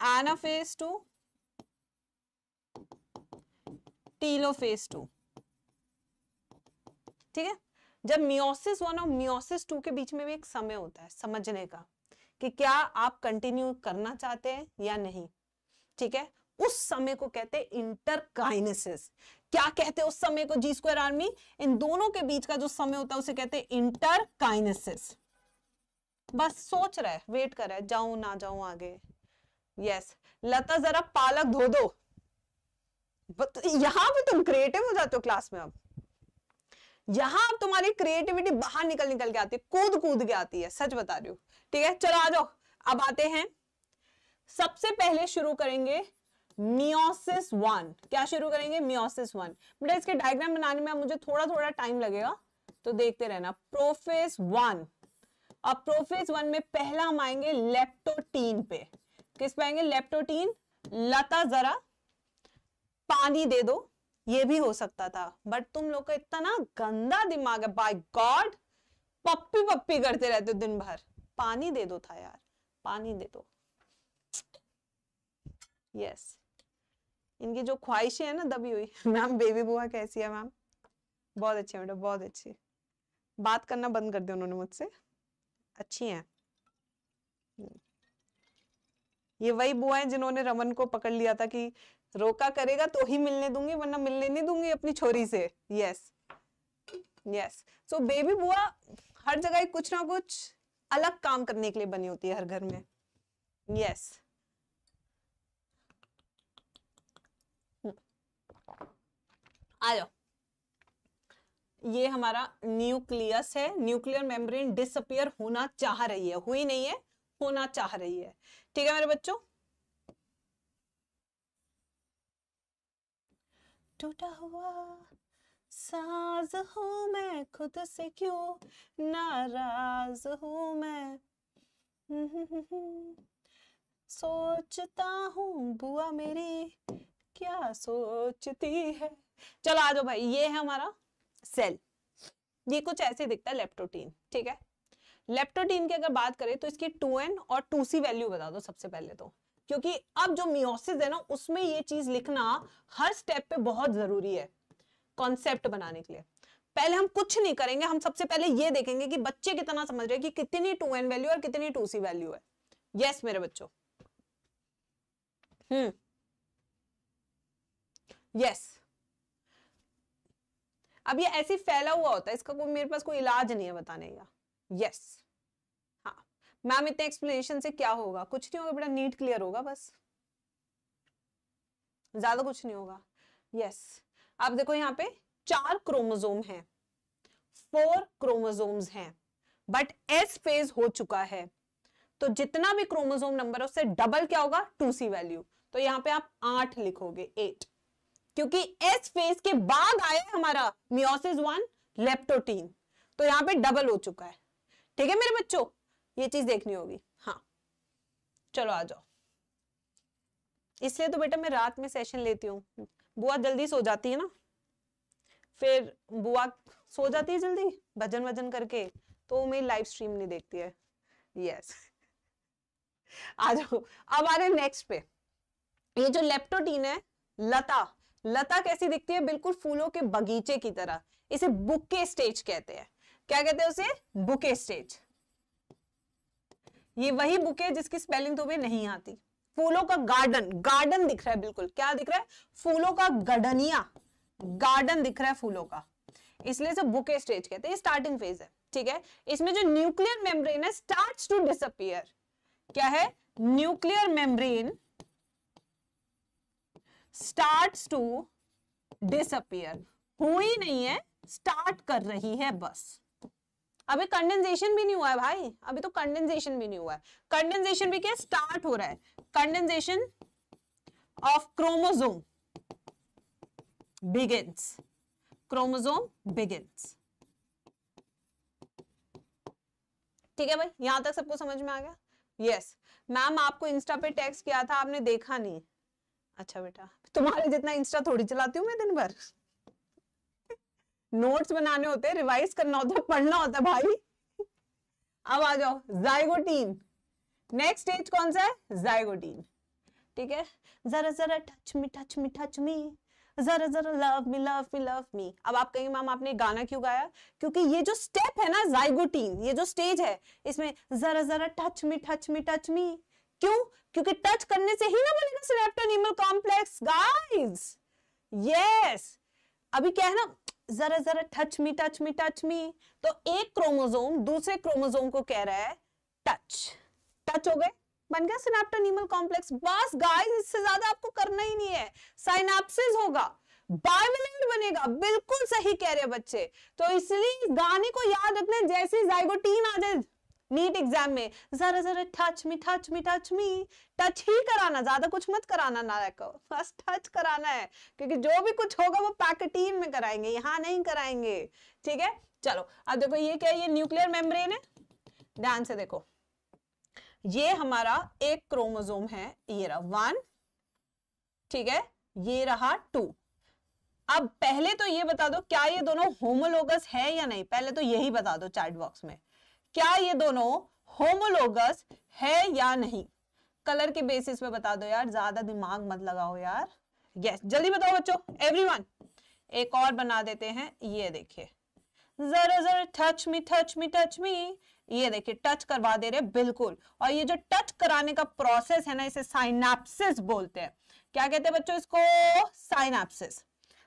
Speaker 1: anaphase 2, telophase 2. ठीक है जब मियोसिस वन और मियोसिस टू के बीच में भी एक समय होता है समझने का कि क्या आप कंटिन्यू करना चाहते हैं या नहीं ठीक है उस समय को कहते हैं इंटरकाइनेसिस क्या कहते हैं उस समय को जी स्क्वायर आर्मी इन दोनों के बीच का जो समय होता है उसे कहते हैं इंटरकाइनेसिस बस सोच रहा है वेट कर रहा है जाऊं ना जाऊं आगे यस लता जरा पालक धो दो तो यहां पे तुम क्रिएटिव हो जाते हो क्लास में अब यहां अब तुम्हारी क्रिएटिविटी बाहर निकल निकल के आती है कूद कूद के आती है सच बता रही हूँ ठीक है चलो आ जाओ अब आते हैं सबसे पहले शुरू करेंगे मियोसिस वन क्या शुरू करेंगे मियोसिस वन बेटा इसके डायग्राम बनाने में मुझे थोड़ा थोड़ा टाइम लगेगा तो देखते रहना प्रोफेस वन अब प्रोफेस वन में पहला हम आएंगे लेप्टोटीन पे किस पे आएंगे लेप्टोटीन लता जरा पानी दे दो ये भी हो सकता था बट तुम लोग का इतना ना गंदा दिमाग है बाय गॉड पप्पी पप्पी करते रहते हो दिन भर पानी दे दो था यार पानी दे दो यस इनकी जो ख्वाहिशें है ना दबी हुई मैम बेबी बुआ कैसी है मैम बहुत अच्छी है बेटा बहुत अच्छी बात करना बंद कर दिया उन्होंने मुझसे अच्छी हैं ये वही बुआ है जिन्होंने रमन को पकड़ लिया था कि रोका करेगा तो ही मिलने दूंगी वरना मिलने नहीं दूंगी अपनी छोरी से यस यस सो बेबी बुआ हर जगह कुछ ना कुछ अलग काम करने के लिए बनी होती है हर घर में यस yes. आ जाओ ये हमारा न्यूक्लियस है न्यूक्लियर मेम्ब्रेन डिसअपियर होना चाह रही है हुई नहीं है होना चाह रही है ठीक है मेरे बच्चों टूटा हुआ साज हूं मैं खुद से क्यों नाराज हूँ मैं सोचता हूँ बुआ मेरी क्या सोचती है चलो आ जाओ भाई ये है हमारा सेल ये कुछ ऐसे दिखता है लेप्टोटीन ठीक है लेप्टोडीन की अगर बात करें तो इसकी टू और टू वैल्यू बता दो सबसे पहले तो क्योंकि अब जो मियोसिस है ना उसमें ये चीज लिखना हर स्टेप पे बहुत जरूरी है कॉन्सेप्ट बनाने के लिए पहले हम कुछ नहीं करेंगे हम सबसे पहले ये देखेंगे कि बच्चे कितना समझ रहे हैं कि कितनी टू एन वैल्यू और कितनी two C value yes yes yes, मेरे बच्चों हम्म यस yes. अब ये ऐसे फैला हुआ होता है इसका कोई मेरे पास कोई इलाज नहीं है बताने का यस yes. मैम इतने एक्सप्लेनेशन से क्या होगा कुछ नहीं होगा बेटा नीट क्लियर होगा बस ज्यादा कुछ नहीं होगा यस yes. आप देखो यहाँ पे चार क्रोमोजोम हैं फोर क्रोमोजोम्स हैं बट एस फेज हो चुका है तो जितना भी क्रोमोजोम नंबर है उससे डबल क्या होगा टू सी वैल्यू तो यहाँ पे आप आठ लिखोगे एट क्योंकि एस फेज के बाद आया हमारा मियोसिस वन लेप्टोटीन तो यहाँ पे डबल हो चुका है ठीक है मेरे बच्चों ये चीज देखनी होगी हाँ चलो आ जाओ इसलिए तो बेटा मैं रात में सेशन लेती हूँ बुआ जल्दी सो जाती है ना फिर बुआ सो जाती है जल्दी भजन वजन करके तो मेरी लाइव स्ट्रीम नहीं देखती है यस आ जाओ अब आ रहे नेक्स्ट पे ये जो लेप्टोटीन है लता लता कैसी दिखती है बिल्कुल फूलों के बगीचे की तरह इसे बुके स्टेज कहते हैं क्या कहते हैं उसे बुके स्टेज ये वही बुक है जिसकी स्पेलिंग तुम्हें नहीं आती फूलों का गार्डन गार्डन दिख रहा है बिल्कुल क्या दिख रहा है फूलों का गडनिया गार्डन दिख रहा है फूलों का इसलिए से बुके स्टेज कहते हैं स्टार्टिंग फेज है ठीक है इसमें जो न्यूक्लियर मेम्ब्रेन है स्टार्ट्स टू डिसअपियर क्या है nuclear membrane starts to disappear हुई नहीं है स्टार्ट कर रही है बस अभी कंडेंसेशन भी नहीं हुआ है भाई अभी तो कंडेंसेशन भी नहीं हुआ है कंडेंसेशन भी क्या स्टार्ट हो रहा है condensation of chromosome begins chromosome begins ठीक है भाई यहां तक सबको समझ में आ गया यस yes. मैम आपको इंस्टा पे टेक्स्ट किया था आपने देखा नहीं अच्छा बेटा तुम्हारे जितना इंस्टा थोड़ी चलाती हूँ मैं दिन भर नोट्स बनाने होते हैं रिवाइज करना होता है पढ़ना होता है भाई अब आ जाओ जाइगोटीन नेक्स्ट स्टेज कौन सा है जाइगोटीन ठीक है जरा जरा touch me touch me touch me जरा जरा love me love me love me अब आप कहेंगे मैम आपने गाना क्यों गाया क्योंकि ये जो स्टेप है ना जाइगोटीन ये जो स्टेज है इसमें जरा जरा touch me touch me touch me क्यों क्योंकि टच करने से ही ना बनेगा सिनेप्टोनिमल कॉम्प्लेक्स गाइस यस अभी क्या है ना जरा जरा touch me touch me touch me तो एक क्रोमोजोम दूसरे क्रोमोजोम को कह रहा है टच टच हो गए बन गया सिनेप्टोनीमल कॉम्प्लेक्स बस गाइस इससे ज्यादा आपको करना ही नहीं है साइनाप्सिस होगा बाइवलेंट बनेगा बिल्कुल सही कह रहे बच्चे तो इसलिए गाने को याद रखना जैसे जाइगोटीन आ जाए नीट एग्जाम में जरा जरा touch me touch me touch me touch ही कराना ज्यादा कुछ मत कराना ना रखो बस टच कराना है क्योंकि जो भी कुछ होगा वो पैकेटीन में कराएंगे यहाँ नहीं कराएंगे ठीक है चलो अब देखो ये क्या ये न्यूक्लियर मेम्ब्रेन है ध्यान से देखो ये हमारा एक क्रोमोजोम है ये रहा वन ठीक है ये रहा टू अब पहले तो ये बता दो क्या ये दोनों होमोलोगस है या नहीं पहले तो यही बता दो चार्ट बॉक्स में क्या ये दोनों होमोलोगस है या नहीं कलर के बेसिस पे बता दो यार ज्यादा दिमाग मत लगाओ यार यस जल्दी बताओ बच्चों एवरीवन एक और बना देते हैं ये देखिए जरा जरा touch me touch me touch me ये देखिए टच करवा दे रहे बिल्कुल और ये जो टच कराने का प्रोसेस है ना इसे साइनाप्सिस बोलते हैं क्या कहते हैं बच्चों इसको साइनापसिस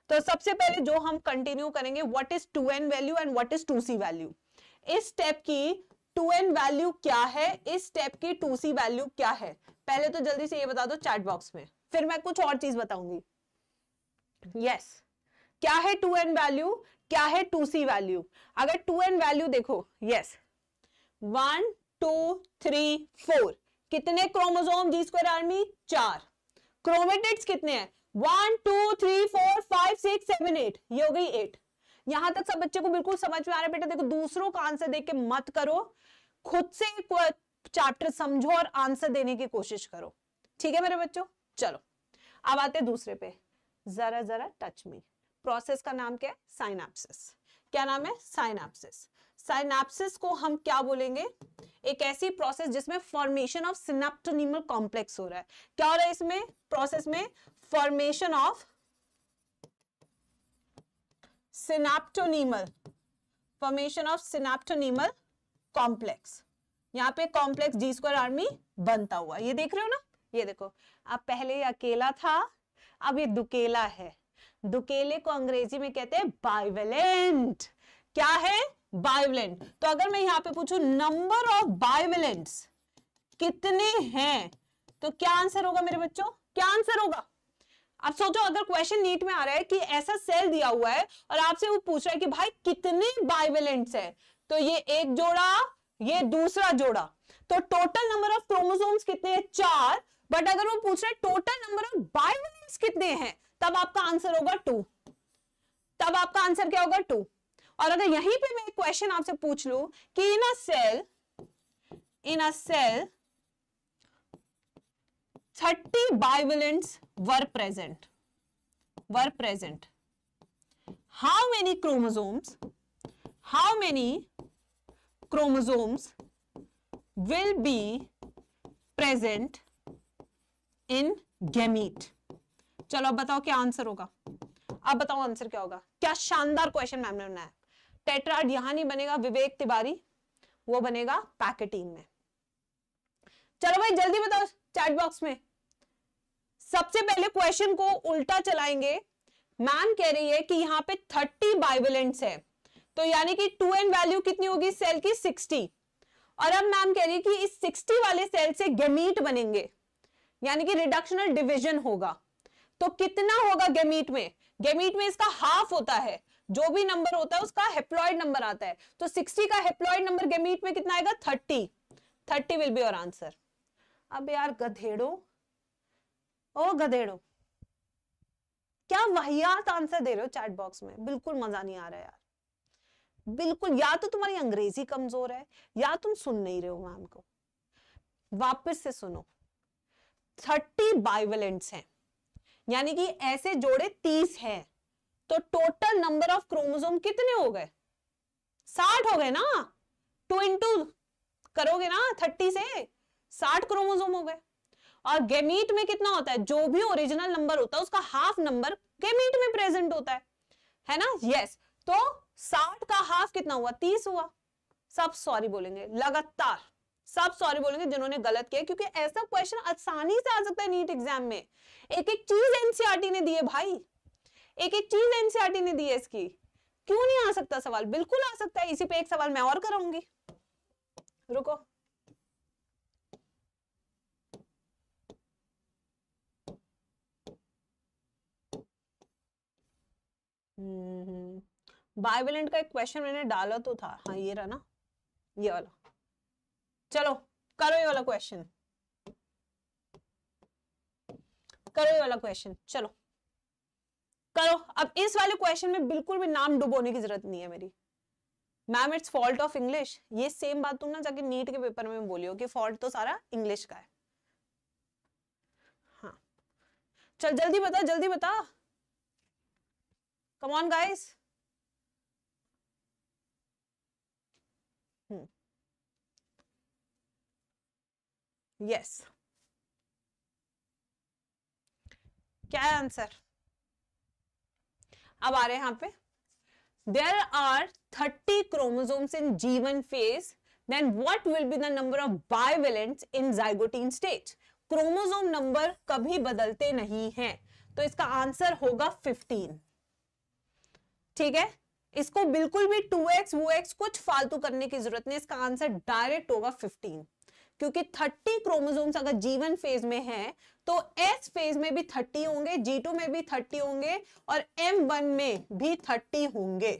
Speaker 1: तो सबसे पहले जो हम कंटिन्यू करेंगे what is two N value and what is two C value इस स्टेप की टू एन वैल्यू क्या है इस स्टेप की टू सी वैल्यू क्या है पहले तो जल्दी से ये बता दो चैट बॉक्स में फिर मैं कुछ और चीज बताऊंगी यस क्या है टू एन वैल्यू क्या है टू सी वैल्यू अगर टू एन वैल्यू देखो yes one two three four कितने क्रोमोजोम जी स्क्वायर आर्मी चार क्रोमेटिड्स कितने हैं one two three four five six seven eight ये हो गई एट यहां तक सब बच्चे को बिल्कुल समझ में आ रहा है बेटा देखो दूसरों का आंसर देख के मत करो खुद से चैप्टर समझो और आंसर देने की कोशिश करो ठीक है मेरे बच्चों चलो अब आते दूसरे पे जरा जरा टच मी प्रोसेस का नाम क्या है साइनापसिस क्या नाम है साइनापसिस साइनापसिस को हम क्या बोलेंगे एक ऐसी प्रोसेस जिसमें फॉर्मेशन ऑफ सिनेप्टोनिमल कॉम्प्लेक्स हो रहा है क्या हो रहा है इसमें प्रोसेस में formation of synaptonemal formation of synaptonemal complex यहाँ पे कॉम्प्लेक्स जी स्क्वायर आर्मी बनता हुआ ये देख रहे हो ना ये देखो अब पहले अकेला था अब ये दुकेला है दुकेले को अंग्रेजी में कहते हैं बाइवेलेंट क्या है बाइवलेंट तो अगर मैं यहाँ पे पूछू नंबर ऑफ बाइवलेंट्स कितने हैं तो क्या आंसर होगा मेरे बच्चों क्या आंसर होगा अब सोचो अगर क्वेश्चन नीट में आ रहा है कि ऐसा सेल दिया हुआ है और आपसे वो पूछ रहा है कि भाई कितने बाइवेलेंट्स है तो ये एक जोड़ा ये दूसरा जोड़ा तो टोटल नंबर ऑफ क्रोमोसोम्स कितने हैं चार बट अगर वो पूछ रहे हैं टोटल नंबर ऑफ बाइवेलेंट्स कितने हैं तब आपका आंसर होगा टू तब आपका आंसर क्या होगा टू और अगर यहीं पे मैं क्वेश्चन आपसे पूछ लू कि in a cell in a cell thirty bivalents were present were present how many chromosomes how many chromosomes will be present in gamete चलो अब बताओ क्या आंसर होगा अब बताओ आंसर क्या होगा क्या शानदार क्वेश्चन मैम ने बनाया टेट्राड यहां नहीं बनेगा विवेक तिवारी वो बनेगा पैकेटिंग में चलो भाई जल्दी बताओ चैट बॉक्स में सबसे पहले क्वेश्चन को उल्टा चलाएंगे मैम कह रही है कि यहाँ पे थर्टी बाइवेलेंट्स है तो यानी कि टू एन वैल्यू कितनी होगी सेल की सिक्सटी और अब मैम कह रही है कि इस सिक्सटी वाले सेल से गेमीट बनेंगे यानी कि रिडक्शनल डिविजन होगा तो कितना होगा गेमीट में गेमीट में इसका हाफ होता है जो भी नंबर होता है उसका हेप्लॉइड नंबर आता है तो 60 का हेप्लॉइड नंबर गेमीट में कितना आएगा 30 30 विल बी योर आंसर अब यार गधेड़ो ओ गधेड़ो क्या वाहियात आंसर दे रहे हो चैट बॉक्स में बिल्कुल मजा नहीं आ रहा यार बिल्कुल या तो तुम्हारी अंग्रेजी कमजोर है या तुम सुन नहीं रहे हो मैम को वापस से सुनो थर्टी बाइवलेंट्स हैं यानी कि ऐसे जोड़े तीस हैं तो टोटल नंबर ऑफ क्रोमोसोम कितने हो गए साठ हो गए ना टू इंटू करोगे ना थर्टी से साठ क्रोमोजोम हो गए और गेमीट में कितना होता है जो भी ओरिजिनल नंबर होता है उसका हाफ नंबर गेमीट में प्रेजेंट होता है है ना यस yes. तो साठ का हाफ कितना हुआ तीस हुआ सब सॉरी बोलेंगे लगातार सब सॉरी बोलेंगे जिन्होंने गलत किया क्योंकि ऐसा क्वेश्चन आसानी से आ सकता है नीट एग्जाम में एक एक चीज एनसीआरटी e ने दी है भाई एक एक चीज एनसीआरटी e ने दी है इसकी क्यों नहीं आ सकता सवाल बिल्कुल आ सकता है इसी पे एक सवाल मैं और कराऊंगी रुको हम्म, बाइवेलेंट का एक क्वेश्चन मैंने डाला तो था हाँ ये रहा ना ये वाला चलो करो ये वाला क्वेश्चन करो ये वाला क्वेश्चन चलो करो अब इस वाले क्वेश्चन में बिल्कुल भी नाम डुबोने की जरूरत नहीं है मेरी ma'am it's fault of English ये सेम बात तुम ना जाके नीट के पेपर में बोली हो कि फॉल्ट तो सारा इंग्लिश का है हाँ चल जल्दी बता जल्दी बता Come on, guys. Hmm. Yes. क्या है आंसर अब आ रहे हैं यहां पे there are thirty chromosomes in G one phase then what will be the number of bivalents in zygotene stage chromosome number कभी बदलते नहीं है तो इसका आंसर होगा फिफ्टीन ठीक है इसको बिल्कुल भी टू एक्स वो एक्स कुछ फालतू करने की जरूरत नहीं इसका आंसर डायरेक्ट होगा फिफ्टीन क्योंकि 30 क्रोमोसोम्स अगर जीवन फेज में है तो एस फेज में भी 30 होंगे जी टू में भी 30 होंगे और एम वन में भी 30 होंगे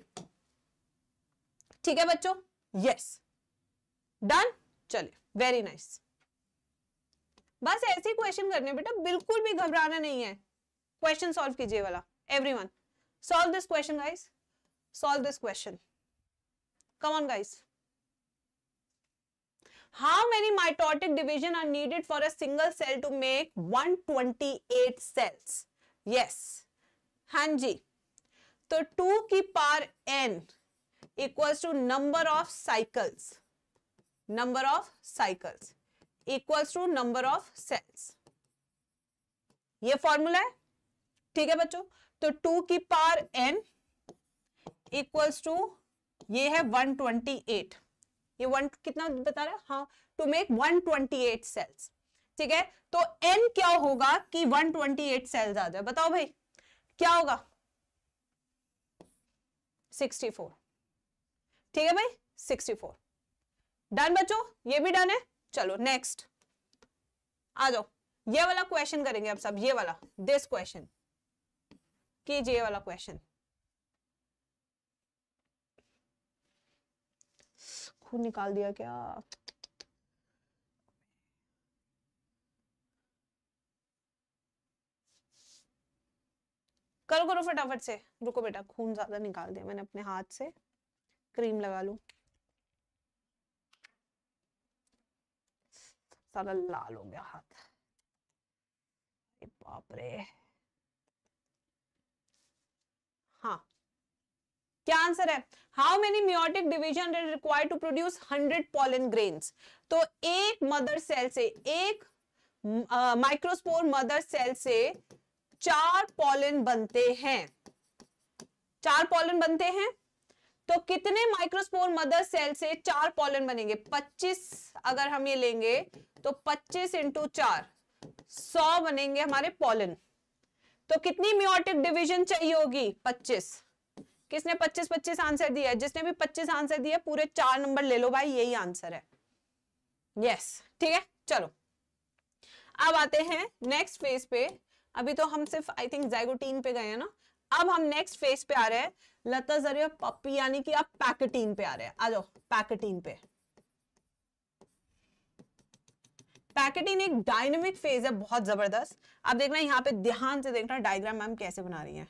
Speaker 1: ठीक है बच्चों यस डन चले वेरी नाइस बस ऐसे क्वेश्चन करने बेटा बिल्कुल भी घबराना नहीं है क्वेश्चन सॉल्व कीजिए वाला everyone solve this question guys solve this question come on guys how many mitotic division are needed for a single cell to make 128 cells yes haan ji तो 2 की power n equals to number of cycles number of cycles equals to number of cells ये formula है ठीक है बच्चों तो to की पार N equals to ये है 128 ये वन कितना बता रहा है हाँ टू मेक 128 सेल्स ठीक है तो एन क्या होगा कि 128 सेल्स आ जाए बताओ भाई क्या होगा 64 ठीक है भाई 64 डन बच्चों ये भी डन है चलो नेक्स्ट आ जाओ ये वाला क्वेश्चन करेंगे आप सब ये वाला दिस क्वेश्चन कीजिए वाला क्वेश्चन खून निकाल दिया क्या करो करो फटाफट से रुको बेटा खून ज्यादा निकाल दिया मैंने अपने हाथ से क्रीम लगा लू सारा लाल हो गया हाथ बाप रे क्या आंसर है how many meiotic division is require to produce hundred pollen grains तो एक मदर सेल से एक माइक्रोस्पोर मदर सेल से चार पॉलिन बनते हैं चार पॉलिन बनते हैं तो कितने माइक्रोस्पोर मदर सेल से चार पॉलन बनेंगे 25 अगर हम ये लेंगे तो 25 इंटू चार सौ बनेंगे हमारे पॉलिन तो कितनी म्योटिक डिवीजन चाहिए होगी 25 किसने 25 25 आंसर दिया है जिसने भी 25 आंसर दिया पूरे चार नंबर ले लो भाई यही आंसर है यस yes, ठीक है चलो अब आते हैं नेक्स्ट फेज पे अभी तो हम सिर्फ आई थिंक जैगोटीन पे गए हैं ना अब हम नेक्स्ट फेज पे आ रहे हैं लता जरिया पप्पी यानी कि आप पैकेटीन पे आ रहे हैं आ जाओ पैकेटीन पे पैकेटीन एक डायनेमिक फेज है बहुत जबरदस्त आप देखना यहाँ पे ध्यान से देखना डायग्राम मैम कैसे बना रही है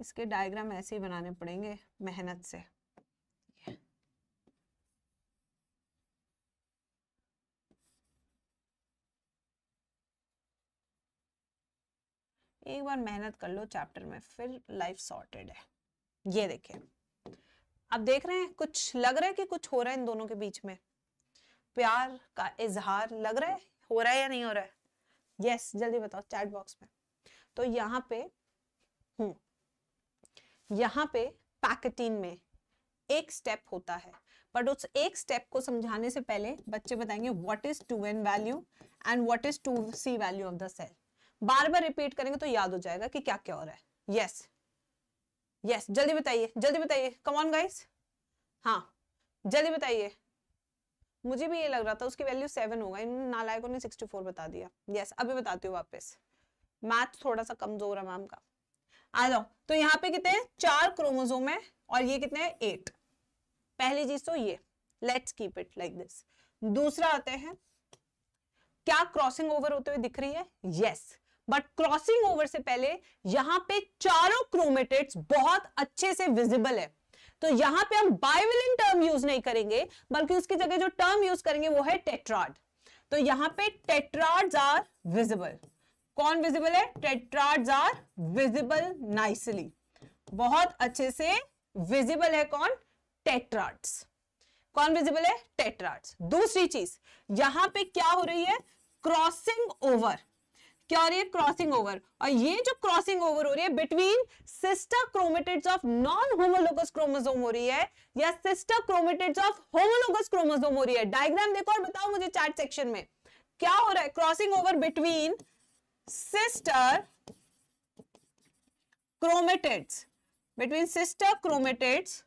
Speaker 1: इसके डायग्राम ऐसे ही बनाने पड़ेंगे मेहनत से एक बार मेहनत कर लो चैप्टर में फिर लाइफ सॉर्टेड है ये देखिए आप देख रहे हैं कुछ लग रहा है कि कुछ हो रहा है इन दोनों के बीच में प्यार का इजहार लग रहा है हो रहा है या नहीं हो रहा है यस yes, जल्दी बताओ चैट बॉक्स में तो यहाँ पे यहाँ पे पैकेटिन में एक स्टेप होता है बट उस एक स्टेप को समझाने से पहले बच्चे बताएंगे what is two N value and what is two C value of the cell बार बार रिपीट करेंगे तो याद हो जाएगा कि क्या क्या हो रहा है यस यस जल्दी बताइए जल्दी बताइए कमॉन गाइस हाँ जल्दी बताइए मुझे भी ये लग रहा था उसकी वैल्यू सेवन होगा इन नालायकों ने सिक्सटी फोर बता दिया यस yes, अभी बताती हूँ वापस मैथ थोड़ा सा कमजोर है मैम का आ जाओ तो यहाँ पे कितने चार क्रोमोजोम है और ये कितने एट पहली चीज तो ये let's keep it like this दूसरा आते हैं क्या क्रॉसिंग ओवर होते हुए दिख रही है yes yes. But crossing over से पहले यहाँ पे चारों क्रोमेटेड्स बहुत अच्छे से विजिबल है तो यहाँ पे हम बाइविलिन टर्म यूज नहीं करेंगे बल्कि उसकी जगह जो टर्म यूज करेंगे वो है टेट्राड तो यहाँ पे टेट्राड्स आर विजिबल कौन विजिबल है टेट्राड्स आर विजिबल नाइसली बहुत अच्छे से विजिबल है कौन टेट्राड्स कौन विजिबल है टेट्राड्स दूसरी चीज यहां पे क्या हो रही है क्रॉसिंग ओवर क्या हो रही है क्रॉसिंग ओवर और ये जो क्रॉसिंग ओवर हो रही है between sister chromatid of non homologous chromosome हो रही है या sister chromatid of homologous chromosome हो रही है डायग्राम देखो और बताओ मुझे चार्ट सेक्शन में क्या हो रहा है crossing over between sister chromatids between sister chromatids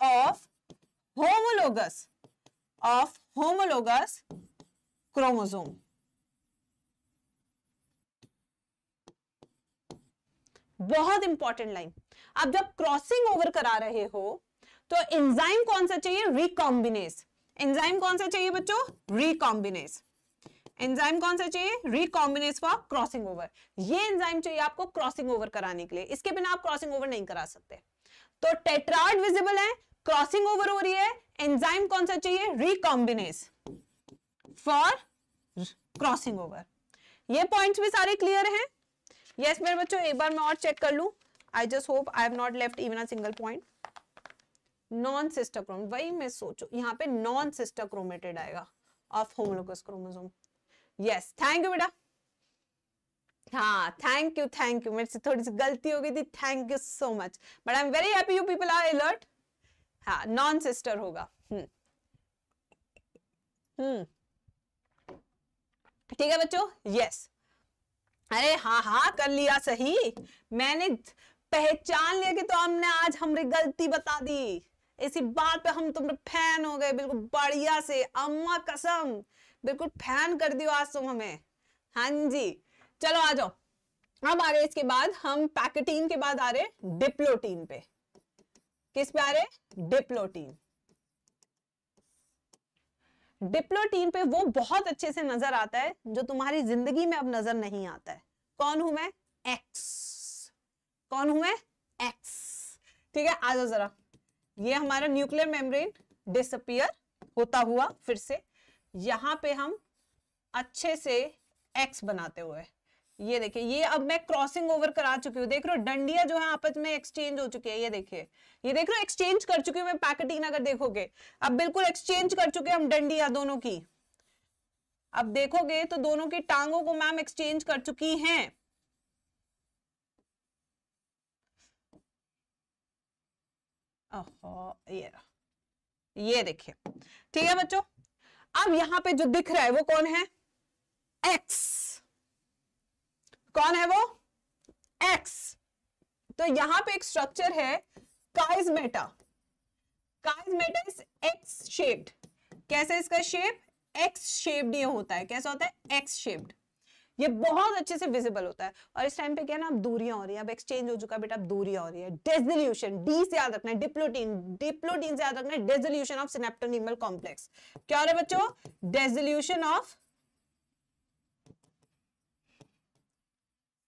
Speaker 1: of homologous of homologous chromosome. बहुत इंपॉर्टेंट लाइन अब जब क्रॉसिंग ओवर करा रहे हो तो एंजाइम कौन सा चाहिए रिकॉम्बिनेस एंजाइम कौन सा चाहिए बच्चों रिकॉम्बिनेस एंजाइम कौन सा चाहिए रिकॉम्बिनेस फॉर क्रॉसिंग ओवर ये एंजाइम चाहिए आपको क्रॉसिंग ओवर कराने के लिए इसके बिना आप क्रॉसिंग ओवर नहीं करा सकते तो टेट्राइड विजिबल है क्रॉसिंग ओवर हो रही है एंजाइम कौन सा चाहिए रिकॉम्बिनेस फॉर क्रॉसिंग ओवर ये पॉइंट्स भी सारे क्लियर हैं यस yes, मेरे बच्चों एक बार मैं और चेक कर लूं I just hope I have not left even a single point non sister chrome वही मैं सोचू यहां पे नॉन सिस्टर क्रोमेटेड आएगा of homologous chromosome yes thank you बेटा हाँ थैंक यू थैंक यू मेरे से थोड़ी सी गलती हो गई थी thank you so much but I am very happy you people are alert हाँ नॉन सिस्टर होगा हम्म. हम्म ठीक है बच्चों यस अरे हाँ हाँ कर लिया सही मैंने पहचान लिया कि तो हमने आज हमारी गलती बता दी इसी बात पे हम तुम फैन हो गए बिल्कुल बढ़िया से अम्मा कसम बिल्कुल फैन कर दियो आज तुम हमें हाँ जी चलो आ जाओ अब आ रहे इसके बाद हम पैकेटीन के बाद आ रहे डिप्लोटीन पे किस पे आ रहे डिप्लोटीन डिप्लोटीन पे वो बहुत अच्छे से नजर आता है जो तुम्हारी जिंदगी में अब नजर नहीं आता है कौन हूं मैं एक्स कौन हूं मैं एक्स ठीक है आ जाओ जरा ये हमारा न्यूक्लियर मेम्ब्रेन डिसअपियर होता हुआ फिर से यहाँ पे हम अच्छे से एक्स बनाते हुए ये देखिए ये अब मैं क्रॉसिंग ओवर करा चुकी हूँ देख रहे हो डंडिया जो है आपस में एक्सचेंज हो चुकी है ये देखिए ये देख रहे हो एक्सचेंज कर चुकी हूँ मैं पैकेटिंग अगर देखोगे अब बिल्कुल एक्सचेंज कर चुके हम डंडिया दोनों की अब देखोगे तो दोनों की टांगों को मैम एक्सचेंज कर चुकी हैं ये ये देखिए ठीक है बच्चों अब यहां पे जो दिख रहा है वो कौन है एक्स कौन है वो एक्स तो यहां पे एक स्ट्रक्चर है chiasmata chiasmata is X shaped कैसे इसका शेप एक्स शेप्ड ये होता है कैसा होता है एक्स शेप्ड ये बहुत अच्छे से विजिबल होता है और इस टाइम पे क्या ना अब दूरियां हो रही है अब एक्सचेंज हो चुका है बेटा अब दूरियां हो रही है डेजोल्यूशन डी से याद रखना है डिप्लोटीन डिप्लोटीन से याद रखना है डेजोल्यूशन ऑफ सिनेप्टोनिमल कॉम्प्लेक्स क्या हो रहा है बच्चों डेजोल्यूशन ऑफ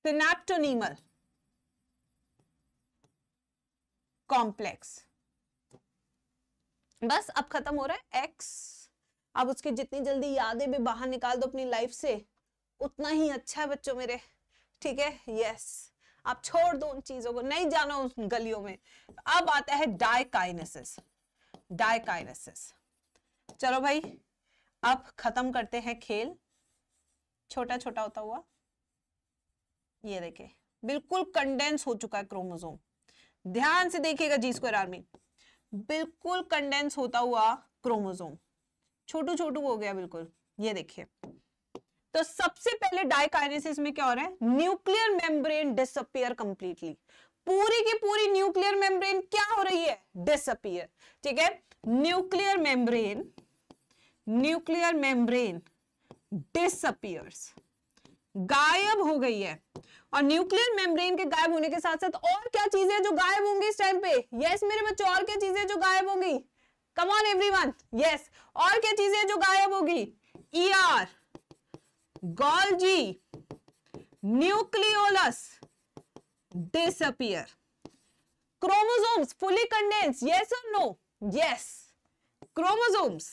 Speaker 1: सिनेप्टोनिमल कॉम्प्लेक्स बस अब खत्म हो रहा है एक्स अब उसकी जितनी जल्दी यादें भी बाहर निकाल दो अपनी लाइफ से उतना ही अच्छा है बच्चों मेरे ठीक है यस आप छोड़ दो उन चीजों को नहीं जाना उन गलियों में अब आता है डायकाइनेसिस डायकाइनेसिस चलो भाई अब खत्म करते हैं खेल छोटा छोटा होता हुआ ये देखे बिल्कुल कंडेंस हो चुका है क्रोमोजोम ध्यान से देखिएगा जी स्क्वायर आर्मी बिल्कुल कंडेंस होता हुआ क्रोमोजोम छोटू छोटू हो गया बिल्कुल ये देखिए तो सबसे पहले डायकाइनेसिस में क्या हो रहा है न्यूक्लियर मेम्ब्रेन डिसअपियर कंप्लीटली पूरी की पूरी न्यूक्लियर मेम्ब्रेन क्या हो रही है डिसअपियर ठीक है nuclear membrane nuclear membrane disappears गायब हो गई है और न्यूक्लियर मेम्ब्रेन के गायब होने के साथ साथ और क्या चीजें जो गायब होंगी इस टाइम पे यस मेरे बच्चों और क्या चीजें जो गायब होंगी कम ऑन एवरीवन यस और क्या चीजें जो गायब होगी ER e ER, Golgi nucleolus disappear chromosomes fully condense yes और no yes chromosomes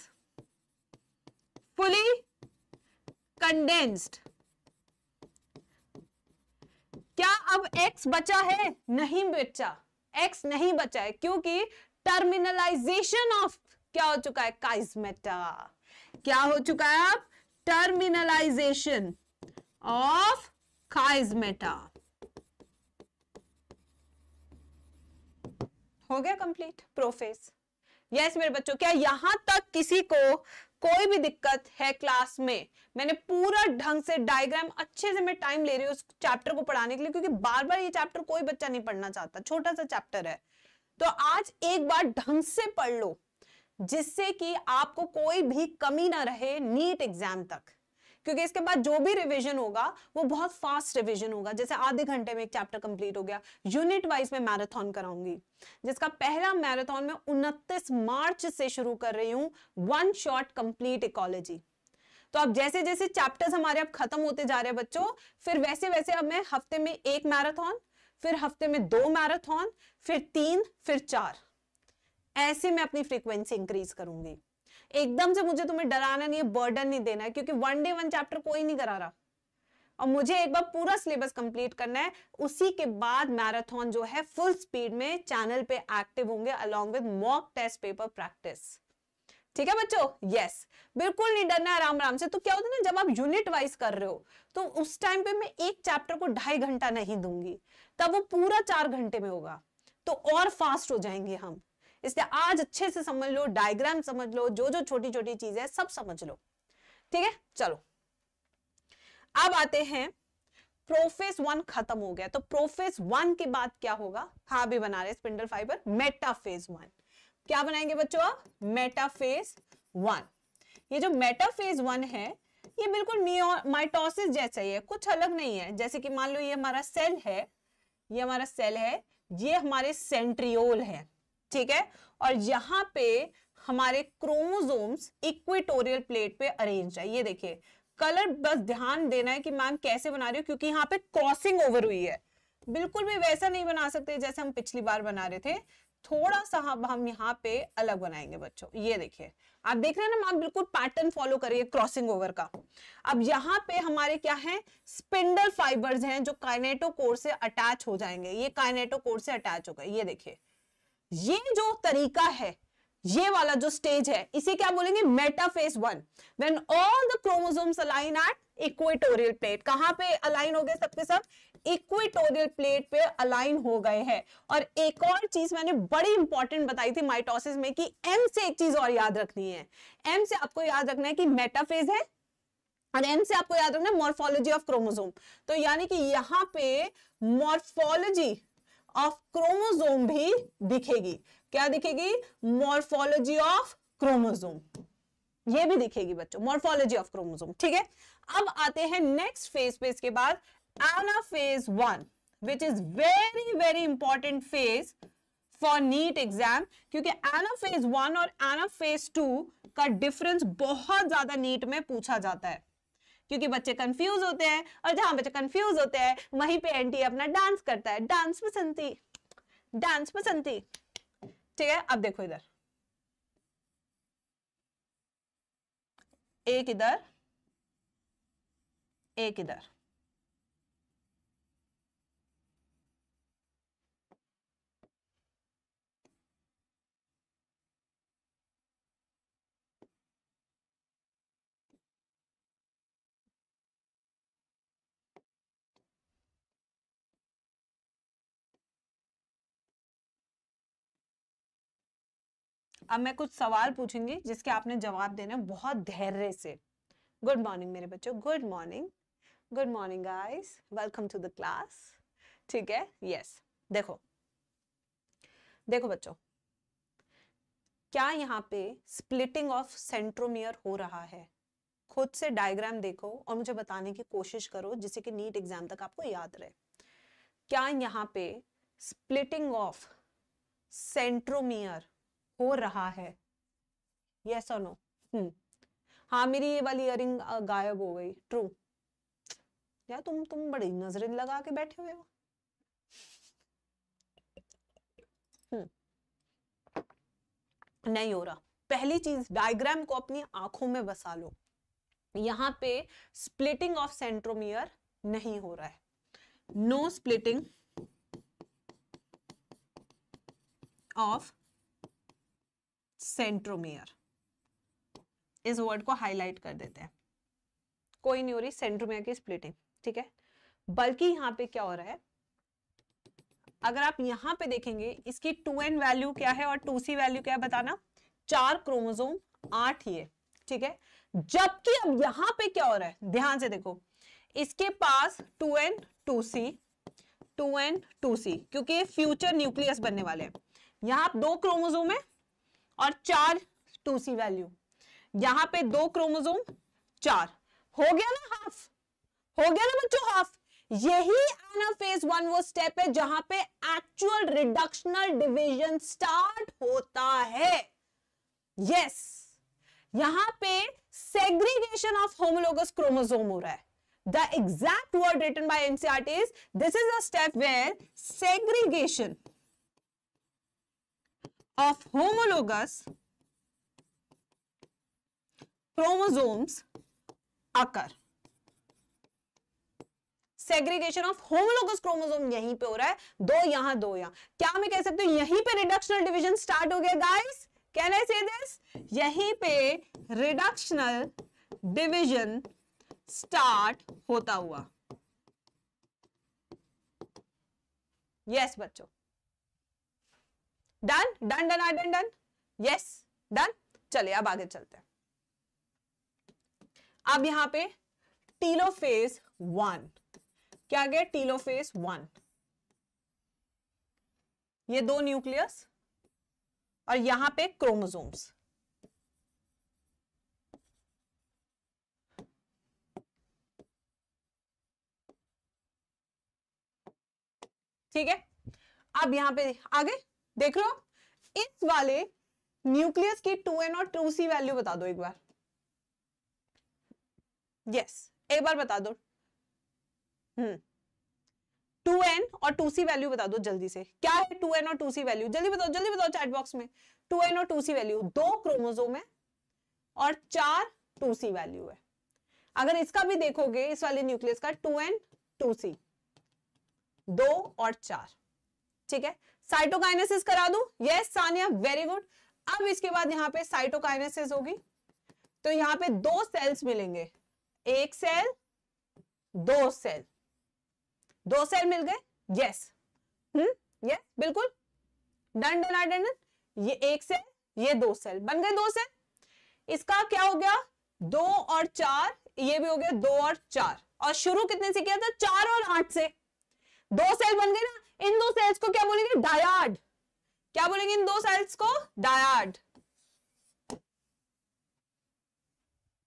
Speaker 1: fully condensed क्या अब एक्स बचा है नहीं बचा एक्स नहीं बचा है क्योंकि टर्मिनलाइजेशन ऑफ क्या हो चुका है काइजमेटा क्या हो चुका है अब terminalization of chiasmata हो गया कंप्लीट प्रोफेस यस मेरे बच्चों क्या यहां तक किसी को कोई भी दिक्कत है क्लास में मैंने पूरा ढंग से डायग्राम अच्छे से मैं टाइम ले रही हूँ उस चैप्टर को पढ़ाने के लिए क्योंकि बार बार ये चैप्टर कोई बच्चा नहीं पढ़ना चाहता छोटा सा चैप्टर है तो आज एक बार ढंग से पढ़ लो जिससे कि आपको कोई भी कमी ना रहे नीट एग्जाम तक क्योंकि इसके बाद जो भी रिवीजन होगा वो बहुत फास्ट रिवीजन होगा जैसे आधे घंटे में एक चैप्टर कंप्लीट हो गया यूनिट वाइज में मैराथन कराऊंगी जिसका पहला मैराथन मैं उनतीस मार्च से शुरू कर रही हूँ वन शॉट कंप्लीट इकोलॉजी तो अब जैसे जैसे चैप्टर्स हमारे अब खत्म होते जा रहे हैं बच्चों फिर वैसे वैसे अब मैं हफ्ते में एक मैराथन फिर हफ्ते में दो मैराथन फिर तीन फिर चार ऐसे मैं अपनी फ्रीक्वेंसी इंक्रीज करूंगी एकदम से मुझे तुम्हें डराना नहीं है बर्डन नहीं देना है क्योंकि वन डे वन चैप्टर कोई नहीं करा रहा और मुझे एक बार पूरा सिलेबस कंप्लीट करना है उसी के बाद मैराथन जो है फुल स्पीड में चैनल पे एक्टिव होंगे along with mock test paper practice ठीक है बच्चों यस बिल्कुल नहीं डरना आराम आराम से तो क्या होता है ना जब आप यूनिट वाइज कर रहे हो तो उस टाइम पे मैं एक चैप्टर को ढाई घंटा नहीं दूंगी तब वो पूरा चार घंटे में होगा तो और फास्ट हो जाएंगे हम इसलिए आज अच्छे से समझ लो डायग्राम समझ लो जो जो छोटी छोटी चीज है सब समझ लो ठीक है चलो अब आते हैं प्रोफेस वन खत्म हो गया तो प्रोफेस वन के बाद क्या होगा हा भी बना रहे स्पिंडल फाइबर मेटाफेज वन क्या बनाएंगे बच्चों आप मेटाफेज वन ये जो मेटाफेज वन है ये बिल्कुल माइटोसिस जैसा ही है कुछ अलग नहीं है जैसे कि मान लो ये हमारा सेल है ये हमारा सेल है ये हमारे सेंट्रियोल है ठीक है और यहाँ पे हमारे क्रोमोसोम्स इक्वेटोरियल प्लेट पे अरेंज है ये देखिए कलर बस ध्यान देना है कि मैम कैसे बना रही हो क्योंकि यहाँ पे क्रॉसिंग ओवर हुई है बिल्कुल भी वैसा नहीं बना सकते जैसे हम पिछली बार बना रहे थे थोड़ा सा हम हम यहाँ पे अलग बनाएंगे बच्चों ये देखिए आप देख रहे हैं ना मैम बिल्कुल पैटर्न फॉलो करिए क्रॉसिंग ओवर का अब यहाँ पे हमारे क्या है स्पिंडल फाइबर्स हैं जो काइनेटो कोर से अटैच हो जाएंगे ये काइनेटो कोर से अटैच हो गए ये देखिए ये जो तरीका है ये वाला जो स्टेज है इसे क्या बोलेंगे metaphase one when all the chromosomes align at equatorial plate कहां पे अलाइन हो गए सबके सब इक्वेटोरियल प्लेट पे अलाइन हो गए हैं और एक और चीज मैंने बड़ी इंपॉर्टेंट बताई थी माइटोसिस में कि एम से एक चीज और याद रखनी है एम से आपको याद रखना है कि मेटाफेज है और एम से आपको याद रखना है मॉर्फोलॉजी ऑफ क्रोमोजोम तो यानी कि यहां पे मॉर्फोलॉजी ऑफ क्रोमोजोम भी दिखेगी क्या दिखेगी मॉर्फोलॉजी ऑफ क्रोमोजोम ये भी दिखेगी बच्चों मॉर्फोलॉजी ऑफ क्रोमोजोम ठीक है अब आते हैं नेक्स्ट फेज पे इसके बाद anaphase one which is very very important phase for NEET exam क्योंकि एना फेज वन और एना फेज टू का डिफरेंस बहुत ज्यादा नीट में पूछा जाता है क्योंकि बच्चे कंफ्यूज होते हैं और जहां बच्चे कंफ्यूज होते हैं वहीं पे एंटी अपना डांस करता है डांस बसंती डांस बसंती ठीक है अब देखो इधर एक इधर एक इधर अब मैं कुछ सवाल पूछूंगी जिसके आपने जवाब देने बहुत धैर्य से गुड मॉर्निंग मेरे बच्चों good morning good morning guys welcome to the class ठीक है यस देखो देखो बच्चों क्या यहाँ पे स्प्लिटिंग ऑफ सेंट्रोमियर हो रहा है खुद से डायग्राम देखो और मुझे बताने की कोशिश करो जिससे कि नीट एग्जाम तक आपको याद रहे क्या यहाँ पे स्प्लिटिंग ऑफ सेंट्रोमियर हो रहा है यस और नो हाँ मेरी ये वाली इयरिंग गायब हो गई ट्रू यार तुम तुम बड़ी नजरें लगा के बैठे हुए हो hmm. नहीं हो रहा पहली चीज डायग्राम को अपनी आंखों में बसा लो यहाँ पे स्प्लिटिंग ऑफ सेंट्रोमियर नहीं हो रहा है नो स्प्लिटिंग ऑफ सेंट्रोमियर इस वर्ड को हाईलाइट कर देते हैं कोई नहीं हो रही सेंट्रोमियर की स्प्लिटिंग ठीक है बल्कि यहां पे क्या हो रहा है अगर आप यहां पे देखेंगे इसकी टू एन वैल्यू क्या है और टू सी वैल्यू क्या है बताना चार क्रोमोजोम आठ ये ठीक है जबकि अब यहां पे क्या हो रहा है ध्यान से देखो इसके पास two N two C two N two C क्योंकि फ्यूचर न्यूक्लियस बनने वाले हैं यहां दो क्रोमोजोम है और चार टू सी वैल्यू यहां पे दो क्रोमोजोम चार हो गया ना हाफ हो गया ना बच्चों हाफ यही एना फेज वन वो स्टेप है जहां पे एक्चुअल रिडक्शनल डिवीजन स्टार्ट होता है यस yes. यहां पे सेग्रीगेशन ऑफ होमोलोगस क्रोमोजोम हो रहा है the exact word written by NCERT this is a step step segregation of homologous chromosomes occur segregation of homologous chromosome यहीं पे हो रहा है दो यहां दो यहां क्या मैं कह सकती हूँ यहीं पे रिडक्शनल डिवीजन स्टार्ट हो गया गाइस कैन आई से दिस यहीं पे रिडक्शनल डिवीजन स्टार्ट होता हुआ यस yes, बच्चों done done done done done yes done चलिए अब आगे चलते हैं अब यहां पे टीलोफेज वन क्या गया टीलोफेज वन ये दो न्यूक्लियस और यहां पे क्रोमोसोम्स ठीक है अब यहां पे आगे देख लो इस वाले न्यूक्लियस की टू एन और टू सी वैल्यू बता दो एक बार यस yes, एक बार बता दो हम्म टू और टू सी वैल्यू बता दो जल्दी से क्या है टू एन और टू सी वैल्यू जल्दी बताओ जल्दी बताओ चैट बॉक्स में टू एन और टू सी वैल्यू दो क्रोमोजोम है और चार टू सी वैल्यू है अगर इसका भी देखोगे इस वाले न्यूक्लियस का टू एन टू सी दो और चार ठीक है साइटोकाइनेसिस करा दू यस सानिया वेरी गुड अब इसके बाद यहाँ पे साइटोकाइनेसिस होगी तो यहाँ पे दो सेल्स मिलेंगे एक सेल दो सेल दो सेल मिल गए यस हम्म ये बिल्कुल डन डन डन ये एक सेल ये दो सेल बन गए दो सेल इसका क्या हो गया दो और चार ये भी हो गया दो और चार और शुरू कितने से किया था चार और आठ से दो सेल बन गए ना इन दो सेल्स को क्या बोलेंगे डायाड क्या बोलेंगे इन दो सेल्स को डायाड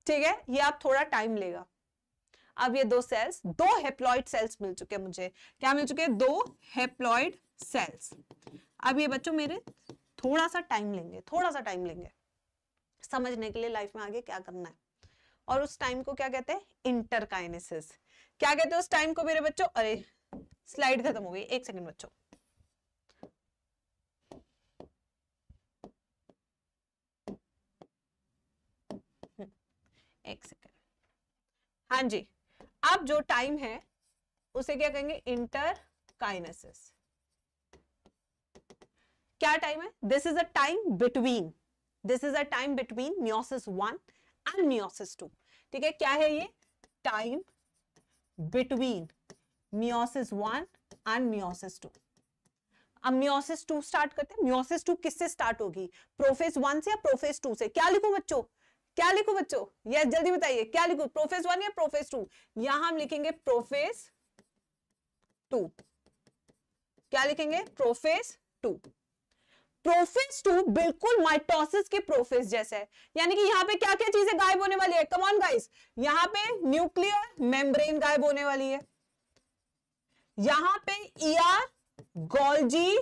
Speaker 1: ठीक है ये आप थोड़ा टाइम लेगा अब ये दो सेल्स दो हेप्लॉइड सेल्स मिल चुके हैं मुझे क्या मिल चुके हैं दो हेप्लॉइड सेल्स अब ये बच्चों मेरे थोड़ा सा टाइम लेंगे थोड़ा सा टाइम लेंगे समझने के लिए लाइफ में आगे क्या करना है और उस टाइम को क्या कहते हैं इंटरकाइनेसिस क्या कहते हैं उस टाइम को मेरे बच्चों अरे स्लाइड खत्म हो गई एक सेकंड बच्चों हम्म, एक सेकंड हां जी अब जो टाइम है उसे क्या कहेंगे इंटर काइनेसिस क्या टाइम है this is a time between this is a time between meiosis one and meiosis two ठीक है क्या है ये time between meiosis one and meiosis two अब मियोसिस टू स्टार्ट करते हैं मियोसिस टू किससे स्टार्ट होगी प्रोफेस वन से या प्रोफेस टू से क्या लिखो बच्चों क्या लिखो बच्चों ये जल्दी बताइए क्या लिखो प्रोफेस वन या प्रोफेस टू यहां हम लिखेंगे प्रोफेस टू क्या लिखेंगे प्रोफेस टू प्रोफेस टू बिल्कुल माइटोसिस के प्रोफेस जैसा है यानी कि यहाँ पे क्या क्या चीजें गायब होने वाली है कमॉन गाइस यहाँ पे न्यूक्लियर मेम्ब्रेन गायब होने वाली है यहां पे ईआर गोल्जी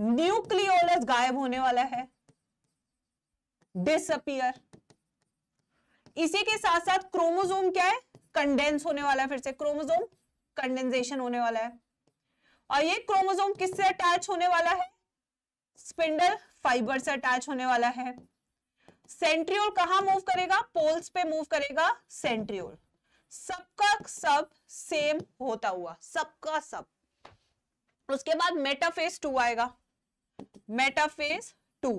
Speaker 1: न्यूक्लियोलस गायब होने वाला है डिसअपियर इसी के साथ साथ क्रोमोजोम क्या है कंडेंस होने वाला है फिर से क्रोमोजोम कंडेंसेशन होने वाला है और ये क्रोमोजोम किससे अटैच होने वाला है स्पिंडल फाइबर से अटैच होने वाला है सेंट्रियोल कहा मूव करेगा पोल्स पे मूव करेगा सेंट्रियोल सबका सब सेम होता हुआ सबका सब उसके बाद मेटाफेज टू आएगा मेटाफेज टू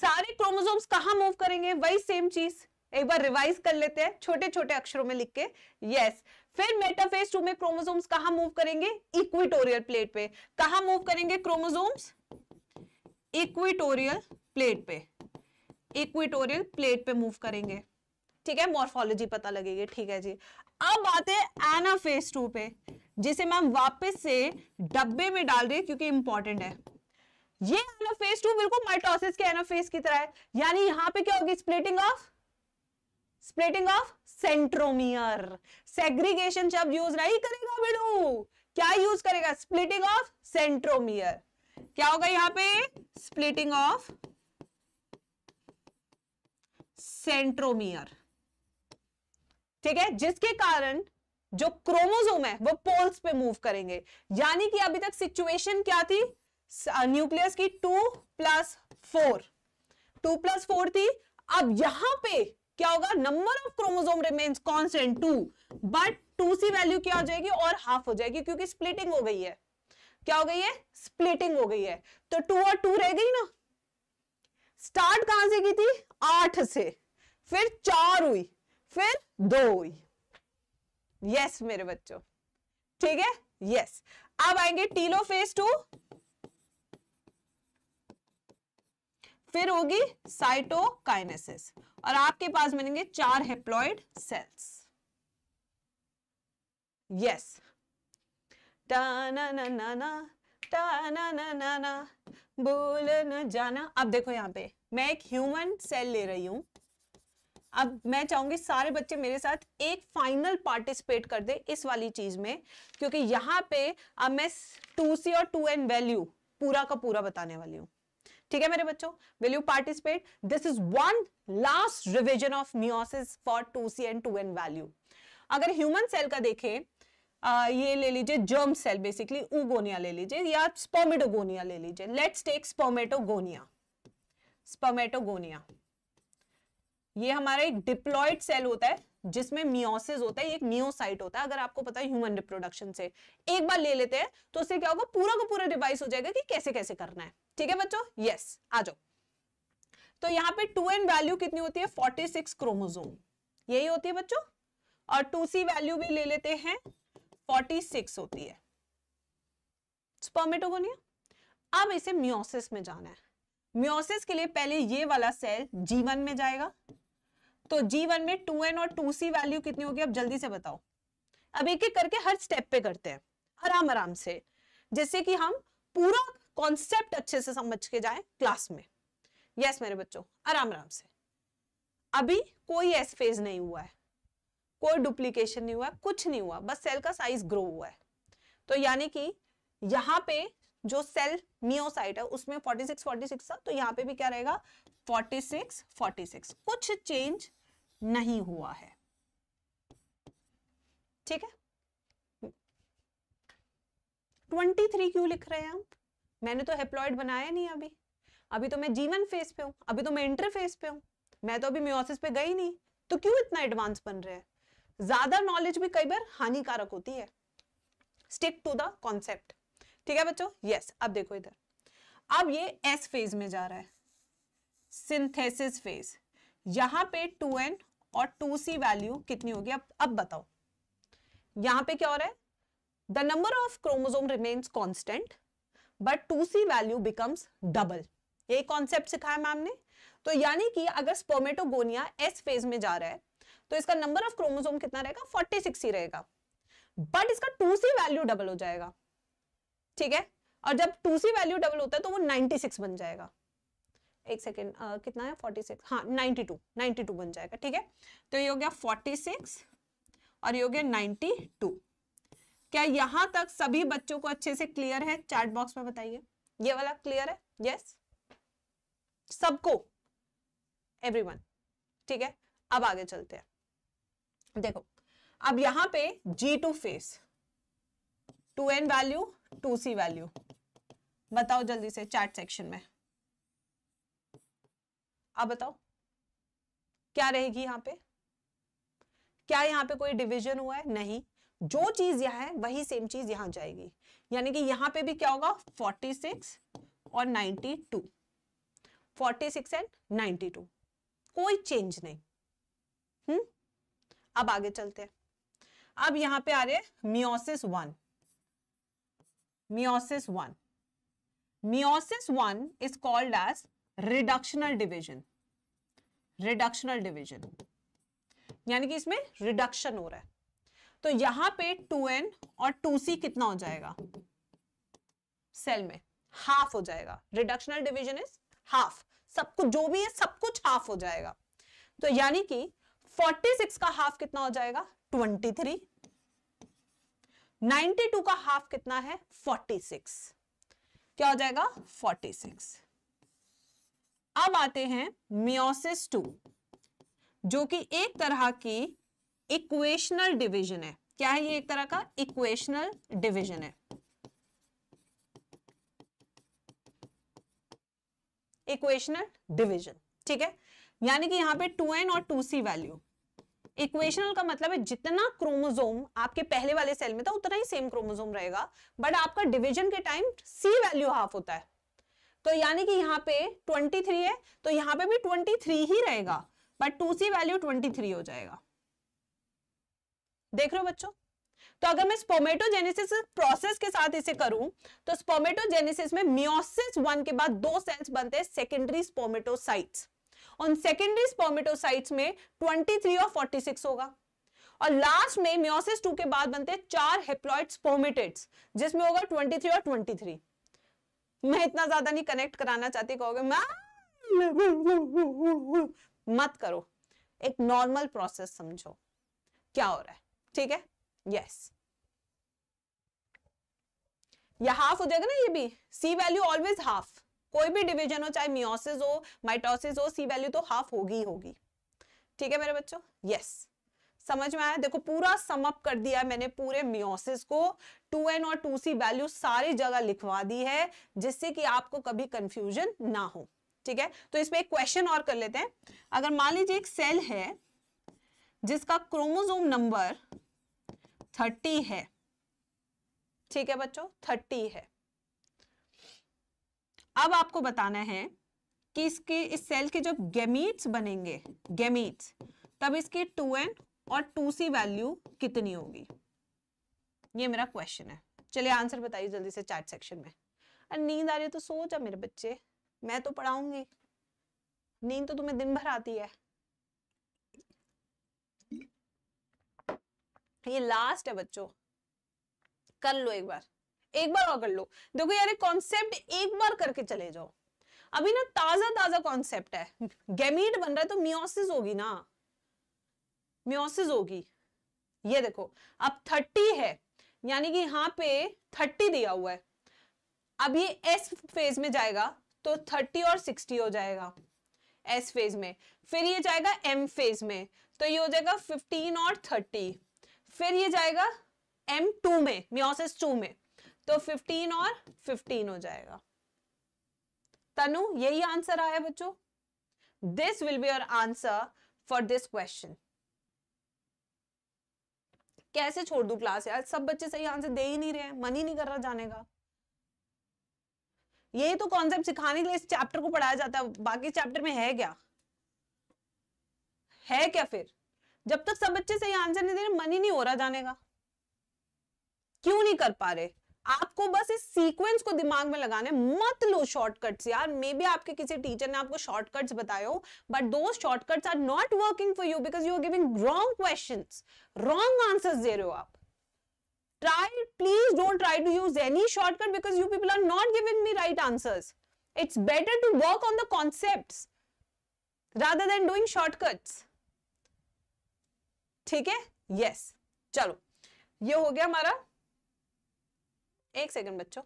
Speaker 1: सारे क्रोमोसोम्स कहा मूव करेंगे वही सेम चीज एक बार रिवाइज कर लेते हैं छोटे छोटे अक्षरों में लिख के यस फिर मेटाफेज टू में क्रोमोसोम्स कहा मूव करेंगे इक्विटोरियल प्लेट पे कहा मूव करेंगे क्रोमोसोम्स इक्विटोरियल प्लेट पे इक्विटोरियल प्लेट पे मूव करेंगे ठीक है मॉर्फोलॉजी पता लगेगी ठीक है जी अब आते हैं एना फेज टू पे जिसे मैम वापस से डब्बे में डाल रही क्योंकि इंपॉर्टेंट है ये एना एनाफेज टू बिल्कुल माइटोसिस के एना एनाफेज की तरह है यानी यहां पे क्या होगी splitting of splitting of centromere segregation शब्द यूज नहीं करेगा बिडू क्या यूज करेगा स्प्लिटिंग ऑफ सेंट्रोमियर क्या होगा यहां पे स्प्लिटिंग ऑफ सेंट्रोमियर ठीक है जिसके कारण जो क्रोमोजोम है वो पोल्स पे मूव करेंगे यानी कि अभी तक सिचुएशन क्या थी न्यूक्लियस की two plus four two plus four थी अब यहां पे क्या होगा number of chromosome remains constant two but two C value क्या हो जाएगी और हाफ हो जाएगी क्योंकि स्प्लिटिंग हो गई है क्या हो गई है स्प्लिटिंग हो गई है तो टू और टू रह गई ना स्टार्ट कहां से की थी आठ से फिर चार हुई फिर दो यस मेरे बच्चों ठीक है यस अब आएंगे टीलो फेज टू फिर होगी साइटोकाइनेसिस और आपके पास मिलेंगे चार हेप्लॉइड सेल्स यस टा ना ना बोल न जाना अब देखो यहां पे मैं एक ह्यूमन सेल ले रही हूं अब मैं चाहूंगी सारे बच्चे मेरे साथ एक फाइनल पार्टिसिपेट कर दे इस वाली चीज में क्योंकि यहाँ पे अब मैं टू सी और टू एन वैल्यू पूरा का पूरा बताने वाली हूँ ठीक है मेरे बच्चों will you participate this is one last revision of meiosis for two C and two N value अगर ह्यूमन सेल का देखें आ, ये ले लीजिए जर्म सेल बेसिकली उगोनिया ले लीजिए या स्पोमेटोगोनिया ले लीजिए लेट्स टेक स्पोमेटोगोनिया स्पोमेटोगोनिया ये हमारा एक डिप्लॉयड सेल होता है जिसमें मियोसिस होता है एक मियोसाइट होता है अगर आपको पता है ह्यूमन रिप्रोडक्शन से एक बार ले लेते हैं तो उससे क्या होगा पूरा का पूरा रिवाइज हो जाएगा कि कैसे कैसे करना है ठीक है बच्चों यस आ जाओ तो यहाँ पे टू एन वैल्यू कितनी होती है फोर्टी सिक्स क्रोमोजोम यही होती है बच्चों और टू सी वैल्यू भी ले लेते हैं फोर्टी सिक्स होती है स्पर्मेटोगोनिया अब इसे मियोसिस में जाना है मियोसिस के लिए पहले ये वाला सेल जीवन में जाएगा तो जी वन में टू एन और टू सी वैल्यू कितनी होगी अब जल्दी से बताओ अब एक एक करके हर स्टेप पे करते हैं आराम आराम से जैसे कि हम पूरा कॉन्सेप्ट अच्छे से समझ के जाए क्लास में यस yes, मेरे बच्चों आराम आराम से अभी कोई एस फेज नहीं हुआ है कोई डुप्लीकेशन नहीं हुआ कुछ नहीं हुआ बस सेल का साइज ग्रो हुआ है तो यानी कि यहाँ पे जो सेल मियोसाइट है उसमें 46 46 था तो यहाँ पे भी क्या रहेगा 46 46 कुछ चेंज नहीं हुआ है ठीक है 23 क्यों लिख रहे हैं हम मैंने तो हेप्लॉइड बनाया नहीं अभी अभी तो मैं जीवन फेस पे हूं अभी तो मैं इंटरफेस पे हूं मैं तो अभी म्योसिस पे गई नहीं तो क्यों इतना एडवांस बन रहे हैं ज्यादा नॉलेज भी कई बार हानिकारक होती है स्टिक टू द कॉन्सेप्ट ठीक है बच्चों यस yes, अब देखो इधर अब ये एस फेज में जा रहा है सिंथेसिस फेज यहां पे टू एन और टू सी वैल्यू कितनी होगी अब अब बताओ यहां पे क्या हो रहा है the number of chromosome remains constant but two C value becomes double यही कॉन्सेप्ट सिखाया मैम ने तो यानी कि अगर स्पोमेटोगोनिया एस फेज में जा रहा है तो इसका नंबर ऑफ क्रोमोजोम कितना रहेगा फोर्टी सिक्स ही रहेगा बट इसका टू सी वैल्यू डबल हो जाएगा ठीक है और जब टू सी वैल्यू डबल होता है तो वो नाइनटी सिक्स बन जाएगा एक सेकेंड uh, कितना है फोर्टी सिक्स हाँ नाइन्टी टू नाइन्टी टू बन जाएगा ठीक है तो ये हो गया फोर्टी सिक्स और ये हो गया नाइन्टी टू क्या यहां तक सभी बच्चों को अच्छे से क्लियर है चार्ट बॉक्स में बताइए ये वाला क्लियर है यस yes? सबको एवरीवन ठीक है अब आगे चलते हैं देखो अब यहां पे G two phase two N value two C value बताओ जल्दी से चार्ट सेक्शन में आप बताओ क्या रहेगी यहाँ पे क्या यहाँ पे कोई डिविजन हुआ है नहीं जो चीज यहाँ है वही सेम चीज यहाँ जाएगी यानी कि यहाँ पे भी क्या होगा 46 और 92 46 एंड 92 कोई चेंज नहीं हम्म अब आगे चलते हैं अब यहाँ पे आ रहे meiosis one meiosis one meiosis one is called as reductional division reductional division यानी कि इसमें रिडक्शन हो रहा है तो यहां पे 2n और 2c कितना हो जाएगा सेल में हाफ हो जाएगा रिडक्शनल डिवीजन इज हाफ सब कुछ जो भी है सब कुछ हाफ हो जाएगा तो यानी कि 46 का हाफ कितना हो जाएगा 23 92 का हाफ कितना है 46 क्या हो जाएगा 46 अब आते हैं मियोसिस टू जो कि एक तरह की इक्वेशनल डिवीजन है क्या है ये एक तरह का इक्वेशनल डिवीजन है इक्वेशनल डिवीजन ठीक है यानी कि यहां पे 2n और 2c वैल्यू इक्वेशनल का मतलब है जितना क्रोमोजोम आपके पहले वाले सेल में था उतना ही सेम क्रोमोजोम रहेगा बट आपका डिवीजन के टाइम c वैल्यू हाफ होता है तो यानी कि यहाँ पे 23 है तो यहाँ पे भी 23 ही रहेगा बट टू सी वैल्यू 23 हो जाएगा देख रहे हो बच्चों तो अगर मैं स्पोमेटोजेनेसिस प्रोसेस के साथ इसे करूं तो स्पोमेटोजेनेसिस में मियोसिस वन के बाद दो सेल्स बनते हैं सेकेंडरी स्पोमेटोसाइट्स उन सेकेंडरी स्पोमेटोसाइट्स में 23 और 46 होगा और लास्ट में मियोसिस टू के बाद बनते हैं चार हेप्लॉइड स्पोमेटेट्स जिसमें होगा 23 और 23 मैं इतना ज्यादा नहीं कनेक्ट कराना चाहती कहोगे मत करो एक नॉर्मल प्रोसेस समझो क्या हो रहा है ठीक है यस या हाफ हो जाएगा ना ये भी सी वैल्यू ऑलवेज हाफ कोई भी डिवीजन हो चाहे मियोसिस हो माइटोसिस हो सी वैल्यू तो हाफ होगी होगी ठीक है मेरे बच्चों यस yes. समझ में आया देखो पूरा समअप कर दिया मैंने पूरे मियोसिस को 2n और 2c वैल्यू सारी जगह लिखवा दी है जिससे कि आपको कभी कंफ्यूजन ना हो ठीक है तो इसमें एक क्वेश्चन और कर लेते हैं अगर मान लीजिए एक सेल है जिसका क्रोमोजोम नंबर 30 है ठीक है बच्चों 30 है अब आपको बताना है कि इसके इस सेल के जो गेमीट्स बनेंगे गेमीट्स तब इसकी 2n और टू सी वैल्यू कितनी होगी ये मेरा क्वेश्चन है चलिए आंसर बताइए जल्दी से चैट सेक्शन में अरे नींद आ रही है तो सोच अब मेरे बच्चे मैं तो पढ़ाऊंगी नींद तो तुम्हें दिन भर आती है ये लास्ट है बच्चों कर लो एक बार एक बार और कर लो देखो यार कॉन्सेप्ट एक बार करके चले जाओ अभी ना ताजा ताजा कॉन्सेप्ट है गैमीट बन रहा है तो मियोसिस होगी ना म्योसिस होगी ये देखो अब थर्टी है यानी कि यहां पे थर्टी दिया हुआ है अब ये एस फेज में जाएगा तो थर्टी और सिक्सटी हो जाएगा एस फेज में फिर ये जाएगा एम फेज में तो ये हो जाएगा फिफ्टीन और थर्टी फिर ये जाएगा एम टू में म्योसिस टू में तो फिफ्टीन और फिफ्टीन हो जाएगा तनु यही आंसर आया बच्चों this will be your answer for this question कैसे छोड़ दू क्लास यार सब बच्चे सही आंसर दे ही नहीं रहे मन ही नहीं कर रहा जाने का यही तो कॉन्सेप्ट सिखाने के लिए इस चैप्टर को पढ़ाया जाता है बाकी चैप्टर में है क्या है क्या फिर जब तक सब बच्चे सही आंसर नहीं दे रहे मन ही नहीं हो रहा जाने का क्यों नहीं कर पा रहे आपको बस इस सीक्वेंस को दिमाग में लगाने मत लो शॉर्टकट्स यार मे बी आपके किसी टीचर ने आपको शॉर्टकट्स बताए हो बट दो shortcuts are not working for you because you are giving wrong question wrong answer दे रहे हो आप try please don't try to use any shortcut because you people are not giving me right answers it's better to work on the concept rather than doing shortcuts ठीक है yes yes. चलो ये हो गया हमारा एक सेकंड बच्चों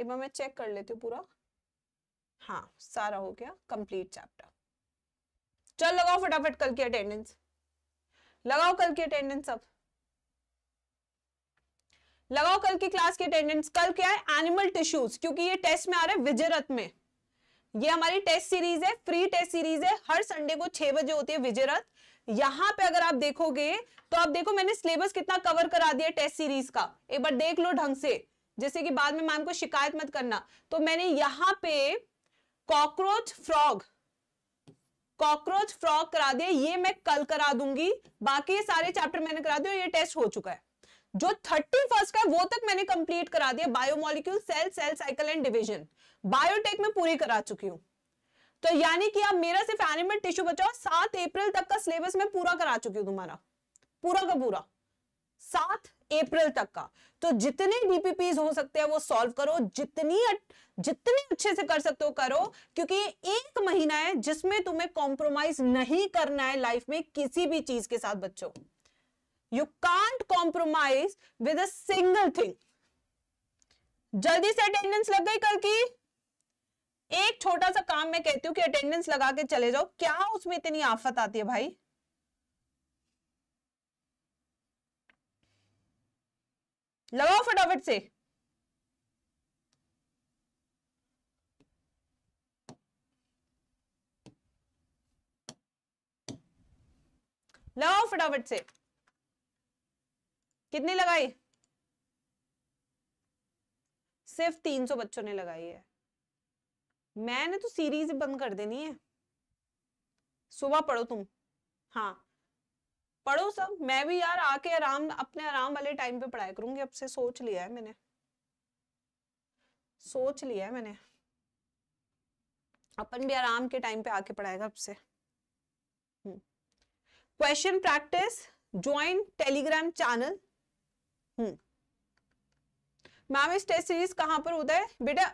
Speaker 1: एक बार मैं चेक कर लेती हूँ पूरा हाँ सारा हो गया कंप्लीट चैप्टर चल लगाओ फटाफट कल की अटेंडेंस लगाओ कल की अटेंडेंस अब लगाओ कल की क्लास की अटेंडेंस कल क्या है एनिमल टिश्यूज क्योंकि ये टेस्ट में आ रहा है विजयरथ में ये हमारी टेस्ट सीरीज है फ्री टेस्ट सीरीज है हर संडे को छह बजे होती है विजयरथ यहाँ पे अगर आप देखोगे तो आप देखो मैंने सिलेबस कितना कवर करा दिया टेस्ट सीरीज का एक बार देख लो ढंग से जैसे कि बाद में मैम को शिकायत मत करना तो मैंने यहां पे कॉकरोच फ्रॉग कॉकरोच फ्रॉग करा दिया ये मैं कल करा दूंगी बाकी ये सारे चैप्टर मैंने करा दिया ये टेस्ट हो चुका है जो थर्टी फर्स्ट का वो तक मैंने कंप्लीट करा दिया biomolecule cell cell cycle and division biotech में पूरी करा चुकी हूँ तो यानी कि आप मेरा सिर्फ एनिमल टिश्यू बचाओ सात अप्रैल तक का सिलेबस मैं पूरा करा चुकी हूँ तुम्हारा पूरा का पूरा सात अप्रैल तक का तो जितने डीपीपीज हो सकते हैं वो सॉल्व करो जितनी जितने अच्छे से कर सकते हो करो क्योंकि एक महीना है जिसमें तुम्हें कॉम्प्रोमाइज नहीं करना है लाइफ में किसी भी चीज के साथ बच्चों you can't compromise with a single thing जल्दी से अटेंडेंस लग गई कल की एक छोटा सा काम मैं कहती हूं कि अटेंडेंस लगा के चले जाओ क्या उसमें इतनी आफत आती है भाई लगाओ फटाफट से लगाओ फटाफट से कितनी लगाई सिर्फ तीन सौ बच्चों ने लगाई है मैंने तो सीरीज बंद कर देनी है सुबह पढ़ो तुम हाँ पढ़ो सब मैं भी यार आके आराम अपने आराम वाले टाइम पे पढ़ाया करूंगी अब से सोच लिया है मैंने सोच लिया है मैंने अपन भी आराम के टाइम पे आके पढ़ाएगा अब से question practice join Telegram channel ma'am इस टेस्ट सीरीज कहां पर होता है बेटा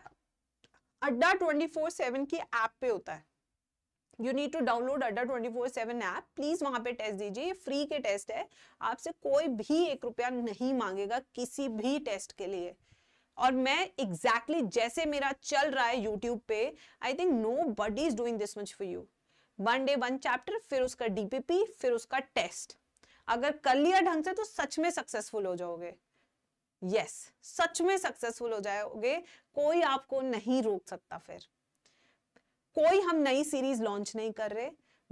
Speaker 1: अड्डा ट्वेंटी फोर सेवन की ऐप पे होता है you need to download Adda twenty four seven app please वहां पे टेस्ट दीजिए ये फ्री के टेस्ट है आपसे कोई भी एक रुपया नहीं मांगेगा किसी भी टेस्ट के लिए और मैं एग्जैक्टली exactly जैसे मेरा चल रहा है यूट्यूब पे I think nobody is doing this much for you one day one chapter फिर उसका डीपीपी फिर उसका टेस्ट अगर कर लिया ढंग से तो सच में सक्सेसफुल हो जाओगे यस yes, सच में सक्सेसफुल हो जाओगे कोई आपको नहीं रोक सकता फिर कोई हम नई सीरीज लॉन्च नहीं कर रहे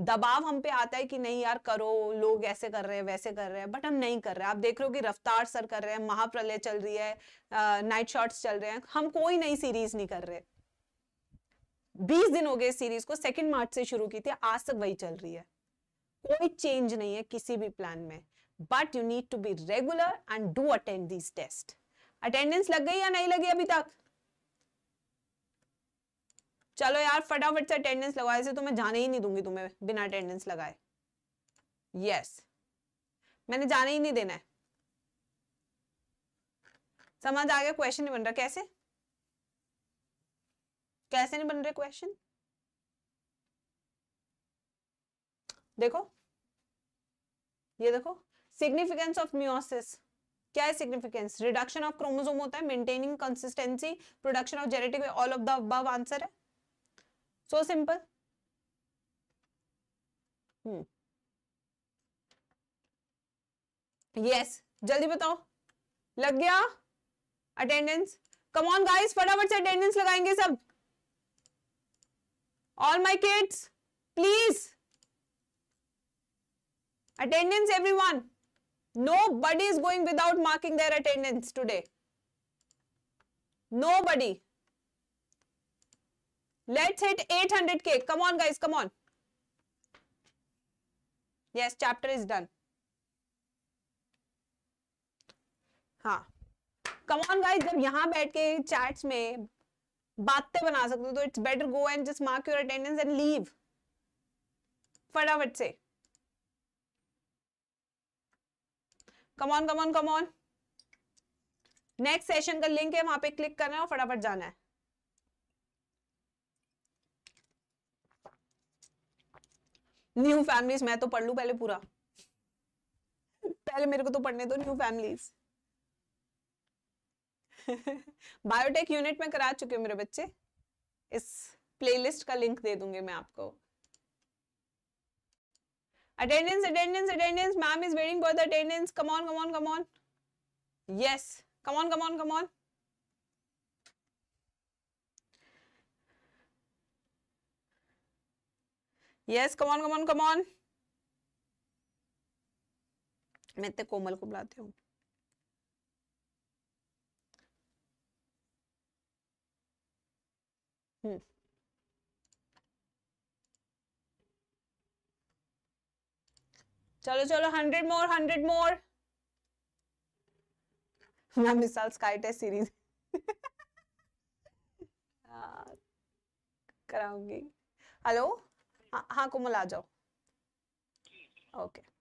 Speaker 1: दबाव हम पे आता है कि नहीं यार करो लोग ऐसे कर रहे हैं वैसे कर रहे हैं बट हम नहीं कर रहे हैं आप देख रहे हो कि रफ्तार सर कर रहे हैं महाप्रलय चल रही है नाइट शॉट्स चल रहे हैं हम कोई नई सीरीज नहीं कर रहे बीस दिन हो गए सीरीज को सेकेंड मार्च से शुरू की थी आज तक वही चल रही है कोई चेंज नहीं है किसी भी प्लान में but you need to be regular and do attend these test attendance लग गई या नहीं लगी अभी तक चलो यार फटाफट से अटेंडेंस लगाए से तो मैं जाने ही नहीं दूंगी तुम्हें बिना अटेंडेंस लगाए यस मैंने जाने ही नहीं देना है समझ आ गया क्वेश्चन नहीं बन रहा कैसे कैसे नहीं बन रहे क्वेश्चन देखो ये देखो सिग्निफिकेंस ऑफ म्यूसिस क्या है सिग्निफिकेंस रिडक्शन ऑफ क्रोमोसोम होता है maintaining consistency production of genetic all of the above answer है सो सिंपल यस जल्दी बताओ लग गया अटेंडेंस कम ऑन गाइस फटाफट से अटेंडेंस लगाएंगे सब all my kids please attendance everyone is going without marking their attendance today nobody let's let's hit के come on guys come on yes chapter is done हाँ come on guys जब यहां बैठ के chats में बातें बना सकते हो तो it's better go and just mark your attendance and leave फटाफट से come come on on come on next session का लिंक है वहां पे क्लिक करना है और फटाफट जाना है न्यू फैमिलीज मैं तो पढ़ लू पहले पूरा पहले मेरे को तो पढ़ने दो न्यू फैमिलीज बायोटेक यूनिट में करा चुके मेरे बच्चे इस प्लेलिस्ट का लिंक दे दूंगी मैं आपको attendance attendance attendance ma'am is waiting for the attendance come on come on come on yes come on come on come on yes come on come on come on मैं इतने कोमल को बुलाती हूँ hmm. चलो चलो हंड्रेड मोर हंड्रेड मोर मैं मिसाल स्काई टेस्ट सीरीज कराऊंगी हेलो हाँ कोमल आ जाओ ओके